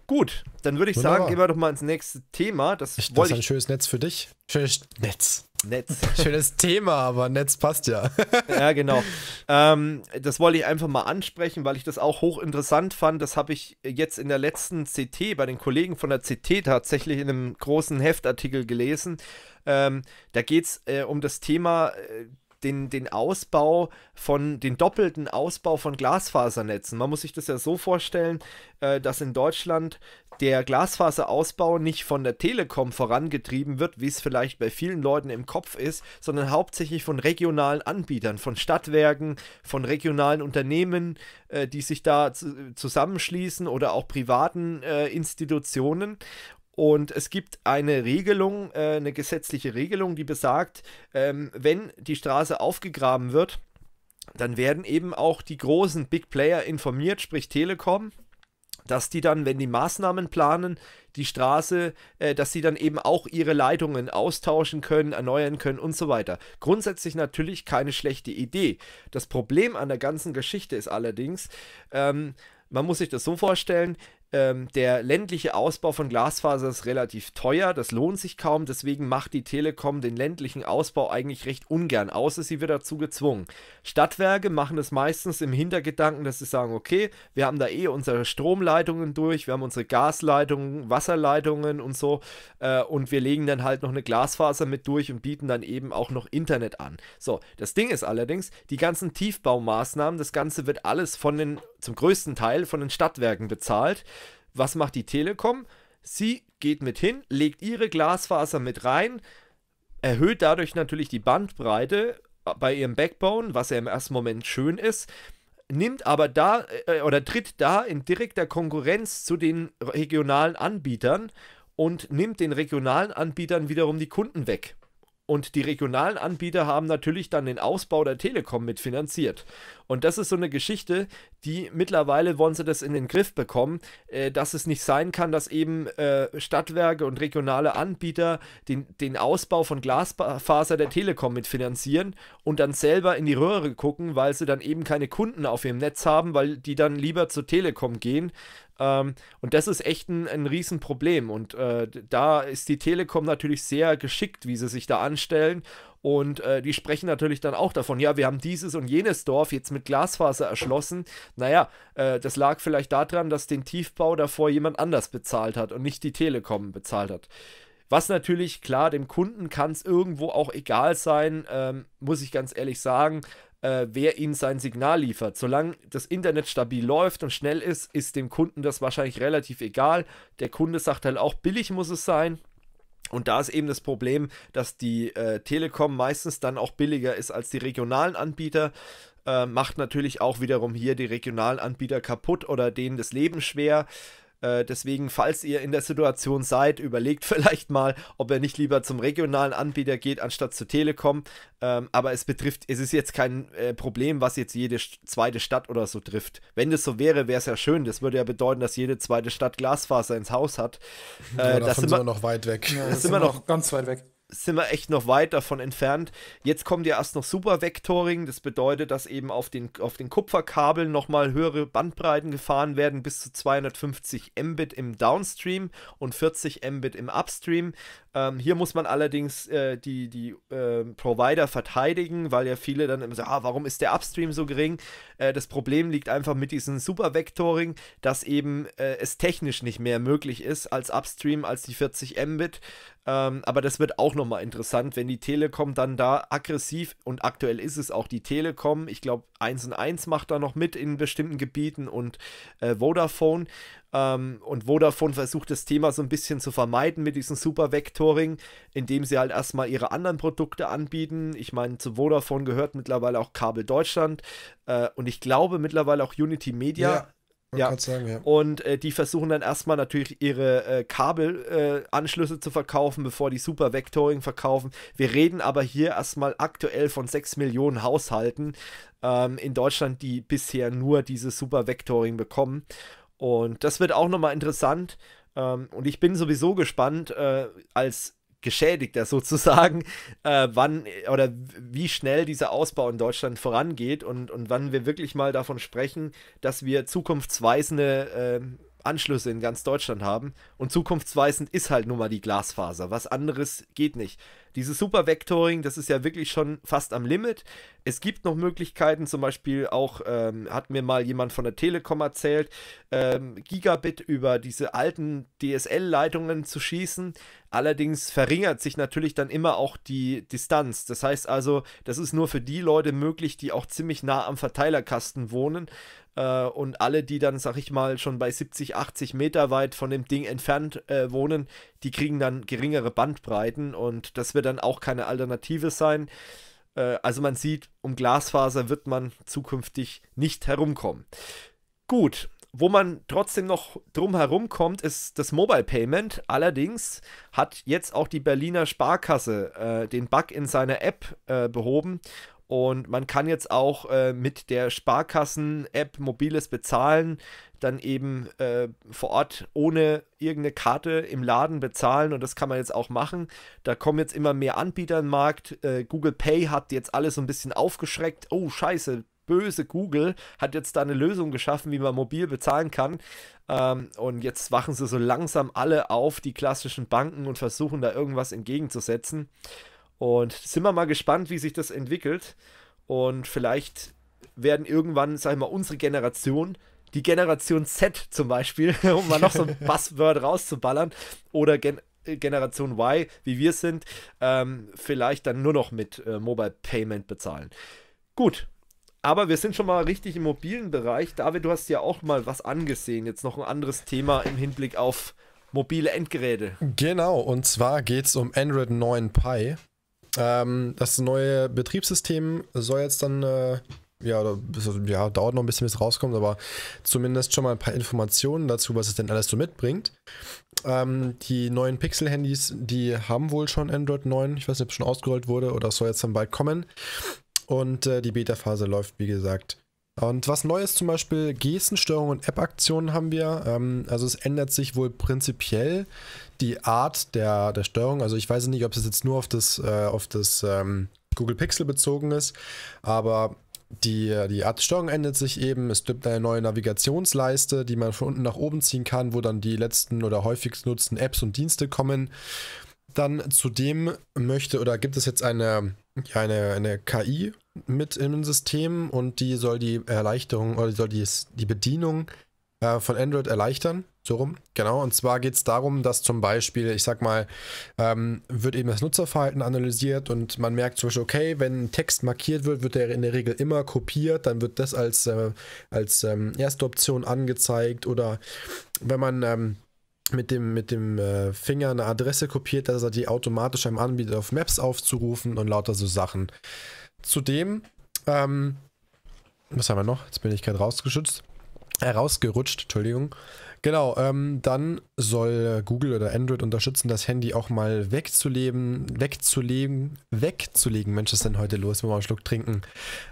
[SPEAKER 1] Gut, dann würde ich Wunderbar. sagen, gehen wir doch mal ins nächste Thema. Das, das ist ein
[SPEAKER 3] schönes Netz für dich. Schönes Netz. Netz. Schönes Thema, aber Netz passt ja.
[SPEAKER 1] ja, genau. Ähm, das wollte ich einfach mal ansprechen, weil ich das auch hochinteressant fand. Das habe ich jetzt in der letzten CT bei den Kollegen von der CT tatsächlich in einem großen Heftartikel gelesen. Ähm, da geht es äh, um das Thema äh, den, den Ausbau von, den doppelten Ausbau von Glasfasernetzen. Man muss sich das ja so vorstellen, äh, dass in Deutschland der Glasfaserausbau nicht von der Telekom vorangetrieben wird, wie es vielleicht bei vielen Leuten im Kopf ist, sondern hauptsächlich von regionalen Anbietern, von Stadtwerken, von regionalen Unternehmen, äh, die sich da zusammenschließen oder auch privaten äh, Institutionen. Und es gibt eine Regelung, äh, eine gesetzliche Regelung, die besagt, ähm, wenn die Straße aufgegraben wird, dann werden eben auch die großen Big Player informiert, sprich Telekom, dass die dann, wenn die Maßnahmen planen, die Straße, äh, dass sie dann eben auch ihre Leitungen austauschen können, erneuern können und so weiter. Grundsätzlich natürlich keine schlechte Idee. Das Problem an der ganzen Geschichte ist allerdings, ähm, man muss sich das so vorstellen, ähm, der ländliche Ausbau von Glasfaser ist relativ teuer, das lohnt sich kaum, deswegen macht die Telekom den ländlichen Ausbau eigentlich recht ungern, außer sie wird dazu gezwungen. Stadtwerke machen das meistens im Hintergedanken, dass sie sagen, okay, wir haben da eh unsere Stromleitungen durch, wir haben unsere Gasleitungen, Wasserleitungen und so äh, und wir legen dann halt noch eine Glasfaser mit durch und bieten dann eben auch noch Internet an. So, das Ding ist allerdings, die ganzen Tiefbaumaßnahmen, das Ganze wird alles von den, zum größten Teil von den Stadtwerken bezahlt. Was macht die Telekom? Sie geht mit hin, legt ihre Glasfaser mit rein, erhöht dadurch natürlich die Bandbreite bei ihrem Backbone, was ja im ersten Moment schön ist, nimmt aber da äh, oder tritt da in direkter Konkurrenz zu den regionalen Anbietern und nimmt den regionalen Anbietern wiederum die Kunden weg. Und die regionalen Anbieter haben natürlich dann den Ausbau der Telekom mitfinanziert. Und das ist so eine Geschichte, die mittlerweile wollen sie das in den Griff bekommen, äh, dass es nicht sein kann, dass eben äh, Stadtwerke und regionale Anbieter den, den Ausbau von Glasfaser der Telekom mitfinanzieren und dann selber in die Röhre gucken, weil sie dann eben keine Kunden auf ihrem Netz haben, weil die dann lieber zur Telekom gehen, ähm, und das ist echt ein, ein Riesenproblem. Und äh, da ist die Telekom natürlich sehr geschickt, wie sie sich da anstellen. Und äh, die sprechen natürlich dann auch davon, ja, wir haben dieses und jenes Dorf jetzt mit Glasfaser erschlossen. Naja, äh, das lag vielleicht daran, dass den Tiefbau davor jemand anders bezahlt hat und nicht die Telekom bezahlt hat. Was natürlich, klar, dem Kunden kann es irgendwo auch egal sein, ähm, muss ich ganz ehrlich sagen äh, wer ihnen sein Signal liefert. Solange das Internet stabil läuft und schnell ist, ist dem Kunden das wahrscheinlich relativ egal. Der Kunde sagt halt auch, billig muss es sein. Und da ist eben das Problem, dass die äh, Telekom meistens dann auch billiger ist als die regionalen Anbieter. Äh, macht natürlich auch wiederum hier die regionalen Anbieter kaputt oder denen das Leben schwer. Äh, deswegen, falls ihr in der Situation seid, überlegt vielleicht mal, ob ihr nicht lieber zum regionalen Anbieter geht, anstatt zur Telekom. Ähm, aber es betrifft, es ist jetzt kein äh, Problem, was jetzt jede zweite Stadt oder so trifft. Wenn das so wäre, wäre es ja schön. Das würde ja bedeuten, dass jede zweite Stadt Glasfaser ins Haus hat. Äh, ja, das sind wir noch weit weg. Ja, das sind wir noch ganz weit weg sind wir echt noch weit davon entfernt. Jetzt kommt ja erst noch Supervectoring. Das bedeutet, dass eben auf den, auf den Kupferkabeln nochmal höhere Bandbreiten gefahren werden, bis zu 250 Mbit im Downstream und 40 Mbit im Upstream. Ähm, hier muss man allerdings äh, die, die äh, Provider verteidigen, weil ja viele dann immer sagen, ah, warum ist der Upstream so gering? Äh, das Problem liegt einfach mit diesem Supervectoring, dass eben äh, es technisch nicht mehr möglich ist als Upstream, als die 40 Mbit. Ähm, aber das wird auch nochmal interessant, wenn die Telekom dann da aggressiv und aktuell ist es auch die Telekom, ich glaube 1 und 1 macht da noch mit in bestimmten Gebieten und äh, Vodafone, ähm, und Vodafone versucht das Thema so ein bisschen zu vermeiden mit diesem Super-Vectoring, indem sie halt erstmal ihre anderen Produkte anbieten. Ich meine, zu Vodafone gehört mittlerweile auch Kabel Deutschland äh, und ich glaube mittlerweile auch Unity Media. Ja.
[SPEAKER 3] Ja. Sagen, ja.
[SPEAKER 1] Und äh, die versuchen dann erstmal natürlich ihre äh, Kabelanschlüsse äh, zu verkaufen, bevor die Super Vectoring verkaufen. Wir reden aber hier erstmal aktuell von 6 Millionen Haushalten ähm, in Deutschland, die bisher nur dieses Super Vectoring bekommen. Und das wird auch nochmal interessant. Ähm, und ich bin sowieso gespannt, äh, als Geschädigter sozusagen, äh, wann oder wie schnell dieser Ausbau in Deutschland vorangeht und, und wann wir wirklich mal davon sprechen, dass wir zukunftsweisende äh, Anschlüsse in ganz Deutschland haben. Und zukunftsweisend ist halt nun mal die Glasfaser. Was anderes geht nicht. Dieses Supervectoring, das ist ja wirklich schon fast am Limit. Es gibt noch Möglichkeiten, zum Beispiel auch, ähm, hat mir mal jemand von der Telekom erzählt, ähm, Gigabit über diese alten DSL-Leitungen zu schießen. Allerdings verringert sich natürlich dann immer auch die Distanz. Das heißt also, das ist nur für die Leute möglich, die auch ziemlich nah am Verteilerkasten wohnen. Äh, und alle, die dann, sag ich mal, schon bei 70, 80 Meter weit von dem Ding entfernt äh, wohnen, die kriegen dann geringere Bandbreiten und das wird dann auch keine Alternative sein. Äh, also man sieht, um Glasfaser wird man zukünftig nicht herumkommen. Gut, wo man trotzdem noch drum herum kommt, ist das Mobile Payment. Allerdings hat jetzt auch die Berliner Sparkasse äh, den Bug in seiner App äh, behoben und man kann jetzt auch äh, mit der Sparkassen-App mobiles Bezahlen dann eben äh, vor Ort ohne irgendeine Karte im Laden bezahlen. Und das kann man jetzt auch machen. Da kommen jetzt immer mehr Anbieter im Markt. Äh, Google Pay hat jetzt alles so ein bisschen aufgeschreckt. Oh, scheiße, böse Google hat jetzt da eine Lösung geschaffen, wie man mobil bezahlen kann. Ähm, und jetzt wachen sie so langsam alle auf, die klassischen Banken, und versuchen da irgendwas entgegenzusetzen. Und sind wir mal gespannt, wie sich das entwickelt. Und vielleicht werden irgendwann, sag ich mal, unsere Generation, die Generation Z zum Beispiel, um mal noch so ein Buzzword rauszuballern, oder Gen äh, Generation Y, wie wir sind, ähm, vielleicht dann nur noch mit äh, Mobile Payment bezahlen. Gut, aber wir sind schon mal richtig im mobilen Bereich. David, du hast ja auch mal was angesehen. Jetzt noch ein anderes Thema im Hinblick auf mobile Endgeräte.
[SPEAKER 3] Genau, und zwar geht es um Android 9 Pi. Ähm, das neue Betriebssystem soll jetzt dann, äh, ja, ja, dauert noch ein bisschen, bis es rauskommt, aber zumindest schon mal ein paar Informationen dazu, was es denn alles so mitbringt. Ähm, die neuen Pixel-Handys, die haben wohl schon Android 9. Ich weiß nicht, ob es schon ausgerollt wurde oder es soll jetzt dann bald kommen. Und äh, die Beta-Phase läuft, wie gesagt. Und was neu ist, zum Beispiel Gestensteuerung und App-Aktionen haben wir. Ähm, also es ändert sich wohl prinzipiell die Art der, der Steuerung. Also ich weiß nicht, ob es jetzt nur auf das, äh, auf das ähm, Google Pixel bezogen ist, aber die, äh, die Art der Steuerung ändert sich eben. Es gibt eine neue Navigationsleiste, die man von unten nach oben ziehen kann, wo dann die letzten oder häufigst nutzten Apps und Dienste kommen. Dann zudem möchte oder gibt es jetzt eine, eine, eine KI mit im System und die soll die Erleichterung oder die soll die, die Bedienung äh, von Android erleichtern. So rum, genau. Und zwar geht es darum, dass zum Beispiel, ich sag mal, ähm, wird eben das Nutzerverhalten analysiert und man merkt zum Beispiel, okay, wenn ein Text markiert wird, wird der in der Regel immer kopiert, dann wird das als, äh, als ähm, erste Option angezeigt oder wenn man ähm, mit dem, mit dem äh, Finger eine Adresse kopiert, dass er die automatisch einem anbietet, auf Maps aufzurufen und lauter so Sachen. Zudem, ähm, was haben wir noch? Jetzt bin ich gerade rausgeschützt herausgerutscht, Entschuldigung. Genau, ähm, dann soll Google oder Android unterstützen, das Handy auch mal wegzuleben, wegzulegen, wegzulegen. Mensch, was ist denn heute los? Wenn wir mal einen Schluck trinken.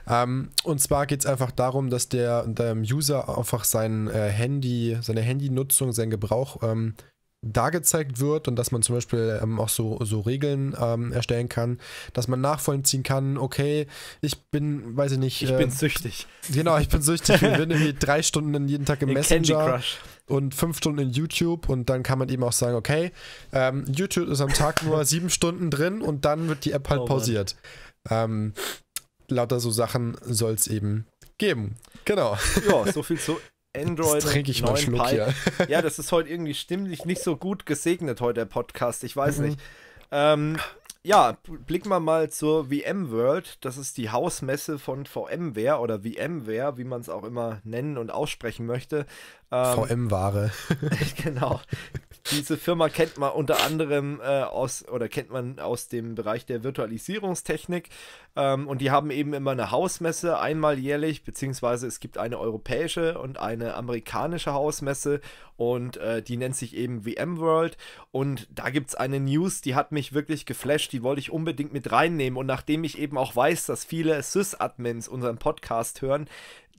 [SPEAKER 3] Ähm, und zwar geht es einfach darum, dass der, der User einfach sein äh, Handy, seine Handynutzung, seinen Gebrauch ähm, dargezeigt wird und dass man zum Beispiel ähm, auch so, so Regeln ähm, erstellen kann, dass man nachvollziehen kann, okay, ich bin, weiß ich nicht. Ich äh, bin süchtig. Genau, ich bin süchtig und bin irgendwie drei Stunden jeden Tag im in Messenger und fünf Stunden in YouTube und dann kann man eben auch sagen, okay, ähm, YouTube ist am Tag nur sieben Stunden drin und dann wird die App halt oh, pausiert. Ähm, lauter so Sachen soll es eben geben. Genau.
[SPEAKER 1] Ja, so viel zu Android Jetzt ich mal Pi. Ja. ja, das ist heute irgendwie stimmlich nicht so gut gesegnet heute der Podcast. Ich weiß mhm. nicht. Ähm, ja, blicken wir mal zur VMworld. Das ist die Hausmesse von VMware oder VMware, wie man es auch immer nennen und aussprechen möchte. Ähm,
[SPEAKER 3] VM-Ware. genau.
[SPEAKER 1] Diese Firma kennt man unter anderem äh, aus oder kennt man aus dem Bereich der Virtualisierungstechnik. Ähm, und die haben eben immer eine Hausmesse einmal jährlich, beziehungsweise es gibt eine europäische und eine amerikanische Hausmesse und äh, die nennt sich eben VM World. Und da gibt es eine News, die hat mich wirklich geflasht, die wollte ich unbedingt mit reinnehmen. Und nachdem ich eben auch weiß, dass viele Sys-Admins unseren Podcast hören,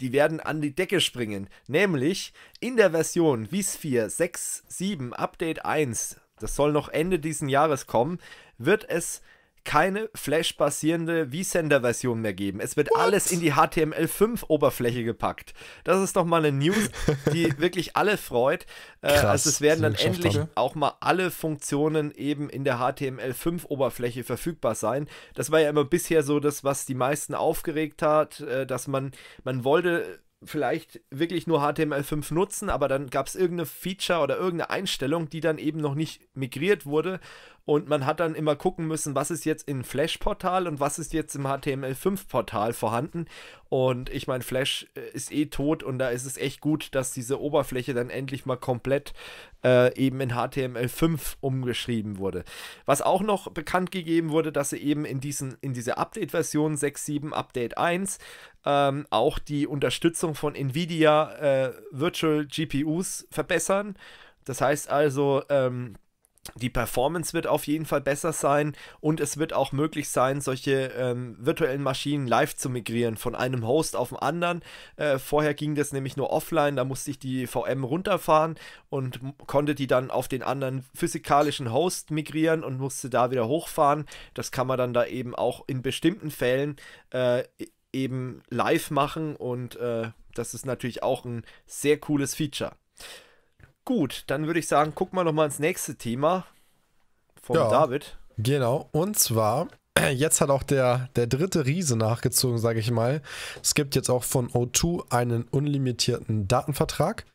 [SPEAKER 1] die werden an die Decke springen. Nämlich in der Version Vis 4 6.7 Update 1, das soll noch Ende diesen Jahres kommen, wird es keine Flash-basierende V-Sender-Version mehr geben. Es wird What? alles in die HTML5-Oberfläche gepackt. Das ist doch mal eine News, die wirklich alle freut. Äh, Krass, also es werden dann endlich haben. auch mal alle Funktionen eben in der HTML5-Oberfläche verfügbar sein. Das war ja immer bisher so das, was die meisten aufgeregt hat, äh, dass man, man wollte vielleicht wirklich nur HTML5 nutzen, aber dann gab es irgendeine Feature oder irgendeine Einstellung, die dann eben noch nicht migriert wurde und man hat dann immer gucken müssen, was ist jetzt im Flash-Portal und was ist jetzt im HTML5-Portal vorhanden. Und ich meine, Flash äh, ist eh tot und da ist es echt gut, dass diese Oberfläche dann endlich mal komplett äh, eben in HTML5 umgeschrieben wurde. Was auch noch bekannt gegeben wurde, dass sie eben in, diesen, in dieser Update-Version 6.7 Update 1 ähm, auch die Unterstützung von NVIDIA äh, Virtual GPUs verbessern. Das heißt also, ähm, die Performance wird auf jeden Fall besser sein und es wird auch möglich sein, solche ähm, virtuellen Maschinen live zu migrieren von einem Host auf den anderen. Äh, vorher ging das nämlich nur offline, da musste ich die VM runterfahren und konnte die dann auf den anderen physikalischen Host migrieren und musste da wieder hochfahren. Das kann man dann da eben auch in bestimmten Fällen äh, e, eben live machen und äh, das ist natürlich auch ein sehr cooles Feature. Gut, dann würde ich sagen, gucken wir nochmal ins nächste Thema
[SPEAKER 3] von ja, David. Genau, und zwar, jetzt hat auch der, der dritte Riese nachgezogen, sage ich mal. Es gibt jetzt auch von O2 einen unlimitierten Datenvertrag.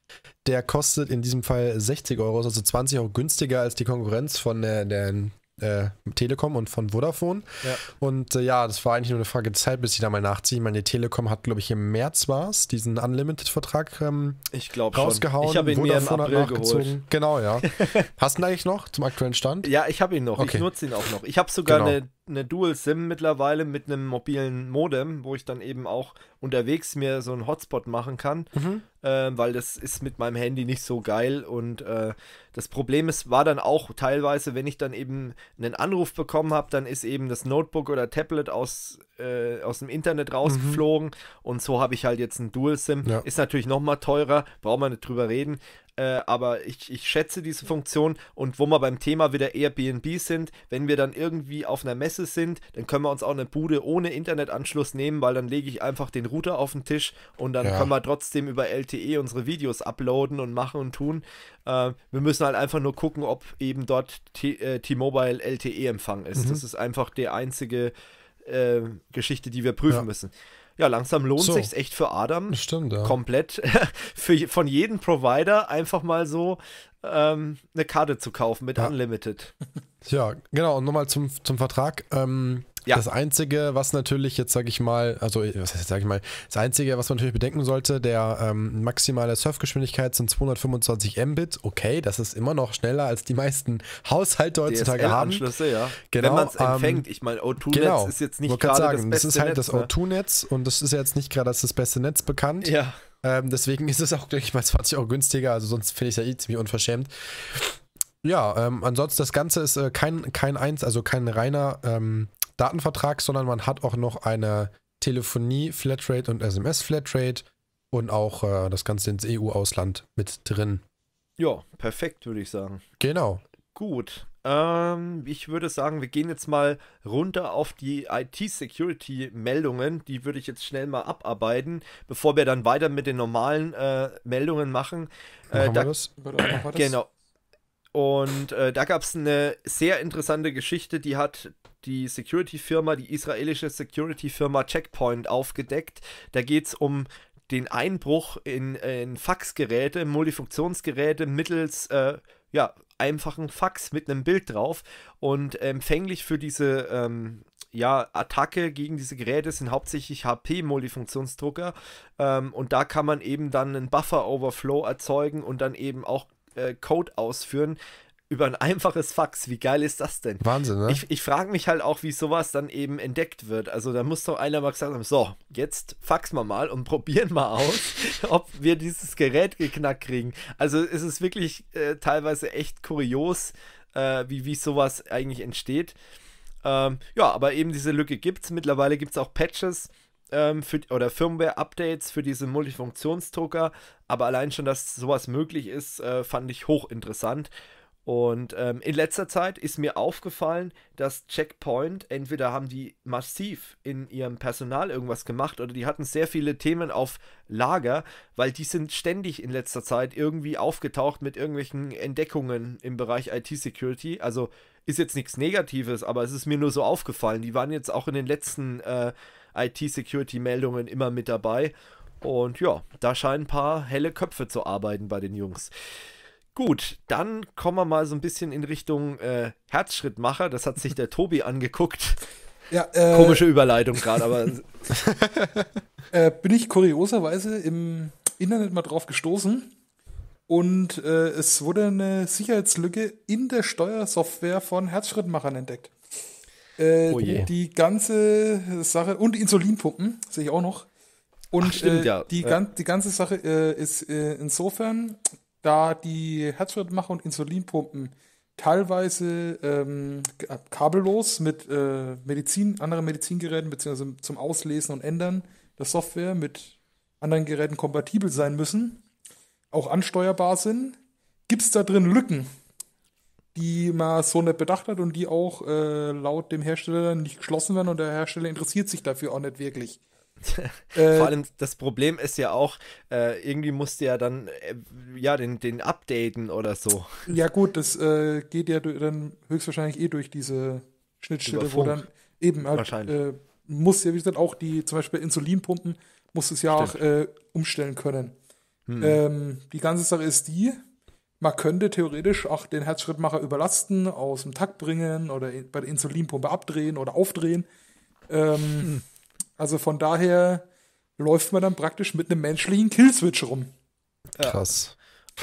[SPEAKER 3] Der kostet in diesem Fall 60 Euro, also 20 Euro günstiger als die Konkurrenz von der, der äh, Telekom und von Vodafone. Ja. Und äh, ja, das war eigentlich nur eine Frage der Zeit, bis ich da mal nachziehe. Ich meine, die Telekom hat, glaube ich, im März war es, diesen Unlimited-Vertrag ähm, ich rausgehauen. Schon. Ich habe ihn Vodafone mir im April nachgezogen. Geholt. Genau, ja. Hast du ihn eigentlich noch zum aktuellen Stand? Ja, ich habe ihn noch. Okay. Ich nutze ihn auch noch. Ich habe sogar genau. eine
[SPEAKER 1] eine Dual-SIM mittlerweile mit einem mobilen Modem, wo ich dann eben auch unterwegs mir so einen Hotspot machen kann, mhm. äh, weil das ist mit meinem Handy nicht so geil. Und äh, das Problem ist, war dann auch teilweise, wenn ich dann eben einen Anruf bekommen habe, dann ist eben das Notebook oder Tablet aus, äh, aus dem Internet mhm. rausgeflogen. Mhm. Und so habe ich halt jetzt ein Dual-SIM. Ja. Ist natürlich noch mal teurer, braucht man nicht drüber reden. Äh, aber ich, ich schätze diese Funktion und wo wir beim Thema wieder Airbnb sind, wenn wir dann irgendwie auf einer Messe sind, dann können wir uns auch eine Bude ohne Internetanschluss nehmen, weil dann lege ich einfach den Router auf den Tisch und dann ja. können wir trotzdem über LTE unsere Videos uploaden und machen und tun. Äh, wir müssen halt einfach nur gucken, ob eben dort äh, T-Mobile LTE-Empfang ist. Mhm. Das ist einfach die einzige äh, Geschichte, die wir prüfen ja. müssen ja, langsam lohnt so. sich echt für Adam. Stimmt, ja. Komplett für, von jedem Provider einfach mal so ähm, eine Karte zu kaufen mit ja. Unlimited.
[SPEAKER 3] Ja, genau. Und nochmal zum, zum Vertrag. Ähm, ja. Das Einzige, was natürlich jetzt, sage ich mal, also äh, was heißt, sag ich mal, das Einzige, was man natürlich bedenken sollte, der ähm, maximale Surfgeschwindigkeit sind 225 Mbit. Okay, das ist immer noch schneller, als die meisten Haushalte heutzutage haben. Ja. Genau, Wenn man es ähm, empfängt, ähm, ich meine,
[SPEAKER 2] O2-Netz genau. ist jetzt nicht gerade das beste Netz. Das ist halt Netz, das
[SPEAKER 3] O2-Netz ne? und das ist jetzt nicht gerade als das beste Netz bekannt. Ja. Ähm, deswegen ist es auch, denke ich mal, 20 Euro günstiger, also sonst finde ich es ja eh ziemlich unverschämt. Ja, ähm, ansonsten das Ganze ist äh, kein, kein eins, also kein reiner ähm, Datenvertrag, sondern man hat auch noch eine Telefonie-Flatrate und SMS-Flatrate und auch äh, das Ganze ins EU-Ausland mit drin.
[SPEAKER 1] Ja, perfekt, würde ich sagen. Genau. Gut. Ähm, ich würde sagen, wir gehen jetzt mal runter auf die IT-Security-Meldungen. Die würde ich jetzt schnell mal abarbeiten, bevor wir dann weiter mit den normalen äh, Meldungen machen. Äh, machen da, wir das? Genau. Und äh, da gab es eine sehr interessante Geschichte, die hat die Security-Firma, die israelische Security-Firma Checkpoint aufgedeckt. Da geht es um den Einbruch in, in Faxgeräte, Multifunktionsgeräte mittels äh, ja, einfachen Fax mit einem Bild drauf. Und empfänglich für diese ähm, ja, Attacke gegen diese Geräte sind hauptsächlich HP-Multifunktionsdrucker. Ähm, und da kann man eben dann einen Buffer-Overflow erzeugen und dann eben auch äh, Code ausführen, über ein einfaches Fax. Wie geil ist das denn? Wahnsinn, ne? Ich, ich frage mich halt auch, wie sowas dann eben entdeckt wird. Also da muss doch einer mal gesagt haben, so, jetzt faxen wir mal und probieren mal aus, ob wir dieses Gerät geknackt kriegen. Also es ist wirklich äh, teilweise echt kurios, äh, wie, wie sowas eigentlich entsteht. Ähm, ja, aber eben diese Lücke gibt es. Mittlerweile gibt es auch Patches. Ähm, für, oder Firmware-Updates für diese Multifunktionsdrucker, aber allein schon, dass sowas möglich ist, äh, fand ich hochinteressant. Und ähm, in letzter Zeit ist mir aufgefallen, dass Checkpoint, entweder haben die massiv in ihrem Personal irgendwas gemacht oder die hatten sehr viele Themen auf Lager, weil die sind ständig in letzter Zeit irgendwie aufgetaucht mit irgendwelchen Entdeckungen im Bereich IT-Security. Also ist jetzt nichts Negatives, aber es ist mir nur so aufgefallen. Die waren jetzt auch in den letzten äh, IT-Security-Meldungen immer mit dabei. Und ja, da scheinen ein paar helle Köpfe zu arbeiten bei den Jungs. Gut, dann kommen wir mal so ein bisschen in Richtung äh, Herzschrittmacher. Das hat sich der Tobi angeguckt. Ja, äh, Komische Überleitung gerade, aber.
[SPEAKER 2] äh, bin ich kurioserweise im Internet mal drauf gestoßen und äh, es wurde eine Sicherheitslücke in der Steuersoftware von Herzschrittmachern entdeckt. Äh, oh je. die ganze Sache und Insulinpumpen sehe ich auch noch. Und Ach, stimmt, äh, ja. die, gan die ganze Sache ist insofern da die Herzschrittmacher und Insulinpumpen teilweise ähm, kabellos mit äh, Medizin, anderen Medizingeräten bzw. zum Auslesen und Ändern der Software mit anderen Geräten kompatibel sein müssen, auch ansteuerbar sind, gibt es da drin Lücken, die man so nicht bedacht hat und die auch äh, laut dem Hersteller nicht geschlossen werden und der Hersteller interessiert sich dafür auch nicht wirklich.
[SPEAKER 1] Äh, Vor allem das Problem ist ja auch,
[SPEAKER 2] äh, irgendwie
[SPEAKER 1] musst du ja dann äh, ja, den, den updaten oder so.
[SPEAKER 2] Ja, gut, das äh, geht ja dann höchstwahrscheinlich eh durch diese Schnittstelle, wo dann eben halt, muss ja, wie gesagt, auch die zum Beispiel Insulinpumpen, muss es ja Stimmt. auch umstellen können. Hm. Ähm, die ganze Sache ist die, man könnte theoretisch auch den Herzschrittmacher überlasten, aus dem Takt bringen oder bei der Insulinpumpe abdrehen oder aufdrehen. Ähm, hm also von daher läuft man dann praktisch mit einem menschlichen Killswitch rum.
[SPEAKER 1] Krass.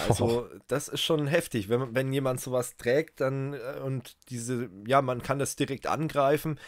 [SPEAKER 1] Also das ist schon heftig, wenn, wenn jemand sowas trägt, dann äh, und diese, ja, man kann das direkt angreifen.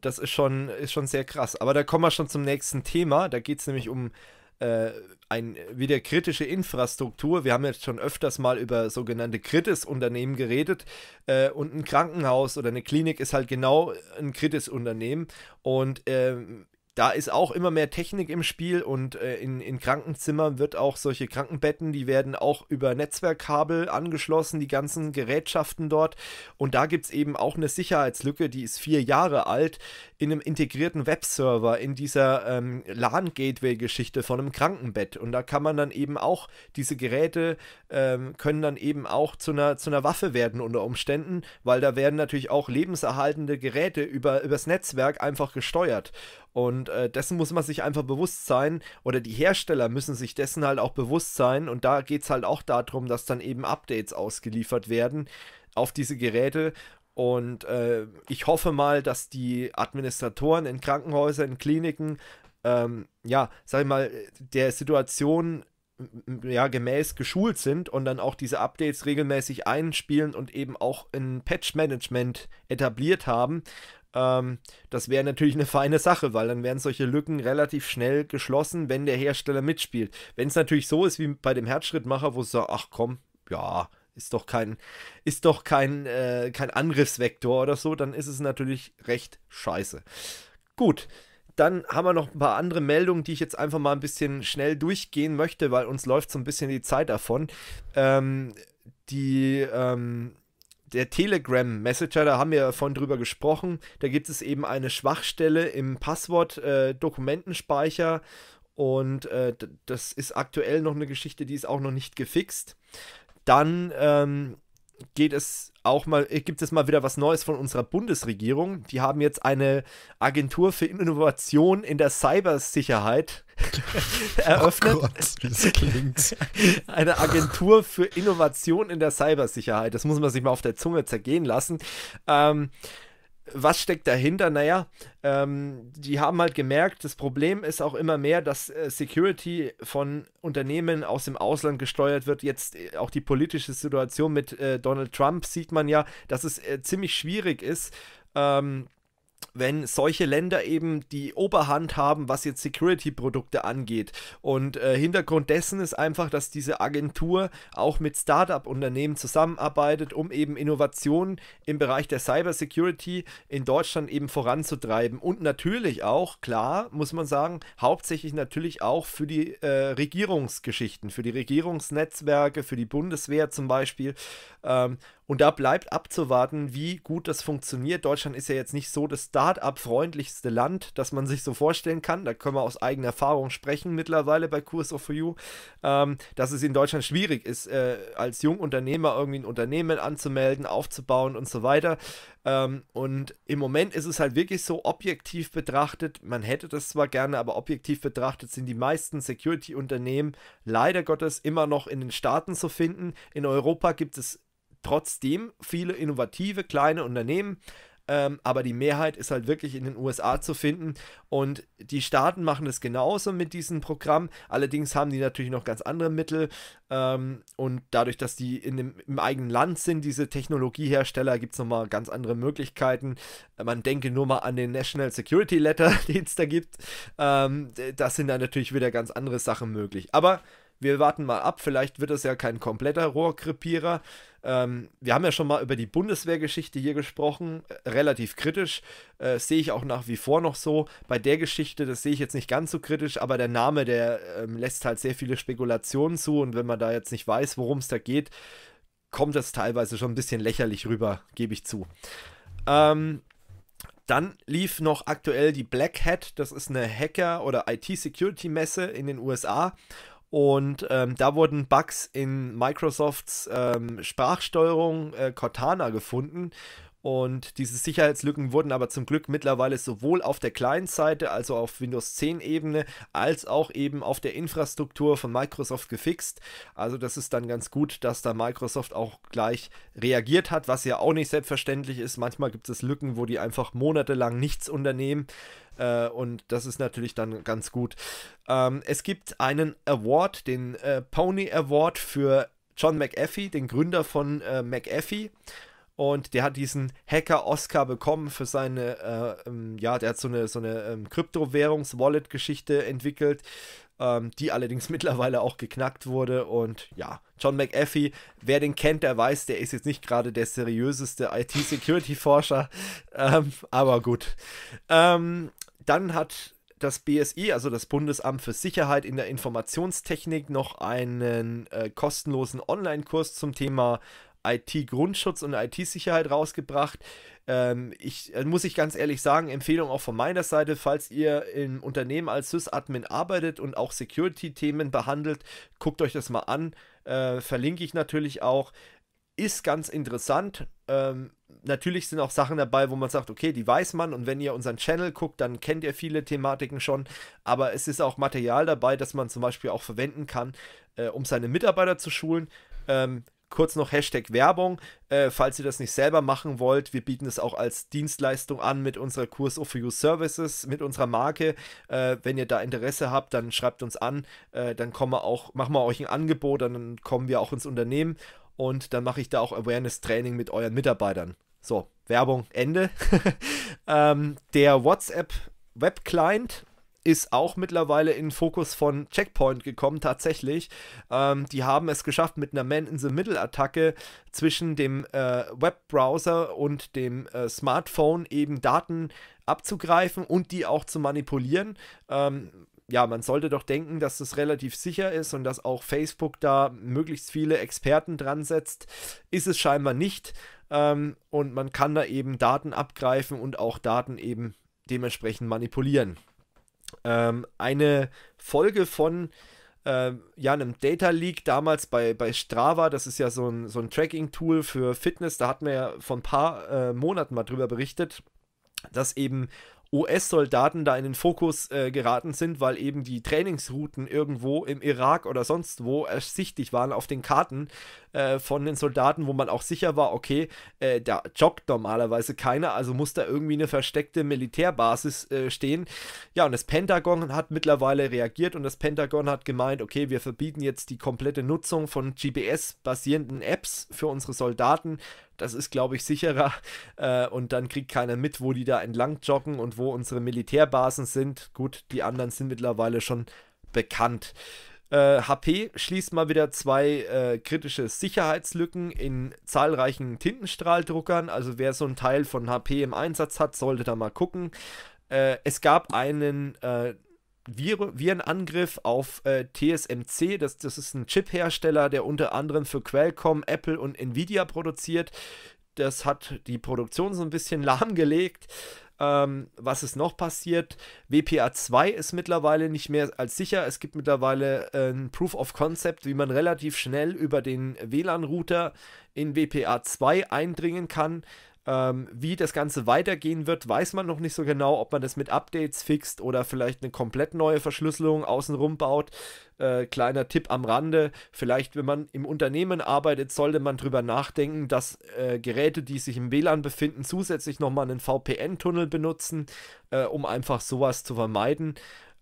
[SPEAKER 1] Das ist schon, ist schon sehr krass. Aber da kommen wir schon zum nächsten Thema. Da geht es nämlich um äh, ein, wieder kritische Infrastruktur. Wir haben jetzt schon öfters mal über sogenannte Kritis-Unternehmen geredet äh, und ein Krankenhaus oder eine Klinik ist halt genau ein Kritis-Unternehmen und ähm, da ist auch immer mehr Technik im Spiel und äh, in, in Krankenzimmern wird auch solche Krankenbetten, die werden auch über Netzwerkkabel angeschlossen, die ganzen Gerätschaften dort. Und da gibt es eben auch eine Sicherheitslücke, die ist vier Jahre alt, in einem integrierten Webserver, in dieser ähm, LAN-Gateway-Geschichte von einem Krankenbett. Und da kann man dann eben auch, diese Geräte ähm, können dann eben auch zu einer, zu einer Waffe werden unter Umständen, weil da werden natürlich auch lebenserhaltende Geräte über, übers Netzwerk einfach gesteuert. Und äh, dessen muss man sich einfach bewusst sein oder die Hersteller müssen sich dessen halt auch bewusst sein. Und da geht es halt auch darum, dass dann eben Updates ausgeliefert werden auf diese Geräte. Und äh, ich hoffe mal, dass die Administratoren in Krankenhäusern, in Kliniken, ähm, ja, sag ich mal, der Situation ja, gemäß geschult sind und dann auch diese Updates regelmäßig einspielen und eben auch ein Patch-Management etabliert haben ähm, das wäre natürlich eine feine Sache, weil dann werden solche Lücken relativ schnell geschlossen, wenn der Hersteller mitspielt. Wenn es natürlich so ist wie bei dem Herzschrittmacher, wo es so, ach komm, ja, ist doch kein, ist doch kein, äh, kein Angriffsvektor oder so, dann ist es natürlich recht scheiße. Gut, dann haben wir noch ein paar andere Meldungen, die ich jetzt einfach mal ein bisschen schnell durchgehen möchte, weil uns läuft so ein bisschen die Zeit davon. Ähm, die ähm, der Telegram Messenger, da haben wir vorhin drüber gesprochen, da gibt es eben eine Schwachstelle im Passwort-Dokumentenspeicher äh, und äh, das ist aktuell noch eine Geschichte, die ist auch noch nicht gefixt. Dann ähm, geht es auch mal, äh, gibt es mal wieder was Neues von unserer Bundesregierung. Die haben jetzt eine Agentur für Innovation in der Cybersicherheit oh eröffnet. Oh Gott, wie das klingt. Eine Agentur für Innovation in der Cybersicherheit. Das muss man sich mal auf der Zunge zergehen lassen. Ähm, was steckt dahinter? Naja, ähm, die haben halt gemerkt, das Problem ist auch immer mehr, dass äh, Security von Unternehmen aus dem Ausland gesteuert wird. Jetzt äh, auch die politische Situation mit äh, Donald Trump sieht man ja, dass es äh, ziemlich schwierig ist. Ähm, wenn solche Länder eben die Oberhand haben, was jetzt Security-Produkte angeht. Und äh, Hintergrund dessen ist einfach, dass diese Agentur auch mit Startup-Unternehmen zusammenarbeitet, um eben Innovationen im Bereich der Cybersecurity in Deutschland eben voranzutreiben. Und natürlich auch, klar, muss man sagen, hauptsächlich natürlich auch für die äh, Regierungsgeschichten, für die Regierungsnetzwerke, für die Bundeswehr zum Beispiel. Ähm, und da bleibt abzuwarten, wie gut das funktioniert. Deutschland ist ja jetzt nicht so das Start-up-freundlichste Land, das man sich so vorstellen kann. Da können wir aus eigener Erfahrung sprechen mittlerweile bei Kurs of You, ähm, dass es in Deutschland schwierig ist, äh, als Jungunternehmer irgendwie ein Unternehmen anzumelden, aufzubauen und so weiter. Ähm, und im Moment ist es halt wirklich so objektiv betrachtet, man hätte das zwar gerne, aber objektiv betrachtet sind die meisten Security-Unternehmen leider Gottes immer noch in den Staaten zu finden. In Europa gibt es trotzdem viele innovative kleine Unternehmen, ähm, aber die Mehrheit ist halt wirklich in den USA zu finden und die Staaten machen das genauso mit diesem Programm. Allerdings haben die natürlich noch ganz andere Mittel ähm, und dadurch, dass die in dem, im eigenen Land sind, diese Technologiehersteller, gibt es nochmal ganz andere Möglichkeiten. Äh, man denke nur mal an den National Security Letter, den es da gibt. Ähm, das sind dann natürlich wieder ganz andere Sachen möglich. Aber wir warten mal ab, vielleicht wird das ja kein kompletter Rohrkrepierer. Ähm, wir haben ja schon mal über die Bundeswehrgeschichte hier gesprochen, äh, relativ kritisch, äh, sehe ich auch nach wie vor noch so. Bei der Geschichte, das sehe ich jetzt nicht ganz so kritisch, aber der Name, der ähm, lässt halt sehr viele Spekulationen zu und wenn man da jetzt nicht weiß, worum es da geht, kommt das teilweise schon ein bisschen lächerlich rüber, gebe ich zu. Ähm, dann lief noch aktuell die Black Hat, das ist eine Hacker- oder IT-Security-Messe in den USA und ähm, da wurden Bugs in Microsofts ähm, Sprachsteuerung äh, Cortana gefunden. Und diese Sicherheitslücken wurden aber zum Glück mittlerweile sowohl auf der Client-Seite, also auf Windows 10-Ebene, als auch eben auf der Infrastruktur von Microsoft gefixt. Also das ist dann ganz gut, dass da Microsoft auch gleich reagiert hat, was ja auch nicht selbstverständlich ist. Manchmal gibt es Lücken, wo die einfach monatelang nichts unternehmen. Äh, und das ist natürlich dann ganz gut. Ähm, es gibt einen Award, den äh, Pony Award für John McAfee, den Gründer von äh, McAfee und der hat diesen Hacker Oscar bekommen für seine, äh, ähm, ja, der hat so eine, so eine ähm, Kryptowährungs-Wallet-Geschichte entwickelt, ähm, die allerdings mittlerweile auch geknackt wurde. Und ja, John McAfee, wer den kennt, der weiß, der ist jetzt nicht gerade der seriöseste IT-Security-Forscher, ähm, aber gut. Ähm, dann hat das BSI, also das Bundesamt für Sicherheit in der Informationstechnik, noch einen äh, kostenlosen Online-Kurs zum Thema IT-Grundschutz und IT-Sicherheit rausgebracht. Ähm, ich äh, muss ich ganz ehrlich sagen, Empfehlung auch von meiner Seite, falls ihr im Unternehmen als Sys-Admin arbeitet und auch Security-Themen behandelt, guckt euch das mal an. Äh, verlinke ich natürlich auch ist ganz interessant. Ähm, natürlich sind auch Sachen dabei, wo man sagt, okay, die weiß man und wenn ihr unseren Channel guckt, dann kennt ihr viele Thematiken schon, aber es ist auch Material dabei, das man zum Beispiel auch verwenden kann, äh, um seine Mitarbeiter zu schulen. Ähm, Kurz noch Hashtag Werbung. Äh, falls ihr das nicht selber machen wollt, wir bieten es auch als Dienstleistung an mit unserer Kurs of You Services, mit unserer Marke. Äh, wenn ihr da Interesse habt, dann schreibt uns an. Äh, dann kommen wir auch, machen wir euch ein Angebot, dann kommen wir auch ins Unternehmen und dann mache ich da auch Awareness-Training mit euren Mitarbeitern. So, Werbung, Ende. ähm, der WhatsApp Web Client ist auch mittlerweile in den Fokus von Checkpoint gekommen, tatsächlich. Ähm, die haben es geschafft, mit einer Man-in-the-Middle-Attacke zwischen dem äh, Webbrowser und dem äh, Smartphone eben Daten abzugreifen und die auch zu manipulieren. Ähm, ja, man sollte doch denken, dass das relativ sicher ist und dass auch Facebook da möglichst viele Experten dran setzt. Ist es scheinbar nicht. Ähm, und man kann da eben Daten abgreifen und auch Daten eben dementsprechend manipulieren ähm, eine Folge von äh, ja, einem Data Leak damals bei, bei Strava. Das ist ja so ein, so ein Tracking-Tool für Fitness. Da hatten wir ja vor ein paar äh, Monaten mal drüber berichtet, dass eben US-Soldaten da in den Fokus äh, geraten sind, weil eben die Trainingsrouten irgendwo im Irak oder sonst wo ersichtlich waren auf den Karten äh, von den Soldaten, wo man auch sicher war, okay, äh, da joggt normalerweise keiner, also muss da irgendwie eine versteckte Militärbasis äh, stehen. Ja, und das Pentagon hat mittlerweile reagiert und das Pentagon hat gemeint, okay, wir verbieten jetzt die komplette Nutzung von GPS-basierenden Apps für unsere Soldaten. Das ist, glaube ich, sicherer. Äh, und dann kriegt keiner mit, wo die da entlang joggen und wo unsere Militärbasen sind. Gut, die anderen sind mittlerweile schon bekannt. Äh, HP schließt mal wieder zwei äh, kritische Sicherheitslücken in zahlreichen Tintenstrahldruckern. Also wer so ein Teil von HP im Einsatz hat, sollte da mal gucken. Äh, es gab einen äh, Vir Virenangriff auf äh, TSMC. Das, das ist ein Chip-Hersteller, der unter anderem für Qualcomm, Apple und Nvidia produziert. Das hat die Produktion so ein bisschen lahmgelegt. Ähm, was ist noch passiert? WPA 2 ist mittlerweile nicht mehr als sicher. Es gibt mittlerweile äh, ein Proof of Concept, wie man relativ schnell über den WLAN-Router in WPA 2 eindringen kann. Ähm, wie das Ganze weitergehen wird, weiß man noch nicht so genau, ob man das mit Updates fixt oder vielleicht eine komplett neue Verschlüsselung außenrum baut. Äh, kleiner Tipp am Rande, vielleicht wenn man im Unternehmen arbeitet, sollte man darüber nachdenken, dass äh, Geräte, die sich im WLAN befinden, zusätzlich nochmal einen VPN-Tunnel benutzen, äh, um einfach sowas zu vermeiden.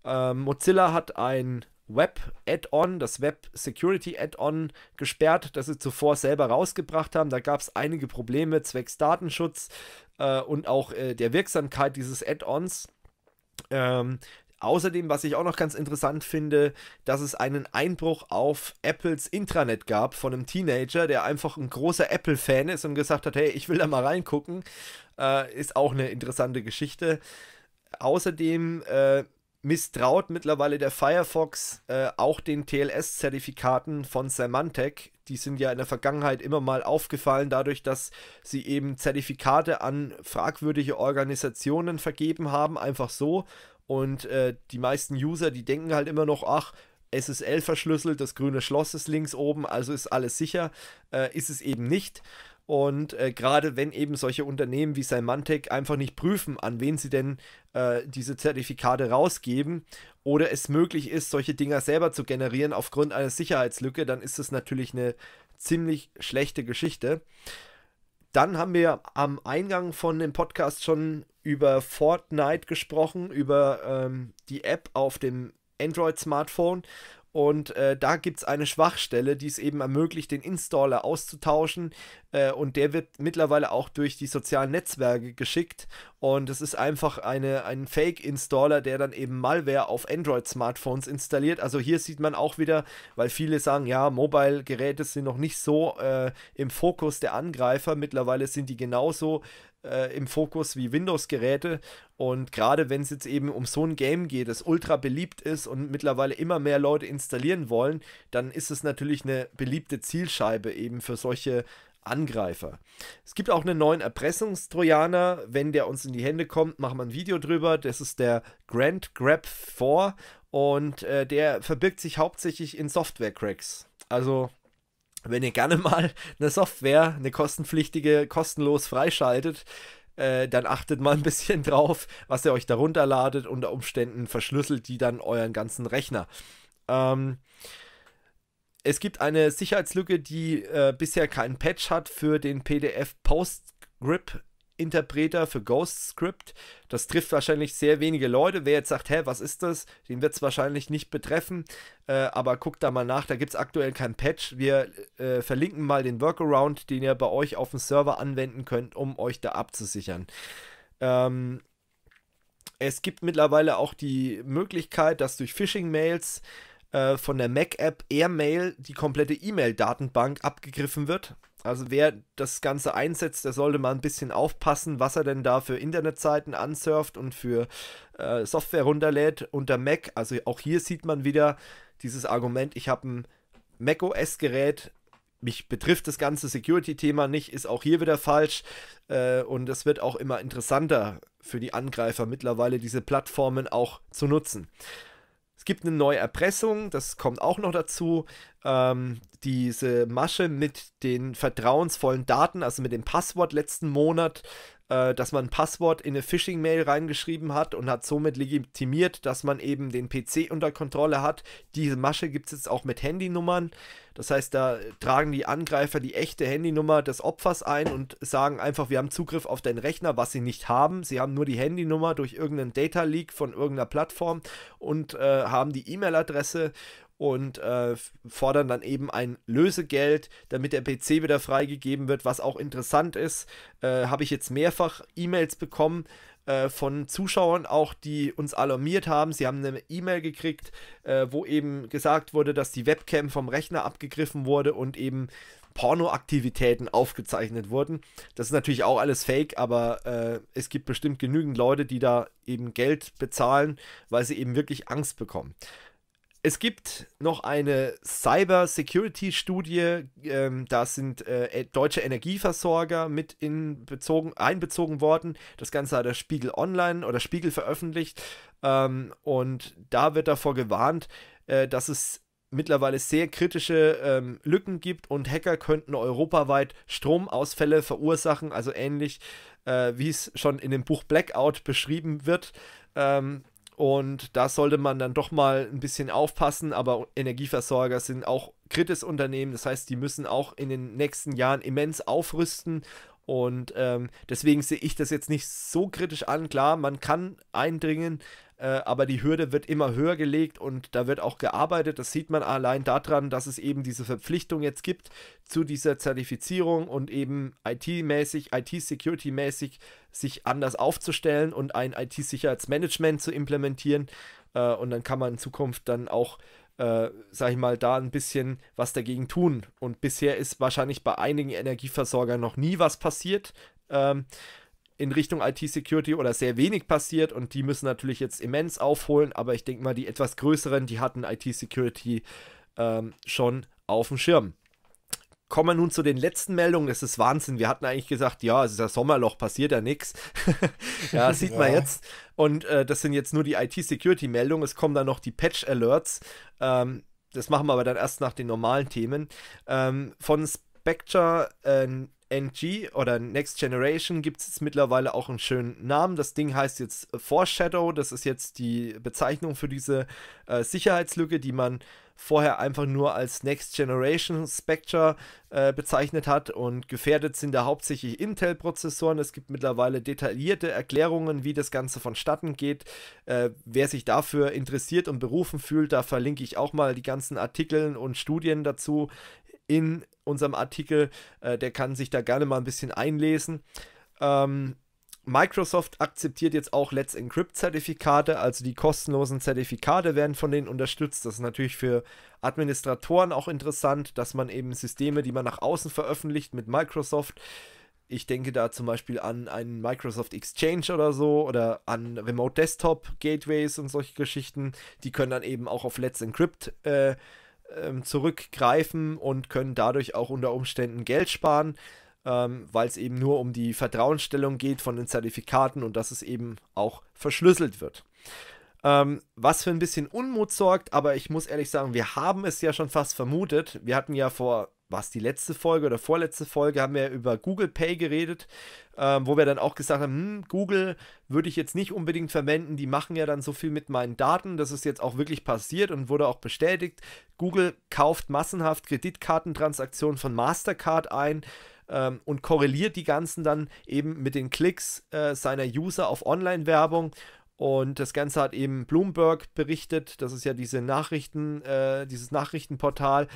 [SPEAKER 1] Ähm, Mozilla hat ein Web-Add-on, das Web Security Add-on gesperrt, das sie zuvor selber rausgebracht haben. Da gab es einige Probleme zwecks Datenschutz äh, und auch äh, der Wirksamkeit dieses Add-ons. Ähm, außerdem, was ich auch noch ganz interessant finde, dass es einen Einbruch auf Apples Intranet gab von einem Teenager, der einfach ein großer Apple-Fan ist und gesagt hat, hey, ich will da mal reingucken. Äh, ist auch eine interessante Geschichte. Außerdem äh, misstraut mittlerweile der Firefox äh, auch den TLS-Zertifikaten von Symantec. Die sind ja in der Vergangenheit immer mal aufgefallen, dadurch, dass sie eben Zertifikate an fragwürdige Organisationen vergeben haben, einfach so. Und äh, die meisten User, die denken halt immer noch, ach, SSL verschlüsselt, das grüne Schloss ist links oben, also ist alles sicher. Äh, ist es eben nicht. Und äh, gerade wenn eben solche Unternehmen wie Symantec einfach nicht prüfen, an wen sie denn äh, diese Zertifikate rausgeben oder es möglich ist, solche Dinger selber zu generieren aufgrund einer Sicherheitslücke, dann ist das natürlich eine ziemlich schlechte Geschichte. Dann haben wir am Eingang von dem Podcast schon über Fortnite gesprochen, über ähm, die App auf dem Android-Smartphone und äh, da gibt es eine Schwachstelle, die es eben ermöglicht, den Installer auszutauschen. Äh, und der wird mittlerweile auch durch die sozialen Netzwerke geschickt. Und es ist einfach eine, ein Fake-Installer, der dann eben Malware auf Android-Smartphones installiert. Also hier sieht man auch wieder, weil viele sagen, ja, Mobile-Geräte sind noch nicht so äh, im Fokus der Angreifer. Mittlerweile sind die genauso äh, im Fokus wie Windows-Geräte. Und gerade wenn es jetzt eben um so ein Game geht, das ultra beliebt ist und mittlerweile immer mehr Leute installieren wollen, dann ist es natürlich eine beliebte Zielscheibe eben für solche Angreifer. Es gibt auch einen neuen Erpressungstrojaner. Wenn der uns in die Hände kommt, machen wir ein Video drüber. Das ist der Grand Grab 4 und äh, der verbirgt sich hauptsächlich in Software-Cracks. Also wenn ihr gerne mal eine Software, eine kostenpflichtige, kostenlos freischaltet, äh, dann achtet mal ein bisschen drauf, was ihr euch darunter ladet. Unter Umständen verschlüsselt die dann euren ganzen Rechner. Ähm, es gibt eine Sicherheitslücke, die äh, bisher keinen Patch hat für den PDF PostScript Interpreter für GhostScript. Das trifft wahrscheinlich sehr wenige Leute. Wer jetzt sagt, hä, was ist das? Den wird es wahrscheinlich nicht betreffen. Äh, aber guckt da mal nach, da gibt es aktuell keinen Patch. Wir äh, verlinken mal den Workaround, den ihr bei euch auf dem Server anwenden könnt, um euch da abzusichern. Ähm, es gibt mittlerweile auch die Möglichkeit, dass durch Phishing-Mails äh, von der Mac-App Airmail die komplette E-Mail-Datenbank abgegriffen wird. Also wer das Ganze einsetzt, der sollte mal ein bisschen aufpassen, was er denn da für Internetseiten ansurft und für äh, Software runterlädt unter Mac. Also auch hier sieht man wieder dieses Argument, ich habe ein macOS-Gerät, mich betrifft das ganze Security-Thema nicht, ist auch hier wieder falsch. Äh, und es wird auch immer interessanter für die Angreifer mittlerweile, diese Plattformen auch zu nutzen gibt eine neue Erpressung, das kommt auch noch dazu. Ähm, diese Masche mit den vertrauensvollen Daten, also mit dem Passwort letzten Monat, äh, dass man ein Passwort in eine Phishing-Mail reingeschrieben hat und hat somit legitimiert, dass man eben den PC unter Kontrolle hat. Diese Masche gibt es jetzt auch mit Handynummern. Das heißt, da tragen die Angreifer die echte Handynummer des Opfers ein und sagen einfach, wir haben Zugriff auf deinen Rechner, was sie nicht haben. Sie haben nur die Handynummer durch irgendeinen Data Leak von irgendeiner Plattform und äh, haben die E-Mail-Adresse und äh, fordern dann eben ein Lösegeld, damit der PC wieder freigegeben wird, was auch interessant ist. Äh, Habe ich jetzt mehrfach E-Mails bekommen äh, von Zuschauern, auch die uns alarmiert haben. Sie haben eine E-Mail gekriegt, äh, wo eben gesagt wurde, dass die Webcam vom Rechner abgegriffen wurde und eben Pornoaktivitäten aufgezeichnet wurden. Das ist natürlich auch alles Fake, aber äh, es gibt bestimmt genügend Leute, die da eben Geld bezahlen, weil sie eben wirklich Angst bekommen. Es gibt noch eine Cyber-Security-Studie, ähm, da sind äh, e, deutsche Energieversorger mit in bezogen, einbezogen worden. Das Ganze hat der Spiegel Online oder Spiegel veröffentlicht ähm, und da wird davor gewarnt, äh, dass es mittlerweile sehr kritische ähm, Lücken gibt und Hacker könnten europaweit Stromausfälle verursachen, also ähnlich äh, wie es schon in dem Buch Blackout beschrieben wird. Ähm, und da sollte man dann doch mal ein bisschen aufpassen, aber Energieversorger sind auch kritisches Unternehmen, das heißt, die müssen auch in den nächsten Jahren immens aufrüsten. Und ähm, deswegen sehe ich das jetzt nicht so kritisch an. Klar, man kann eindringen, äh, aber die Hürde wird immer höher gelegt und da wird auch gearbeitet. Das sieht man allein daran, dass es eben diese Verpflichtung jetzt gibt zu dieser Zertifizierung und eben IT-mäßig, IT-Security-mäßig sich anders aufzustellen und ein IT-Sicherheitsmanagement zu implementieren. Äh, und dann kann man in Zukunft dann auch äh, sag ich mal, da ein bisschen was dagegen tun. Und bisher ist wahrscheinlich bei einigen Energieversorgern noch nie was passiert. Ähm, in Richtung IT-Security oder sehr wenig passiert und die müssen natürlich jetzt immens aufholen, aber ich denke mal, die etwas größeren, die hatten IT-Security ähm, schon auf dem Schirm. Kommen wir nun zu den letzten Meldungen. Das ist Wahnsinn. Wir hatten eigentlich gesagt, ja, es ist das Sommerloch, passiert ja nichts. Ja, sieht ja. man jetzt. Und äh, das sind jetzt nur die IT-Security-Meldungen. Es kommen dann noch die Patch-Alerts. Ähm, das machen wir aber dann erst nach den normalen Themen. Ähm, von Spectre äh, NG oder Next Generation gibt es jetzt mittlerweile auch einen schönen Namen. Das Ding heißt jetzt Foreshadow. Das ist jetzt die Bezeichnung für diese äh, Sicherheitslücke, die man vorher einfach nur als Next Generation Spectre äh, bezeichnet hat. Und gefährdet sind da hauptsächlich Intel-Prozessoren. Es gibt mittlerweile detaillierte Erklärungen, wie das Ganze vonstatten geht. Äh, wer sich dafür interessiert und berufen fühlt, da verlinke ich auch mal die ganzen Artikel und Studien dazu in unserem Artikel. Äh, der kann sich da gerne mal ein bisschen einlesen. Ähm, Microsoft akzeptiert jetzt auch Let's Encrypt-Zertifikate, also die kostenlosen Zertifikate werden von denen unterstützt. Das ist natürlich für Administratoren auch interessant, dass man eben Systeme, die man nach außen veröffentlicht mit Microsoft, ich denke da zum Beispiel an einen Microsoft Exchange oder so oder an Remote Desktop Gateways und solche Geschichten, die können dann eben auch auf Let's Encrypt äh, ähm, zurückgreifen und können dadurch auch unter Umständen Geld sparen, ähm, weil es eben nur um die Vertrauensstellung geht von den Zertifikaten und dass es eben auch verschlüsselt wird. Ähm, was für ein bisschen Unmut sorgt, aber ich muss ehrlich sagen, wir haben es ja schon fast vermutet. Wir hatten ja vor was die letzte Folge oder vorletzte Folge haben wir über Google Pay geredet, ähm, wo wir dann auch gesagt haben, hm, Google würde ich jetzt nicht unbedingt verwenden, die machen ja dann so viel mit meinen Daten, das ist jetzt auch wirklich passiert und wurde auch bestätigt. Google kauft massenhaft Kreditkartentransaktionen von Mastercard ein ähm, und korreliert die ganzen dann eben mit den Klicks äh, seiner User auf Online-Werbung und das Ganze hat eben Bloomberg berichtet. Das ist ja diese Nachrichten, äh, dieses Nachrichtenportal.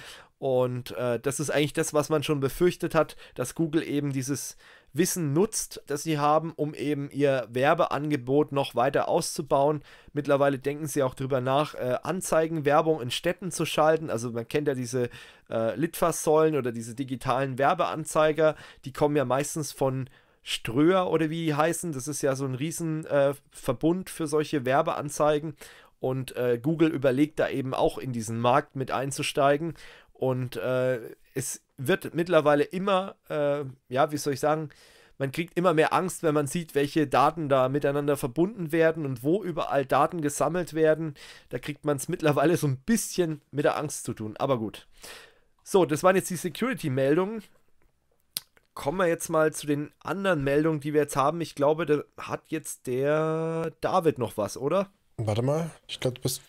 [SPEAKER 1] Und äh, das ist eigentlich das, was man schon befürchtet hat, dass Google eben dieses Wissen nutzt, das sie haben, um eben ihr Werbeangebot noch weiter auszubauen. Mittlerweile denken sie auch darüber nach, äh, Anzeigenwerbung in Städten zu schalten. Also man kennt ja diese äh, Litfaßsäulen oder diese digitalen Werbeanzeiger, die kommen ja meistens von Ströer oder wie die heißen. Das ist ja so ein Riesenverbund äh, für solche Werbeanzeigen. Und äh, Google überlegt da eben auch in diesen Markt mit einzusteigen und äh, es wird mittlerweile immer, äh, ja, wie soll ich sagen, man kriegt immer mehr Angst, wenn man sieht, welche Daten da miteinander verbunden werden und wo überall Daten gesammelt werden. Da kriegt man es mittlerweile so ein bisschen mit der Angst zu tun. Aber gut. So, das waren jetzt die Security-Meldungen. Kommen wir jetzt mal zu den anderen Meldungen, die wir jetzt haben. Ich glaube, da hat jetzt der David noch was, oder?
[SPEAKER 3] Warte mal, ich glaube, du bist.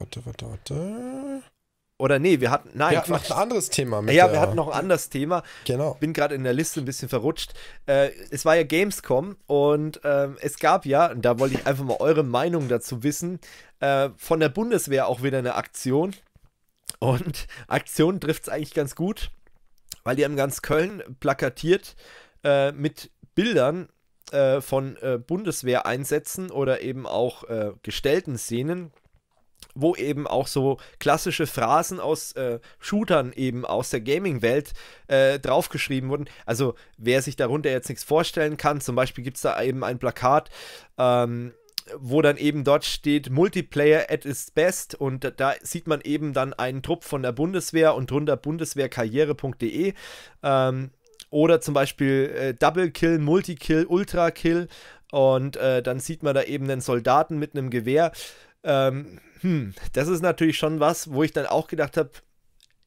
[SPEAKER 3] Warte, warte, warte.
[SPEAKER 1] Oder nee, wir hatten. Nein, wir hatten noch ein anderes Thema. Mit ja, der, wir hatten noch ein anderes Thema. Genau. Bin gerade in der Liste ein bisschen verrutscht. Äh, es war ja Gamescom und äh, es gab ja, und da wollte ich einfach mal eure Meinung dazu wissen, äh, von der Bundeswehr auch wieder eine Aktion. Und Aktion trifft es eigentlich ganz gut, weil die haben ganz Köln plakatiert äh, mit Bildern äh, von äh, Bundeswehreinsätzen oder eben auch gestellten Szenen wo eben auch so klassische Phrasen aus äh, Shootern eben aus der Gaming-Welt äh, draufgeschrieben wurden. Also wer sich darunter jetzt nichts vorstellen kann, zum Beispiel gibt es da eben ein Plakat, ähm, wo dann eben dort steht Multiplayer at its best und da, sieht man eben dann einen Trupp von der Bundeswehr und drunter bundeswehrkarriere.de ähm, oder zum Beispiel äh, Double Kill, Multikill, Ultra Kill und äh, dann sieht man da eben einen Soldaten mit einem Gewehr. Ähm, hm, das ist natürlich schon was, wo ich dann auch gedacht habe,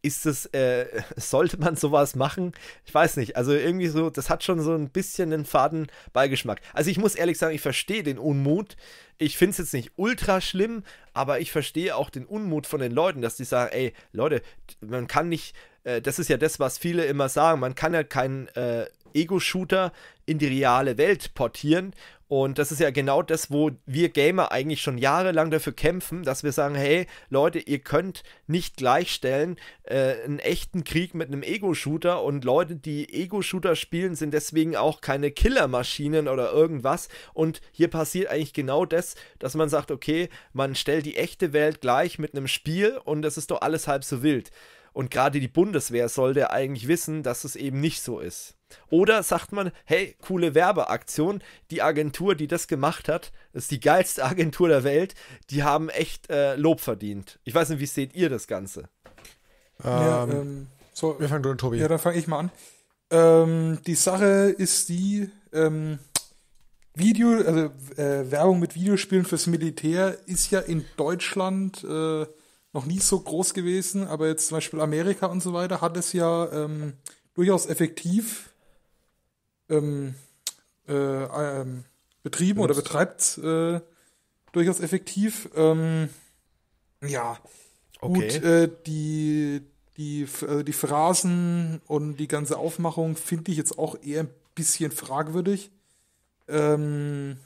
[SPEAKER 1] ist es, äh, sollte man sowas machen? Ich weiß nicht. Also irgendwie so, das hat schon so ein bisschen einen faden Beigeschmack. Also ich muss ehrlich sagen, ich verstehe den Unmut. Ich finde es jetzt nicht ultra schlimm, aber ich verstehe auch den Unmut von den Leuten, dass die sagen, ey, Leute, man kann nicht, äh, das ist ja das, was viele immer sagen, man kann ja keinen äh, Ego-Shooter in die reale Welt portieren. Und das ist ja genau das, wo wir Gamer eigentlich schon jahrelang dafür kämpfen, dass wir sagen, hey Leute, ihr könnt nicht gleichstellen äh, einen echten Krieg mit einem Ego-Shooter und Leute, die Ego-Shooter spielen, sind deswegen auch keine Killermaschinen oder irgendwas. Und hier passiert eigentlich genau das, dass man sagt, okay, man stellt die echte Welt gleich mit einem Spiel und das ist doch alles halb so wild. Und gerade die Bundeswehr sollte eigentlich wissen, dass es eben nicht so ist. Oder sagt man, hey, coole Werbeaktion, die Agentur, die das gemacht hat, ist die geilste Agentur der Welt, die haben echt äh, Lob verdient. Ich weiß nicht, wie seht ihr das Ganze?
[SPEAKER 3] Ähm,
[SPEAKER 2] ja, ähm, so, wir fangen an, Tobi. Ja, dann fange ich mal an. Ähm, die Sache ist die, ähm, Video, also äh, Werbung mit Videospielen fürs Militär ist ja in Deutschland äh, noch nie so groß gewesen, aber jetzt zum Beispiel Amerika und so weiter hat es ja ähm, durchaus effektiv ähm, äh, ähm, betrieben Benutzt. oder betreibt äh, durchaus effektiv. Ähm, ja, okay. gut, äh, die, die, also die Phrasen und die ganze Aufmachung finde ich jetzt auch eher ein bisschen fragwürdig. Ähm,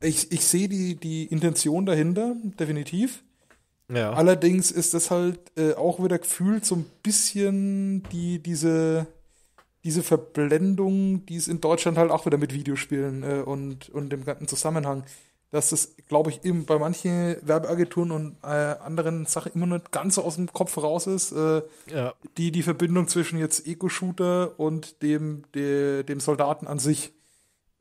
[SPEAKER 2] ich, ich sehe die, die Intention dahinter, definitiv. Ja. Allerdings ist das halt äh, auch wieder gefühlt so ein bisschen die, diese, diese Verblendung, die es in Deutschland halt auch wieder mit Videospielen äh, und, und dem ganzen Zusammenhang, dass das, glaube ich, eben bei manchen Werbeagenturen und äh, anderen Sachen immer nur ganz aus dem Kopf raus ist, äh, ja. die die Verbindung zwischen jetzt Eco-Shooter und dem, de, dem Soldaten an sich.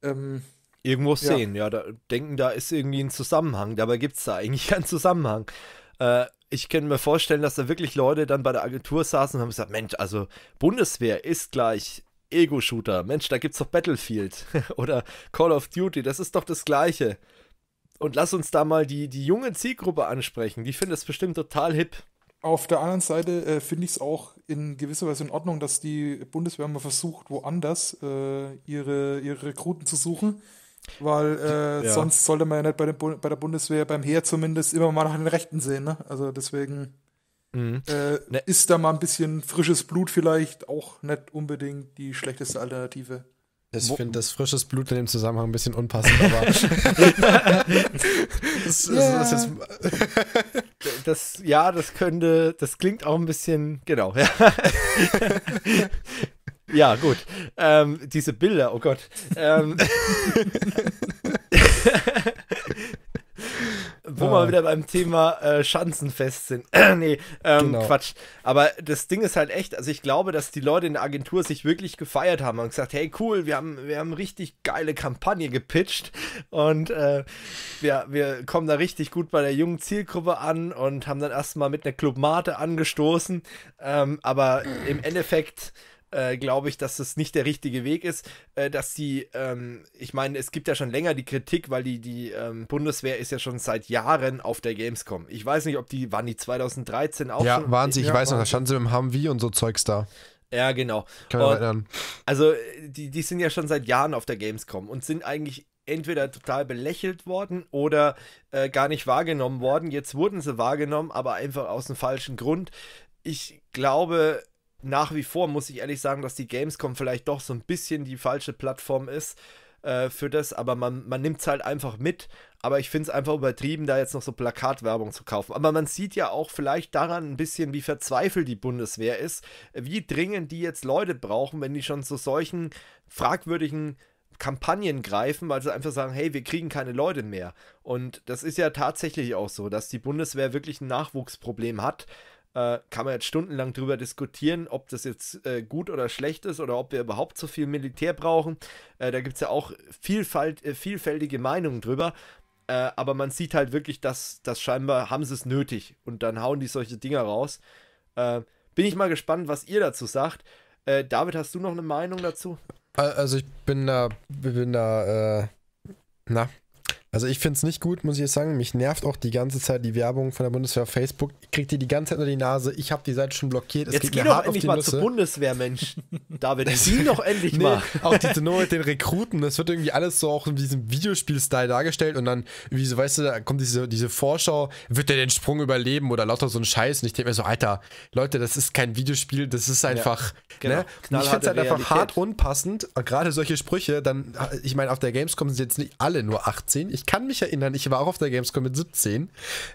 [SPEAKER 2] Ähm,
[SPEAKER 1] Irgendwo sehen, ja, ja da, denken, da ist irgendwie ein Zusammenhang, dabei gibt es da eigentlich keinen Zusammenhang. Äh, ich kann mir vorstellen, dass da wirklich Leute dann bei der Agentur saßen und haben gesagt, Mensch, also Bundeswehr ist gleich Ego-Shooter. Mensch, da gibt's doch Battlefield oder Call of Duty, das ist doch das Gleiche. Und lass uns da mal die, die junge
[SPEAKER 2] Zielgruppe ansprechen. Die findet das bestimmt total hip. Auf der anderen Seite äh, finde ich es auch in gewisser Weise in Ordnung, dass die Bundeswehr mal versucht, woanders äh, ihre, ihre Rekruten zu suchen. Weil äh, ja. sonst sollte man ja nicht bei, Bu bei der Bundeswehr, beim Heer zumindest, immer mal nach den Rechten sehen. Ne? Also deswegen mhm. äh, ne. ist da mal ein bisschen frisches Blut vielleicht auch nicht unbedingt die schlechteste Alternative. Ich
[SPEAKER 3] finde das frisches Blut in dem Zusammenhang ein bisschen unpassend, aber. das, ja. Das, das,
[SPEAKER 1] das, ja, das könnte, das klingt auch ein bisschen, genau, ja. Ja, gut. Ähm, diese Bilder, oh Gott. Ähm, wo wir ah. wieder beim Thema äh, Schanzenfest sind. nee, ähm, genau. Quatsch. Aber das Ding ist halt echt, also ich glaube, dass die Leute in der Agentur sich wirklich gefeiert haben und gesagt, hey cool, wir haben, wir haben richtig geile Kampagne gepitcht und äh, wir, wir kommen da richtig gut bei der jungen Zielgruppe an und haben dann erstmal mit einer Clubmate angestoßen. Ähm, aber im Endeffekt äh, glaube ich, dass das nicht der richtige Weg ist, äh, dass die, ähm, ich meine, es gibt ja schon länger die Kritik, weil die, die ähm, Bundeswehr ist ja schon seit Jahren auf der Gamescom. Ich weiß nicht, ob die, waren die 2013 auch ja, schon? Waren sie, ich weiß noch, da standen
[SPEAKER 3] sie im Humvee und so Zeugs da.
[SPEAKER 1] Ja, genau. Kann und, erinnern. Also, äh, die, die sind ja schon seit Jahren auf der Gamescom und sind eigentlich entweder total belächelt worden oder äh, gar nicht wahrgenommen worden. Jetzt wurden sie wahrgenommen, aber einfach aus dem falschen Grund. Ich glaube, nach wie vor muss ich ehrlich sagen, dass die Gamescom vielleicht doch so ein bisschen die falsche Plattform ist äh, für das, aber man, man nimmt es halt einfach mit. Aber ich finde es einfach übertrieben, da jetzt noch so Plakatwerbung zu kaufen. Aber man sieht ja auch vielleicht daran ein bisschen, wie verzweifelt die Bundeswehr ist, wie dringend die jetzt Leute brauchen, wenn die schon zu solchen fragwürdigen Kampagnen greifen, weil sie einfach sagen, hey, wir kriegen keine Leute mehr. Und das ist ja tatsächlich auch so, dass die Bundeswehr wirklich ein Nachwuchsproblem hat. Äh, kann man jetzt stundenlang drüber diskutieren, ob das jetzt äh, gut oder schlecht ist oder ob wir überhaupt so viel Militär brauchen. Äh, da gibt es ja auch Vielfalt, äh, vielfältige Meinungen drüber. Äh, aber man sieht halt wirklich, dass, dass scheinbar haben sie es nötig und dann hauen die solche Dinger raus. Äh, bin ich mal gespannt, was ihr dazu sagt. David, hast du noch eine Meinung dazu?
[SPEAKER 3] Also ich bin da, bin da, na, also ich finde es nicht gut, muss ich jetzt sagen. Mich nervt auch die ganze Zeit die Werbung von der Bundeswehr auf Facebook. Kriegt ihr die ganze Zeit unter die Nase. Ich habe die Seite schon blockiert. Es jetzt geht geh doch endlich mal Nüsse. zur
[SPEAKER 1] Bundeswehr, Mensch. David, sieh doch endlich nee, mal. Auch die
[SPEAKER 3] Nummer mit den Rekruten. Das wird irgendwie alles so auch in diesem Videospiel-Style dargestellt. Und dann, wie so, weißt du, da kommt diese, diese Vorschau. Wird der den Sprung überleben oder lauter so ein Scheiß? Und ich denke mir so, Alter, Leute, das ist kein Videospiel. Das ist einfach. Ja, ne? genau. ne? Ich finde es halt einfach hart unpassend. Gerade solche Sprüche. Dann, ich meine, auf der Gamescom sind jetzt nicht alle nur 18. Ich ich kann mich erinnern, ich war auch auf der Gamescom mit 17.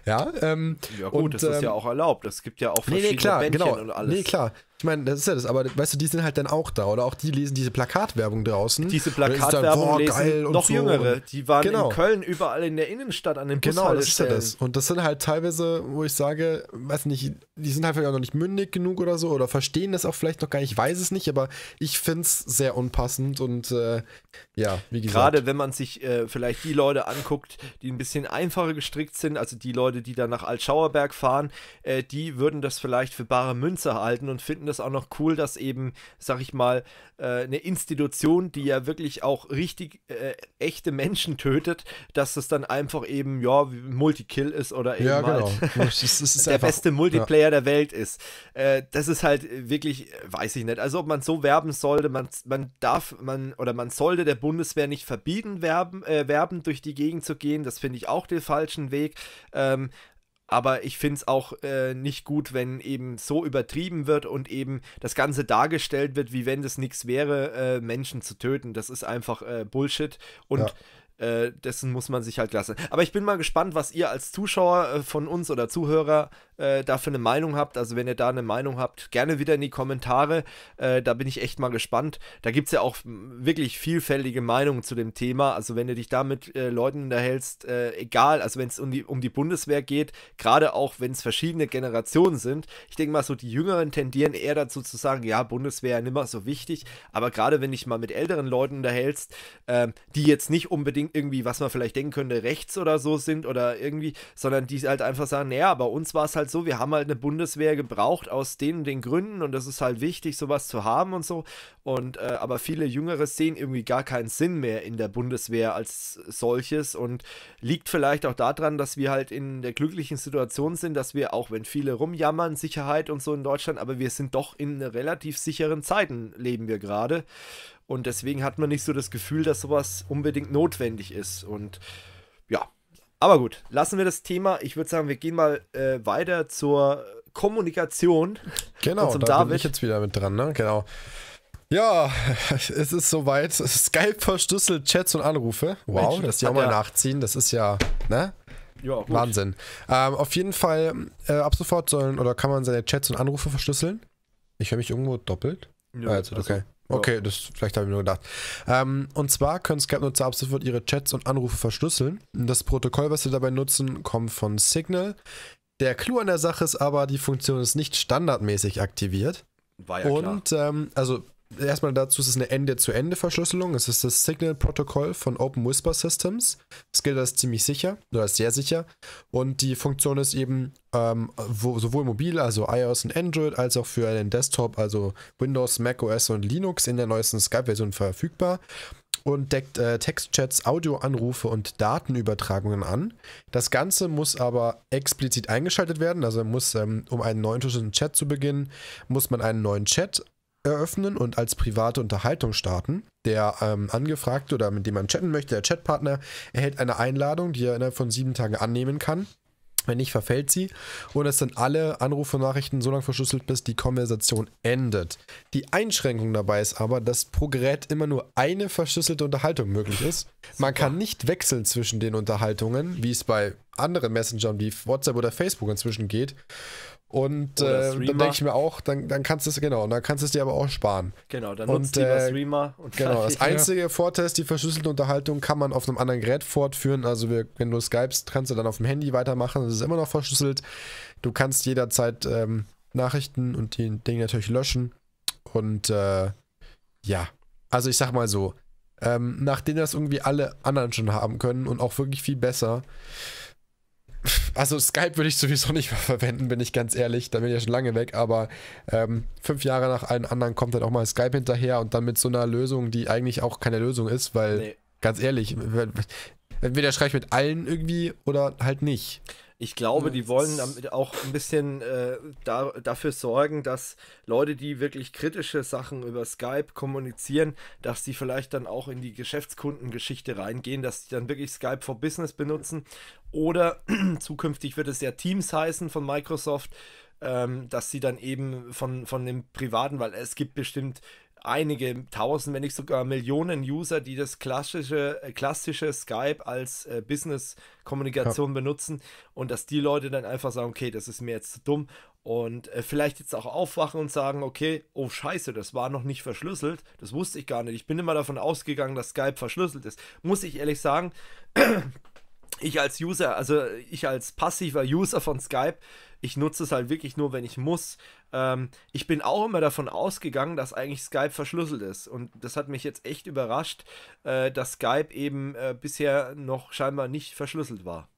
[SPEAKER 3] Ja, ähm, ja gut, und, das ist ähm, ja auch
[SPEAKER 1] erlaubt. Es gibt ja auch verschiedene nee, nee, klar, Bändchen genau, und alles. Nee,
[SPEAKER 3] klar. Ich meine, das ist ja das, aber weißt du, die sind halt dann auch da oder auch die lesen diese Plakatwerbung draußen. Diese Plakatwerbung dann, boah, geil und noch so jüngere, die waren genau. in
[SPEAKER 1] Köln überall in der Innenstadt an den Genau, das ist ja das.
[SPEAKER 3] Und das sind halt teilweise, wo ich sage, weiß nicht, die sind halt vielleicht auch noch nicht mündig genug oder so oder verstehen das auch vielleicht noch gar nicht, ich weiß es nicht, aber ich finde es sehr unpassend und äh, ja, wie gesagt.
[SPEAKER 1] Gerade wenn man sich äh, vielleicht die Leute anguckt, die ein bisschen einfacher gestrickt sind, also die Leute, die dann nach Altschauerberg fahren, äh, die würden das vielleicht für bare Münze halten und finden finde es auch noch cool, dass eben, sag ich mal, äh, eine Institution, die ja wirklich auch richtig äh, echte Menschen tötet, dass das dann einfach eben, ja, Multikill ist oder eben ja, halt genau. halt das ist, das ist der einfach, beste Multiplayer ja. der Welt ist. Äh, das ist halt wirklich, weiß ich nicht. Also ob man so werben sollte, man, man darf, man oder man sollte der Bundeswehr nicht verbieten, werben, äh, werben durch die Gegend zu gehen. Das finde ich auch den falschen Weg. Ähm, aber ich finde es auch äh, nicht gut, wenn eben so übertrieben wird und eben das Ganze dargestellt wird, wie wenn das nichts wäre, äh, Menschen zu töten. Das ist einfach äh, Bullshit. Und ja äh, dessen muss man sich halt lassen. Aber ich bin mal gespannt, was ihr als Zuschauer äh, von uns oder Zuhörer äh, da für eine Meinung habt. Also wenn ihr da eine Meinung habt, gerne wieder in die Kommentare. Äh, da bin ich echt mal gespannt. Da gibt es ja auch wirklich vielfältige Meinungen zu dem Thema. Also wenn du dich da mit äh, Leuten unterhältst, äh, egal, also wenn es um die, um die Bundeswehr geht, gerade auch wenn es verschiedene Generationen sind. Ich denke mal so, die Jüngeren tendieren eher dazu zu sagen, ja, Bundeswehr nimmer so wichtig. Aber gerade wenn dich mal mit älteren Leuten unterhältst, ähm, die jetzt nicht unbedingt irgendwie, was man vielleicht denken könnte, rechts oder so sind oder irgendwie, sondern die halt einfach sagen, naja, bei uns war es halt so, wir haben halt eine Bundeswehr gebraucht aus den und den Gründen und das ist halt wichtig, sowas zu haben und so. Und äh, aber viele Jüngere sehen irgendwie gar keinen Sinn mehr in der Bundeswehr als solches und liegt vielleicht auch daran, dass wir halt in der glücklichen Situation sind, dass wir, auch wenn viele rumjammern, Sicherheit und so in Deutschland, aber wir sind doch in relativ sicheren Zeiten leben wir gerade. Und deswegen hat man nicht so das Gefühl, dass sowas unbedingt notwendig ist. Und ja, aber gut, lassen wir das Thema. Ich würde sagen, wir gehen mal äh, weiter zur Kommunikation. Genau, und zum da David. bin ich jetzt wieder
[SPEAKER 3] mit dran, ne? Genau. Ja, es ist soweit. Skype verschlüsselt Chats und Anrufe. Wow, Mensch, das ist ja mal nachziehen. Das ist ja, ne? Ja, Wahnsinn. Ähm, auf jeden Fall, äh, ab sofort sollen oder kann man seine Chats und Anrufe verschlüsseln. Ich höre mich irgendwo doppelt. Ja, ah, jetzt, also okay. Also. Okay, das, vielleicht habe ich nur gedacht. Ähm, und zwar können Skype-Nutzer ab sofort ihre Chats und Anrufe verschlüsseln. Das Protokoll, was sie dabei nutzen, kommt von Signal. Der Clou an der Sache ist aber, die Funktion ist nicht standardmäßig aktiviert. War ja und, klar. Ähm, also erstmal dazu, es ist eine Ende-zu-Ende-Verschlüsselung. Es ist das Signal-Protokoll von Open Whisper Systems. Das gilt als ziemlich sicher oder als sehr sicher. Und die Funktion ist eben ähm, wo, sowohl mobil, also iOS und Android, als auch für einen Desktop, also Windows, Mac OS und Linux in der neuesten Skype-Version verfügbar. Und deckt äh, Textchats, Audioanrufe und Datenübertragungen an. Das Ganze muss aber explizit eingeschaltet werden. Also muss, ähm, um einen neuen Chat zu beginnen, muss man einen neuen Chat eröffnen und als private Unterhaltung starten. Der ähm, Angefragte oder mit dem man chatten möchte, der Chatpartner, erhält eine Einladung, die er innerhalb von sieben Tagen annehmen kann. Wenn nicht, verfällt sie. Und es sind alle Anrufe und Nachrichten so lange verschlüsselt, bis die Konversation endet. Die Einschränkung dabei ist aber, dass pro Gerät immer nur eine verschlüsselte Unterhaltung möglich ist. Man kann nicht wechseln zwischen den Unterhaltungen, wie es bei anderen Messengern wie WhatsApp oder Facebook inzwischen geht. Und äh, dann denke ich mir auch, dann, dann kannst du es, genau, dann kannst du es dir aber auch sparen.
[SPEAKER 1] Genau, dann nutzt und, äh, Streamer und Genau, das einzige
[SPEAKER 3] ja. Vorteil ist, die verschlüsselte Unterhaltung kann man auf einem anderen Gerät fortführen. Also wir, wenn du skypst, kannst du dann auf dem Handy weitermachen, das ist immer noch verschlüsselt. Du kannst jederzeit ähm, Nachrichten und die Dinge natürlich löschen. Und äh, ja, also ich sag mal so, ähm, nachdem das irgendwie alle anderen schon haben können und auch wirklich viel besser, also Skype würde ich sowieso nicht mehr verwenden, bin ich ganz ehrlich. Da bin ich ja schon lange weg, aber ähm, fünf Jahre nach allen anderen kommt dann auch mal Skype hinterher und dann mit so einer Lösung, die eigentlich auch keine Lösung ist, weil, nee. ganz ehrlich, entweder schreibe ich mit allen irgendwie oder halt nicht. Ich glaube, die wollen damit
[SPEAKER 1] auch ein bisschen äh, da, dafür sorgen, dass Leute, die wirklich kritische Sachen über Skype kommunizieren, dass sie vielleicht dann auch in die Geschäftskundengeschichte reingehen, dass sie dann wirklich Skype for Business benutzen oder zukünftig wird es ja Teams heißen von Microsoft, ähm, dass sie dann eben von, von dem privaten, weil es gibt bestimmt einige tausend, wenn nicht sogar Millionen User, die das klassische, äh, klassische Skype als äh, Business-Kommunikation ja. benutzen und dass die Leute dann einfach sagen, okay, das ist mir jetzt zu dumm und äh, vielleicht jetzt auch aufwachen und sagen, okay, oh scheiße, das war noch nicht verschlüsselt, das wusste ich gar nicht. Ich bin immer davon ausgegangen, dass Skype verschlüsselt ist. Muss ich ehrlich sagen, ich als User, also ich als passiver User von Skype, ich nutze es halt wirklich nur, wenn ich muss. Ähm, ich bin auch immer davon ausgegangen, dass eigentlich Skype verschlüsselt ist. Und das hat mich jetzt echt überrascht, äh, dass Skype eben äh, bisher noch scheinbar nicht verschlüsselt war.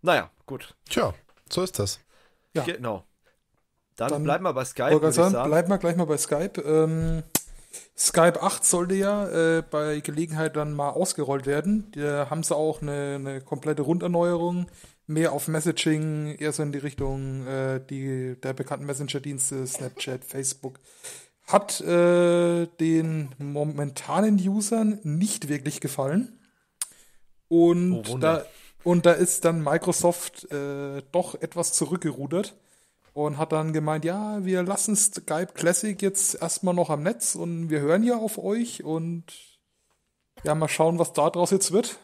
[SPEAKER 1] Naja, gut.
[SPEAKER 2] Tja, so ist das. Ja.
[SPEAKER 1] Genau. Dann, Dann bleiben wir bei Skype. Sagen, bleiben
[SPEAKER 2] wir gleich mal bei Skype. Ähm Skype 8 sollte ja äh, bei Gelegenheit dann mal ausgerollt werden. Da äh, haben sie auch eine, eine komplette Runderneuerung, mehr auf Messaging, eher so in die Richtung äh, die, der bekannten Messenger-Dienste, Snapchat, Facebook. Hat äh, den momentanen Usern nicht wirklich gefallen. Und, oh, da, und da ist dann Microsoft äh, doch etwas zurückgerudert und hat dann gemeint, ja, wir lassen Skype Classic jetzt erstmal noch am Netz und wir hören ja auf euch und ja, mal schauen, was da draus jetzt wird.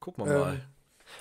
[SPEAKER 2] Gucken wir ähm, mal. Also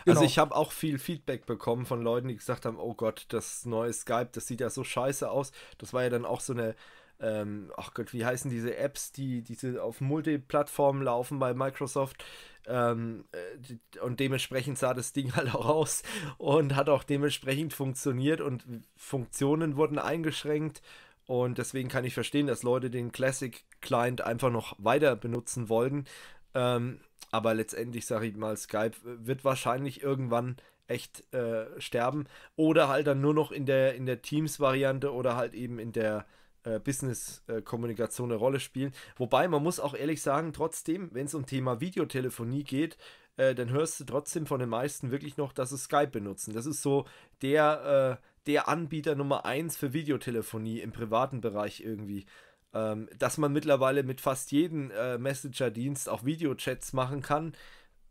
[SPEAKER 2] genau. Also ich
[SPEAKER 1] habe auch viel Feedback bekommen von Leuten, die gesagt haben, oh Gott, das neue Skype, das sieht ja so scheiße aus. Das war ja dann auch so eine, ähm, ach Gott, wie heißen diese Apps, die diese auf Multiplattformen laufen bei Microsoft? Ähm, äh, und dementsprechend sah das Ding halt auch aus und hat auch dementsprechend funktioniert und Funktionen wurden eingeschränkt. Und deswegen kann ich verstehen, dass Leute den Classic Client einfach noch weiter benutzen wollten. Ähm, aber letztendlich sage ich mal, Skype wird wahrscheinlich irgendwann echt äh, sterben oder halt dann nur noch in der in der Teams Variante oder halt eben in der äh, Business-Kommunikation äh, eine Rolle spielen. Wobei man muss auch ehrlich sagen, trotzdem, wenn es um Thema Videotelefonie geht, äh, dann hörst du trotzdem von den meisten wirklich noch, dass sie Skype benutzen. Das ist so der, äh, der Anbieter Nummer 1 für Videotelefonie im privaten Bereich irgendwie. Ähm, dass man mittlerweile mit fast jedem äh, Messenger-Dienst auch Videochats machen kann,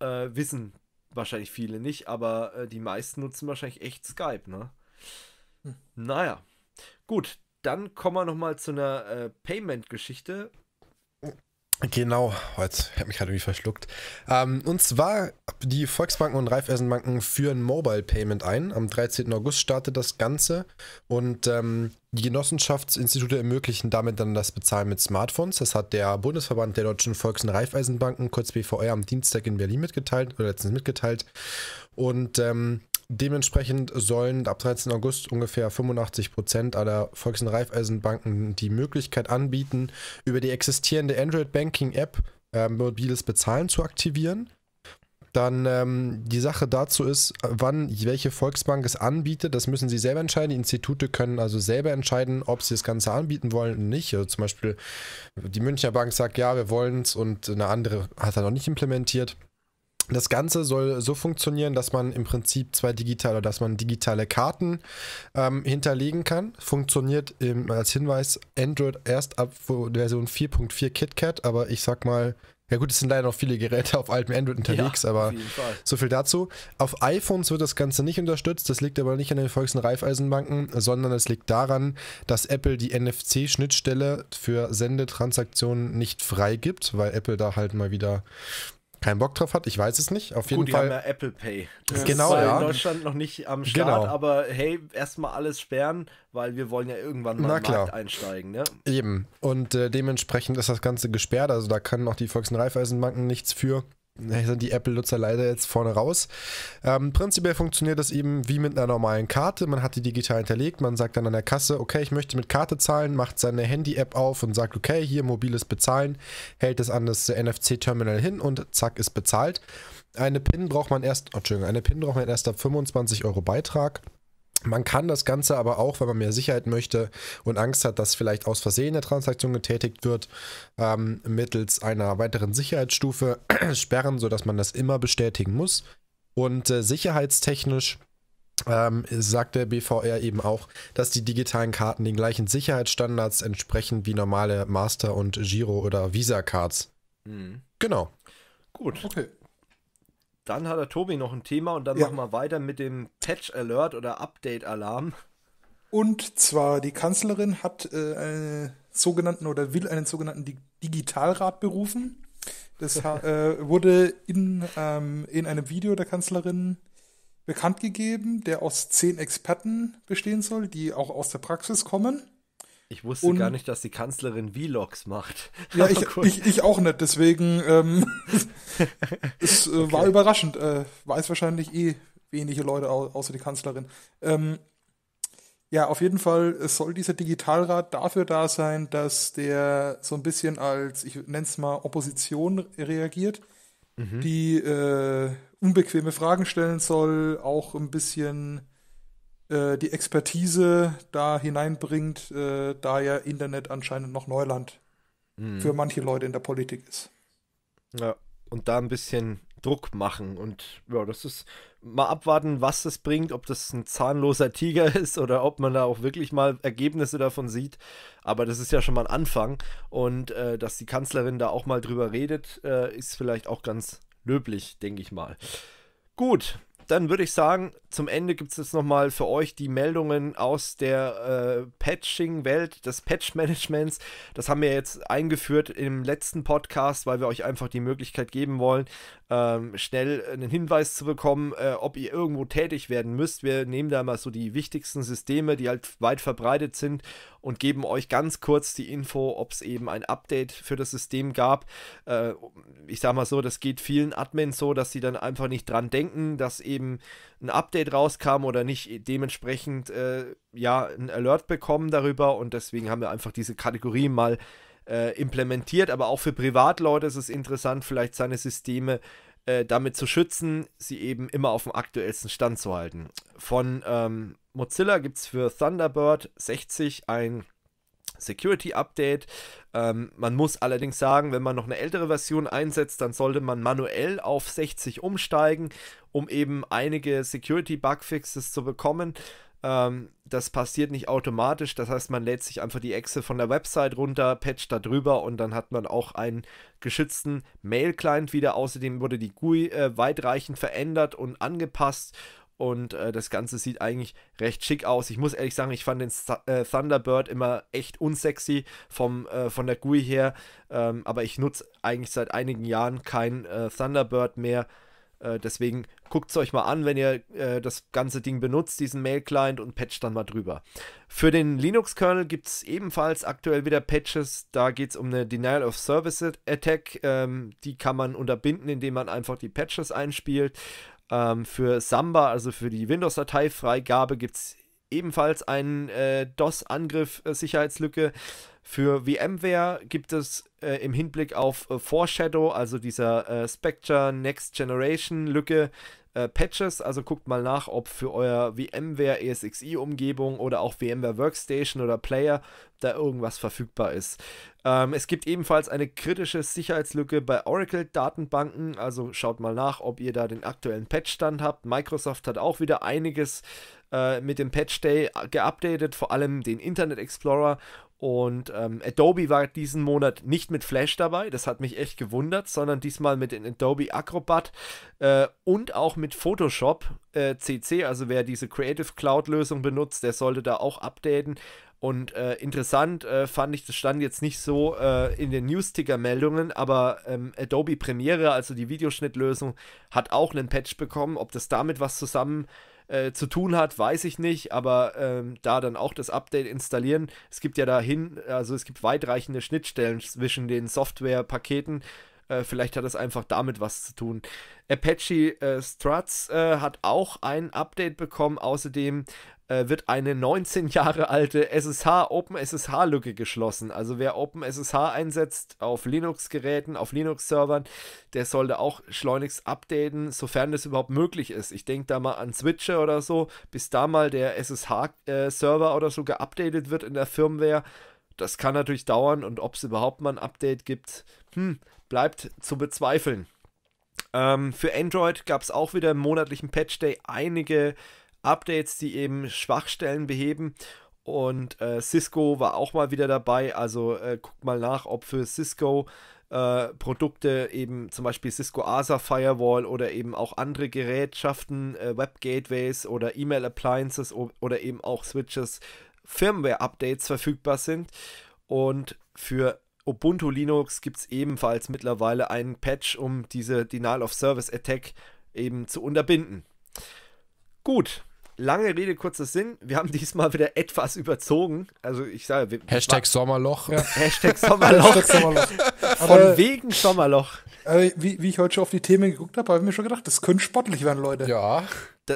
[SPEAKER 1] äh, wissen wahrscheinlich viele nicht, aber die meisten nutzen wahrscheinlich echt Skype, ne? Hm. Naja. Gut, dann kommen wir nochmal zu einer äh, Payment-Geschichte.
[SPEAKER 3] Genau, oh, jetzt hat mich gerade irgendwie verschluckt. Ähm, und zwar die Volksbanken und Raiffeisenbanken führen Mobile Payment ein. Am 13. August startet das Ganze und ähm, die Genossenschaftsinstitute ermöglichen damit dann das Bezahlen mit Smartphones. Das hat der Bundesverband der Deutschen Volks- und Raiffeisenbanken, kurz BVR, am Dienstag in Berlin mitgeteilt oder letztens mitgeteilt. Und ähm, Dementsprechend sollen ab 13. August ungefähr 85 aller Volks- und Raiffeisenbanken die Möglichkeit anbieten, über die existierende Android Banking App äh, mobiles Bezahlen zu aktivieren. Dann ähm, die Sache dazu ist, wann welche Volksbank es anbietet. Das müssen sie selber entscheiden. Die Institute können also selber entscheiden, ob sie das Ganze anbieten wollen oder nicht. Also zum Beispiel die Münchner Bank sagt, ja, wir wollen es und eine andere hat er noch nicht implementiert. Das Ganze soll so funktionieren, dass man im Prinzip zwei digitale, dass man digitale Karten ähm, hinterlegen kann. Funktioniert im, als Hinweis Android erst ab Version 4.4 KitKat, aber ich sag mal, ja gut, es sind leider noch viele Geräte auf altem Android unterwegs, ja, aber so viel dazu. Auf iPhones wird das Ganze nicht unterstützt, das liegt aber nicht an den folgenden Reifeisenbanken, sondern es liegt daran, dass Apple die NFC-Schnittstelle für Sendetransaktionen nicht freigibt, weil Apple da halt mal wieder keinen Bock drauf hat. Ich weiß es nicht. Auf jeden Gut, Fall. Die haben ja Apple Pay. Das genau, ist ja. in Deutschland
[SPEAKER 1] noch nicht am Start, genau. aber hey, erstmal alles sperren, weil wir wollen ja irgendwann mal Markt einsteigen. Ne?
[SPEAKER 3] Eben. Und äh, dementsprechend ist das Ganze gesperrt. Also da können auch die Volks- und Raiffeisenbanken nichts für sind die Apple-Nutzer leider jetzt vorne raus. Ähm, prinzipiell funktioniert das eben wie mit einer normalen Karte. Man hat die digital hinterlegt, man sagt dann an der Kasse, okay, ich möchte mit Karte zahlen, macht seine Handy-App auf und sagt, okay, hier mobiles Bezahlen, hält es an das NFC-Terminal hin und zack, ist bezahlt. Eine PIN braucht man erst, Entschuldigung, eine PIN braucht man erst ab 25 Euro Beitrag. Man kann das Ganze aber auch, wenn man mehr Sicherheit möchte und Angst hat, dass vielleicht aus Versehen eine Transaktion getätigt wird, ähm, mittels einer weiteren Sicherheitsstufe sperren, sodass man das immer bestätigen muss. Und äh, sicherheitstechnisch ähm, sagt der BVR eben auch, dass die digitalen Karten den gleichen Sicherheitsstandards entsprechen wie normale Master- und Giro- oder Visa-Cards. Mhm. Genau. Gut. Okay.
[SPEAKER 1] Dann hat der Tobi noch
[SPEAKER 3] ein Thema und dann ja. machen wir weiter mit dem Patch Alert
[SPEAKER 1] oder Update Alarm.
[SPEAKER 2] Und zwar die Kanzlerin hat äh, einen sogenannten oder will einen sogenannten Dig Digitalrat berufen. Das äh, wurde in, ähm, in einem Video der Kanzlerin bekannt gegeben, der aus zehn Experten bestehen soll, die auch aus der Praxis kommen. Ich wusste und, gar nicht, dass die Kanzlerin Vlogs macht. Ja, ich, ich, ich, auch nicht, deswegen ähm, es äh, okay. war überraschend. Äh, weiß wahrscheinlich eh wenige Leute au außer die Kanzlerin. Ähm, ja, auf jeden Fall soll dieser Digitalrat dafür da sein, dass der so ein bisschen als, ich nenne es mal, Opposition reagiert, mhm. die äh, unbequeme Fragen stellen soll, auch ein bisschen äh, die Expertise da hineinbringt, äh, da ja Internet anscheinend noch Neuland mhm. für manche Leute in der Politik ist. Ja, und da ein
[SPEAKER 1] bisschen Druck machen und ja, das ist mal abwarten, was das bringt, ob das ein zahnloser Tiger ist oder ob man da auch wirklich mal Ergebnisse davon sieht. Aber das ist ja schon mal ein Anfang und äh, dass die Kanzlerin da auch mal drüber redet, äh, ist vielleicht auch ganz löblich, denke ich mal. Gut, dann würde ich sagen, zum Ende gibt es jetzt nochmal für euch die Meldungen aus der äh, Patching-Welt des Patch-Managements. Das haben wir jetzt eingeführt im letzten Podcast, weil wir euch einfach die Möglichkeit geben wollen, ähm, schnell einen Hinweis zu bekommen, äh, ob ihr irgendwo tätig werden müsst. Wir nehmen da mal so die wichtigsten Systeme, die halt weit verbreitet sind und geben euch ganz kurz die Info, ob es eben ein Update für das System gab. Äh, ich sage mal so, das geht vielen Admins so, dass sie dann einfach nicht dran denken, dass eben ein Update Update rauskam oder nicht, äh, dementsprechend äh, ja ein Alert bekommen darüber und deswegen haben wir einfach diese Kategorie mal äh, implementiert. Aber auch für Privatleute ist es interessant, vielleicht seine Systeme äh, damit zu schützen, sie eben immer auf dem aktuellsten Stand zu halten. Von ähm, Mozilla gibt es für Thunderbird 60 ein Security Update. Ähm, man muss allerdings sagen, wenn man noch eine ältere Version einsetzt, dann sollte man manuell auf 60 umsteigen, um eben einige Security Bugfixes zu bekommen. Ähm, das passiert nicht automatisch, das heißt, man lädt sich einfach die Excel von der Website runter, patcht darüber und dann hat man auch einen geschützten Mail-Client wieder. Außerdem wurde die GUI äh, weitreichend verändert und angepasst und äh, das Ganze sieht eigentlich recht schick aus. Ich muss ehrlich sagen, ich fand den St äh, Thunderbird immer echt unsexy vom, äh, von der GUI her. Ähm, aber ich nutze eigentlich seit einigen Jahren kein äh, Thunderbird mehr. Äh, deswegen guckt es euch mal an, wenn ihr das ganze Ding benutzt, diesen Mail-Client, und patcht dann mal drüber. Für den Linux-Kernel gibt es ebenfalls aktuell wieder Patches. Da geht es um eine Denial of Service Attack. Ähm, die kann man unterbinden, indem man einfach die Patches einspielt. Ähm, für Samba, also für die Windows-Dateifreigabe, gibt es ebenfalls einen äh, DOS-Angriff-Sicherheitslücke. Äh, für VMware gibt es äh, im Hinblick auf äh, Foreshadow, also dieser äh, Spectre Next Generation Lücke, äh, Patches. Also guckt mal nach, ob für euer VMware ESXi-Umgebung oder auch VMware Workstation oder Player da irgendwas verfügbar ist. Ähm, es gibt ebenfalls eine kritische Sicherheitslücke bei Oracle-Datenbanken, also schaut mal nach, ob ihr da den aktuellen Patch-Stand habt. Microsoft hat auch wieder einiges äh, mit dem Patch Day geupdatet, vor allem den Internet Explorer und ähm, Adobe war diesen Monat nicht mit Flash dabei, das hat mich echt gewundert, sondern diesmal mit den Adobe Acrobat äh, und auch mit Photoshop äh, CC. Also wer diese Creative Cloud-Lösung benutzt, der sollte da auch updaten. Und äh, interessant äh, fand ich, das stand jetzt nicht so äh, in den newsticker meldungen aber ähm, Adobe Premiere, also die Videoschnittlösung, hat auch einen Patch bekommen. Ob das damit was zusammenhängt, äh, zu tun hat, weiß ich nicht, aber ähm, da dann auch das Update installieren. Es gibt ja dahin, also es gibt weitreichende Schnittstellen zwischen den Softwarepaketen. Äh, vielleicht hat das einfach damit was zu tun. Apache äh, Struts äh, hat auch ein Update bekommen. Außerdem äh, wird eine 19 Jahre alte SSH OpenSSH Lücke geschlossen. Also wer OpenSSH einsetzt auf Linux Geräten, auf Linux Servern, der sollte auch schleunigst updaten, sofern das überhaupt möglich ist. Ich denke da mal an Switcher oder so, bis da mal der SSH äh, Server oder so geupdatet wird in der Firmware. Das kann natürlich dauern und ob es überhaupt mal ein Update gibt, hm, bleibt zu bezweifeln. Ähm, für Android gab es auch wieder im monatlichen Patch Day einige Updates, die eben Schwachstellen beheben. Und äh, Cisco war auch mal wieder dabei. Also äh, guckt mal nach, ob für Cisco äh, Produkte eben zum Beispiel Cisco ASA Firewall oder eben auch andere Gerätschaften, äh, Web Gateways oder E-Mail Appliances oder eben auch Switches Firmware-Updates verfügbar sind. Und für Ubuntu Linux gibt es ebenfalls mittlerweile einen Patch, um diese Denial of Service Attack eben zu unterbinden. Gut, lange Rede, kurzer Sinn. Wir haben diesmal wieder etwas überzogen. Also ich sage. Wir, Hashtag
[SPEAKER 3] Sommerloch. Ja.
[SPEAKER 1] Hashtag Sommerloch. Sommerloch. Von aber, äh, wegen
[SPEAKER 2] Sommerloch. Äh, wie, wie, ich heute schon auf die Themen geguckt habe, habe ich mir schon gedacht, das könnte sportlich werden, Leute. Ja.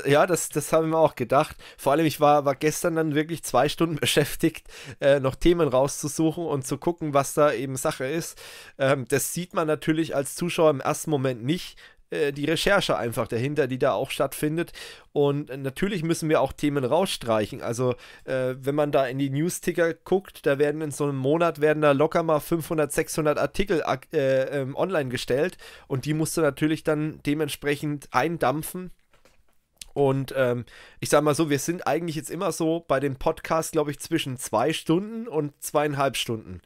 [SPEAKER 2] ja, das, das habe ich mir auch gedacht.
[SPEAKER 1] Vor allem, ich war, war gestern dann wirklich zwei Stunden beschäftigt, äh, noch Themen rauszusuchen und zu gucken, was da eben Sache ist. Ähm, das sieht man natürlich als Zuschauer im ersten Moment nicht, äh, die Recherche einfach dahinter, die da auch stattfindet. Und natürlich müssen wir auch Themen rausstreichen. Also äh, wenn man da in die News-Ticker guckt, da werden in so einem Monat werden da locker mal 500, 600 Artikel äh, ähm, online gestellt und die musst du natürlich dann dementsprechend eindampfen. Und ähm, ich sage mal so, wir sind eigentlich jetzt immer so bei dem Podcast, glaube ich, zwischen zwei Stunden und zweieinhalb Stunden.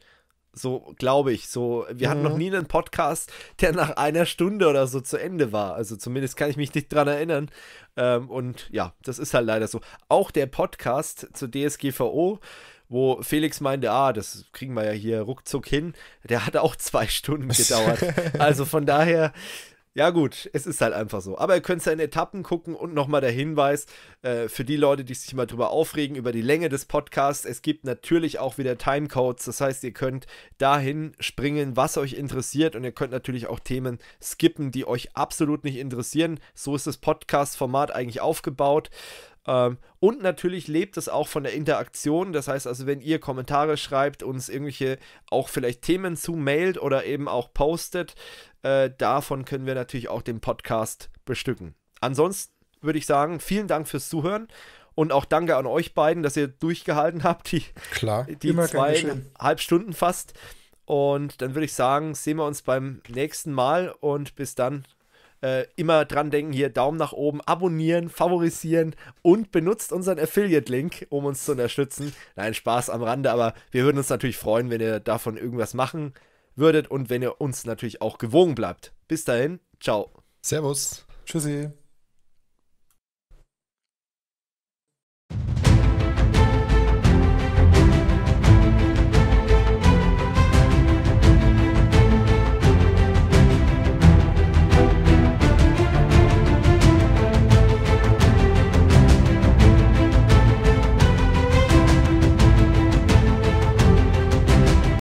[SPEAKER 1] So glaube ich. So, wir mhm. hatten noch mhm. nie einen Podcast, der nach einer Stunde oder so zu Ende war. Also zumindest kann ich mich nicht dran erinnern. Ähm, und ja, das ist halt leider so. Auch der Podcast zur DSGVO, wo Felix meinte, ah, das kriegen wir ja hier ruckzuck hin, der hat auch zwei Stunden gedauert. also von daher, ja gut, es ist halt einfach so. Aber ihr könnt es ja in Etappen gucken und nochmal der Hinweis äh, für die Leute, die sich mal drüber aufregen, über die Länge des Podcasts. Es gibt natürlich auch wieder Timecodes. Das heißt, ihr könnt dahin springen, was euch interessiert. Und ihr könnt natürlich auch Themen skippen, die euch absolut nicht interessieren. So ist das Podcast-Format eigentlich aufgebaut. Ähm, und natürlich lebt es auch von der Interaktion. Das heißt also, wenn ihr Kommentare schreibt, uns irgendwelche auch vielleicht Themen zumailt oder eben auch postet, äh, davon können wir natürlich auch den Podcast bestücken. Ansonsten würde ich sagen, vielen Dank fürs Zuhören. Und auch danke an euch beiden, dass ihr durchgehalten habt, die,
[SPEAKER 3] Klar, die zweieinhalb
[SPEAKER 1] Stunden fast. Und dann würde ich sagen, sehen wir uns beim nächsten Mal und bis dann äh, immer dran denken, hier Daumen nach oben, abonnieren, favorisieren und benutzt unseren Affiliate-Link, um uns zu unterstützen. Nein, Spaß am Rande, aber wir würden uns natürlich freuen, wenn ihr davon irgendwas machen würdet und wenn ihr uns natürlich auch gewogen bleibt. Bis dahin, ciao.
[SPEAKER 2] Servus. Tschüssi.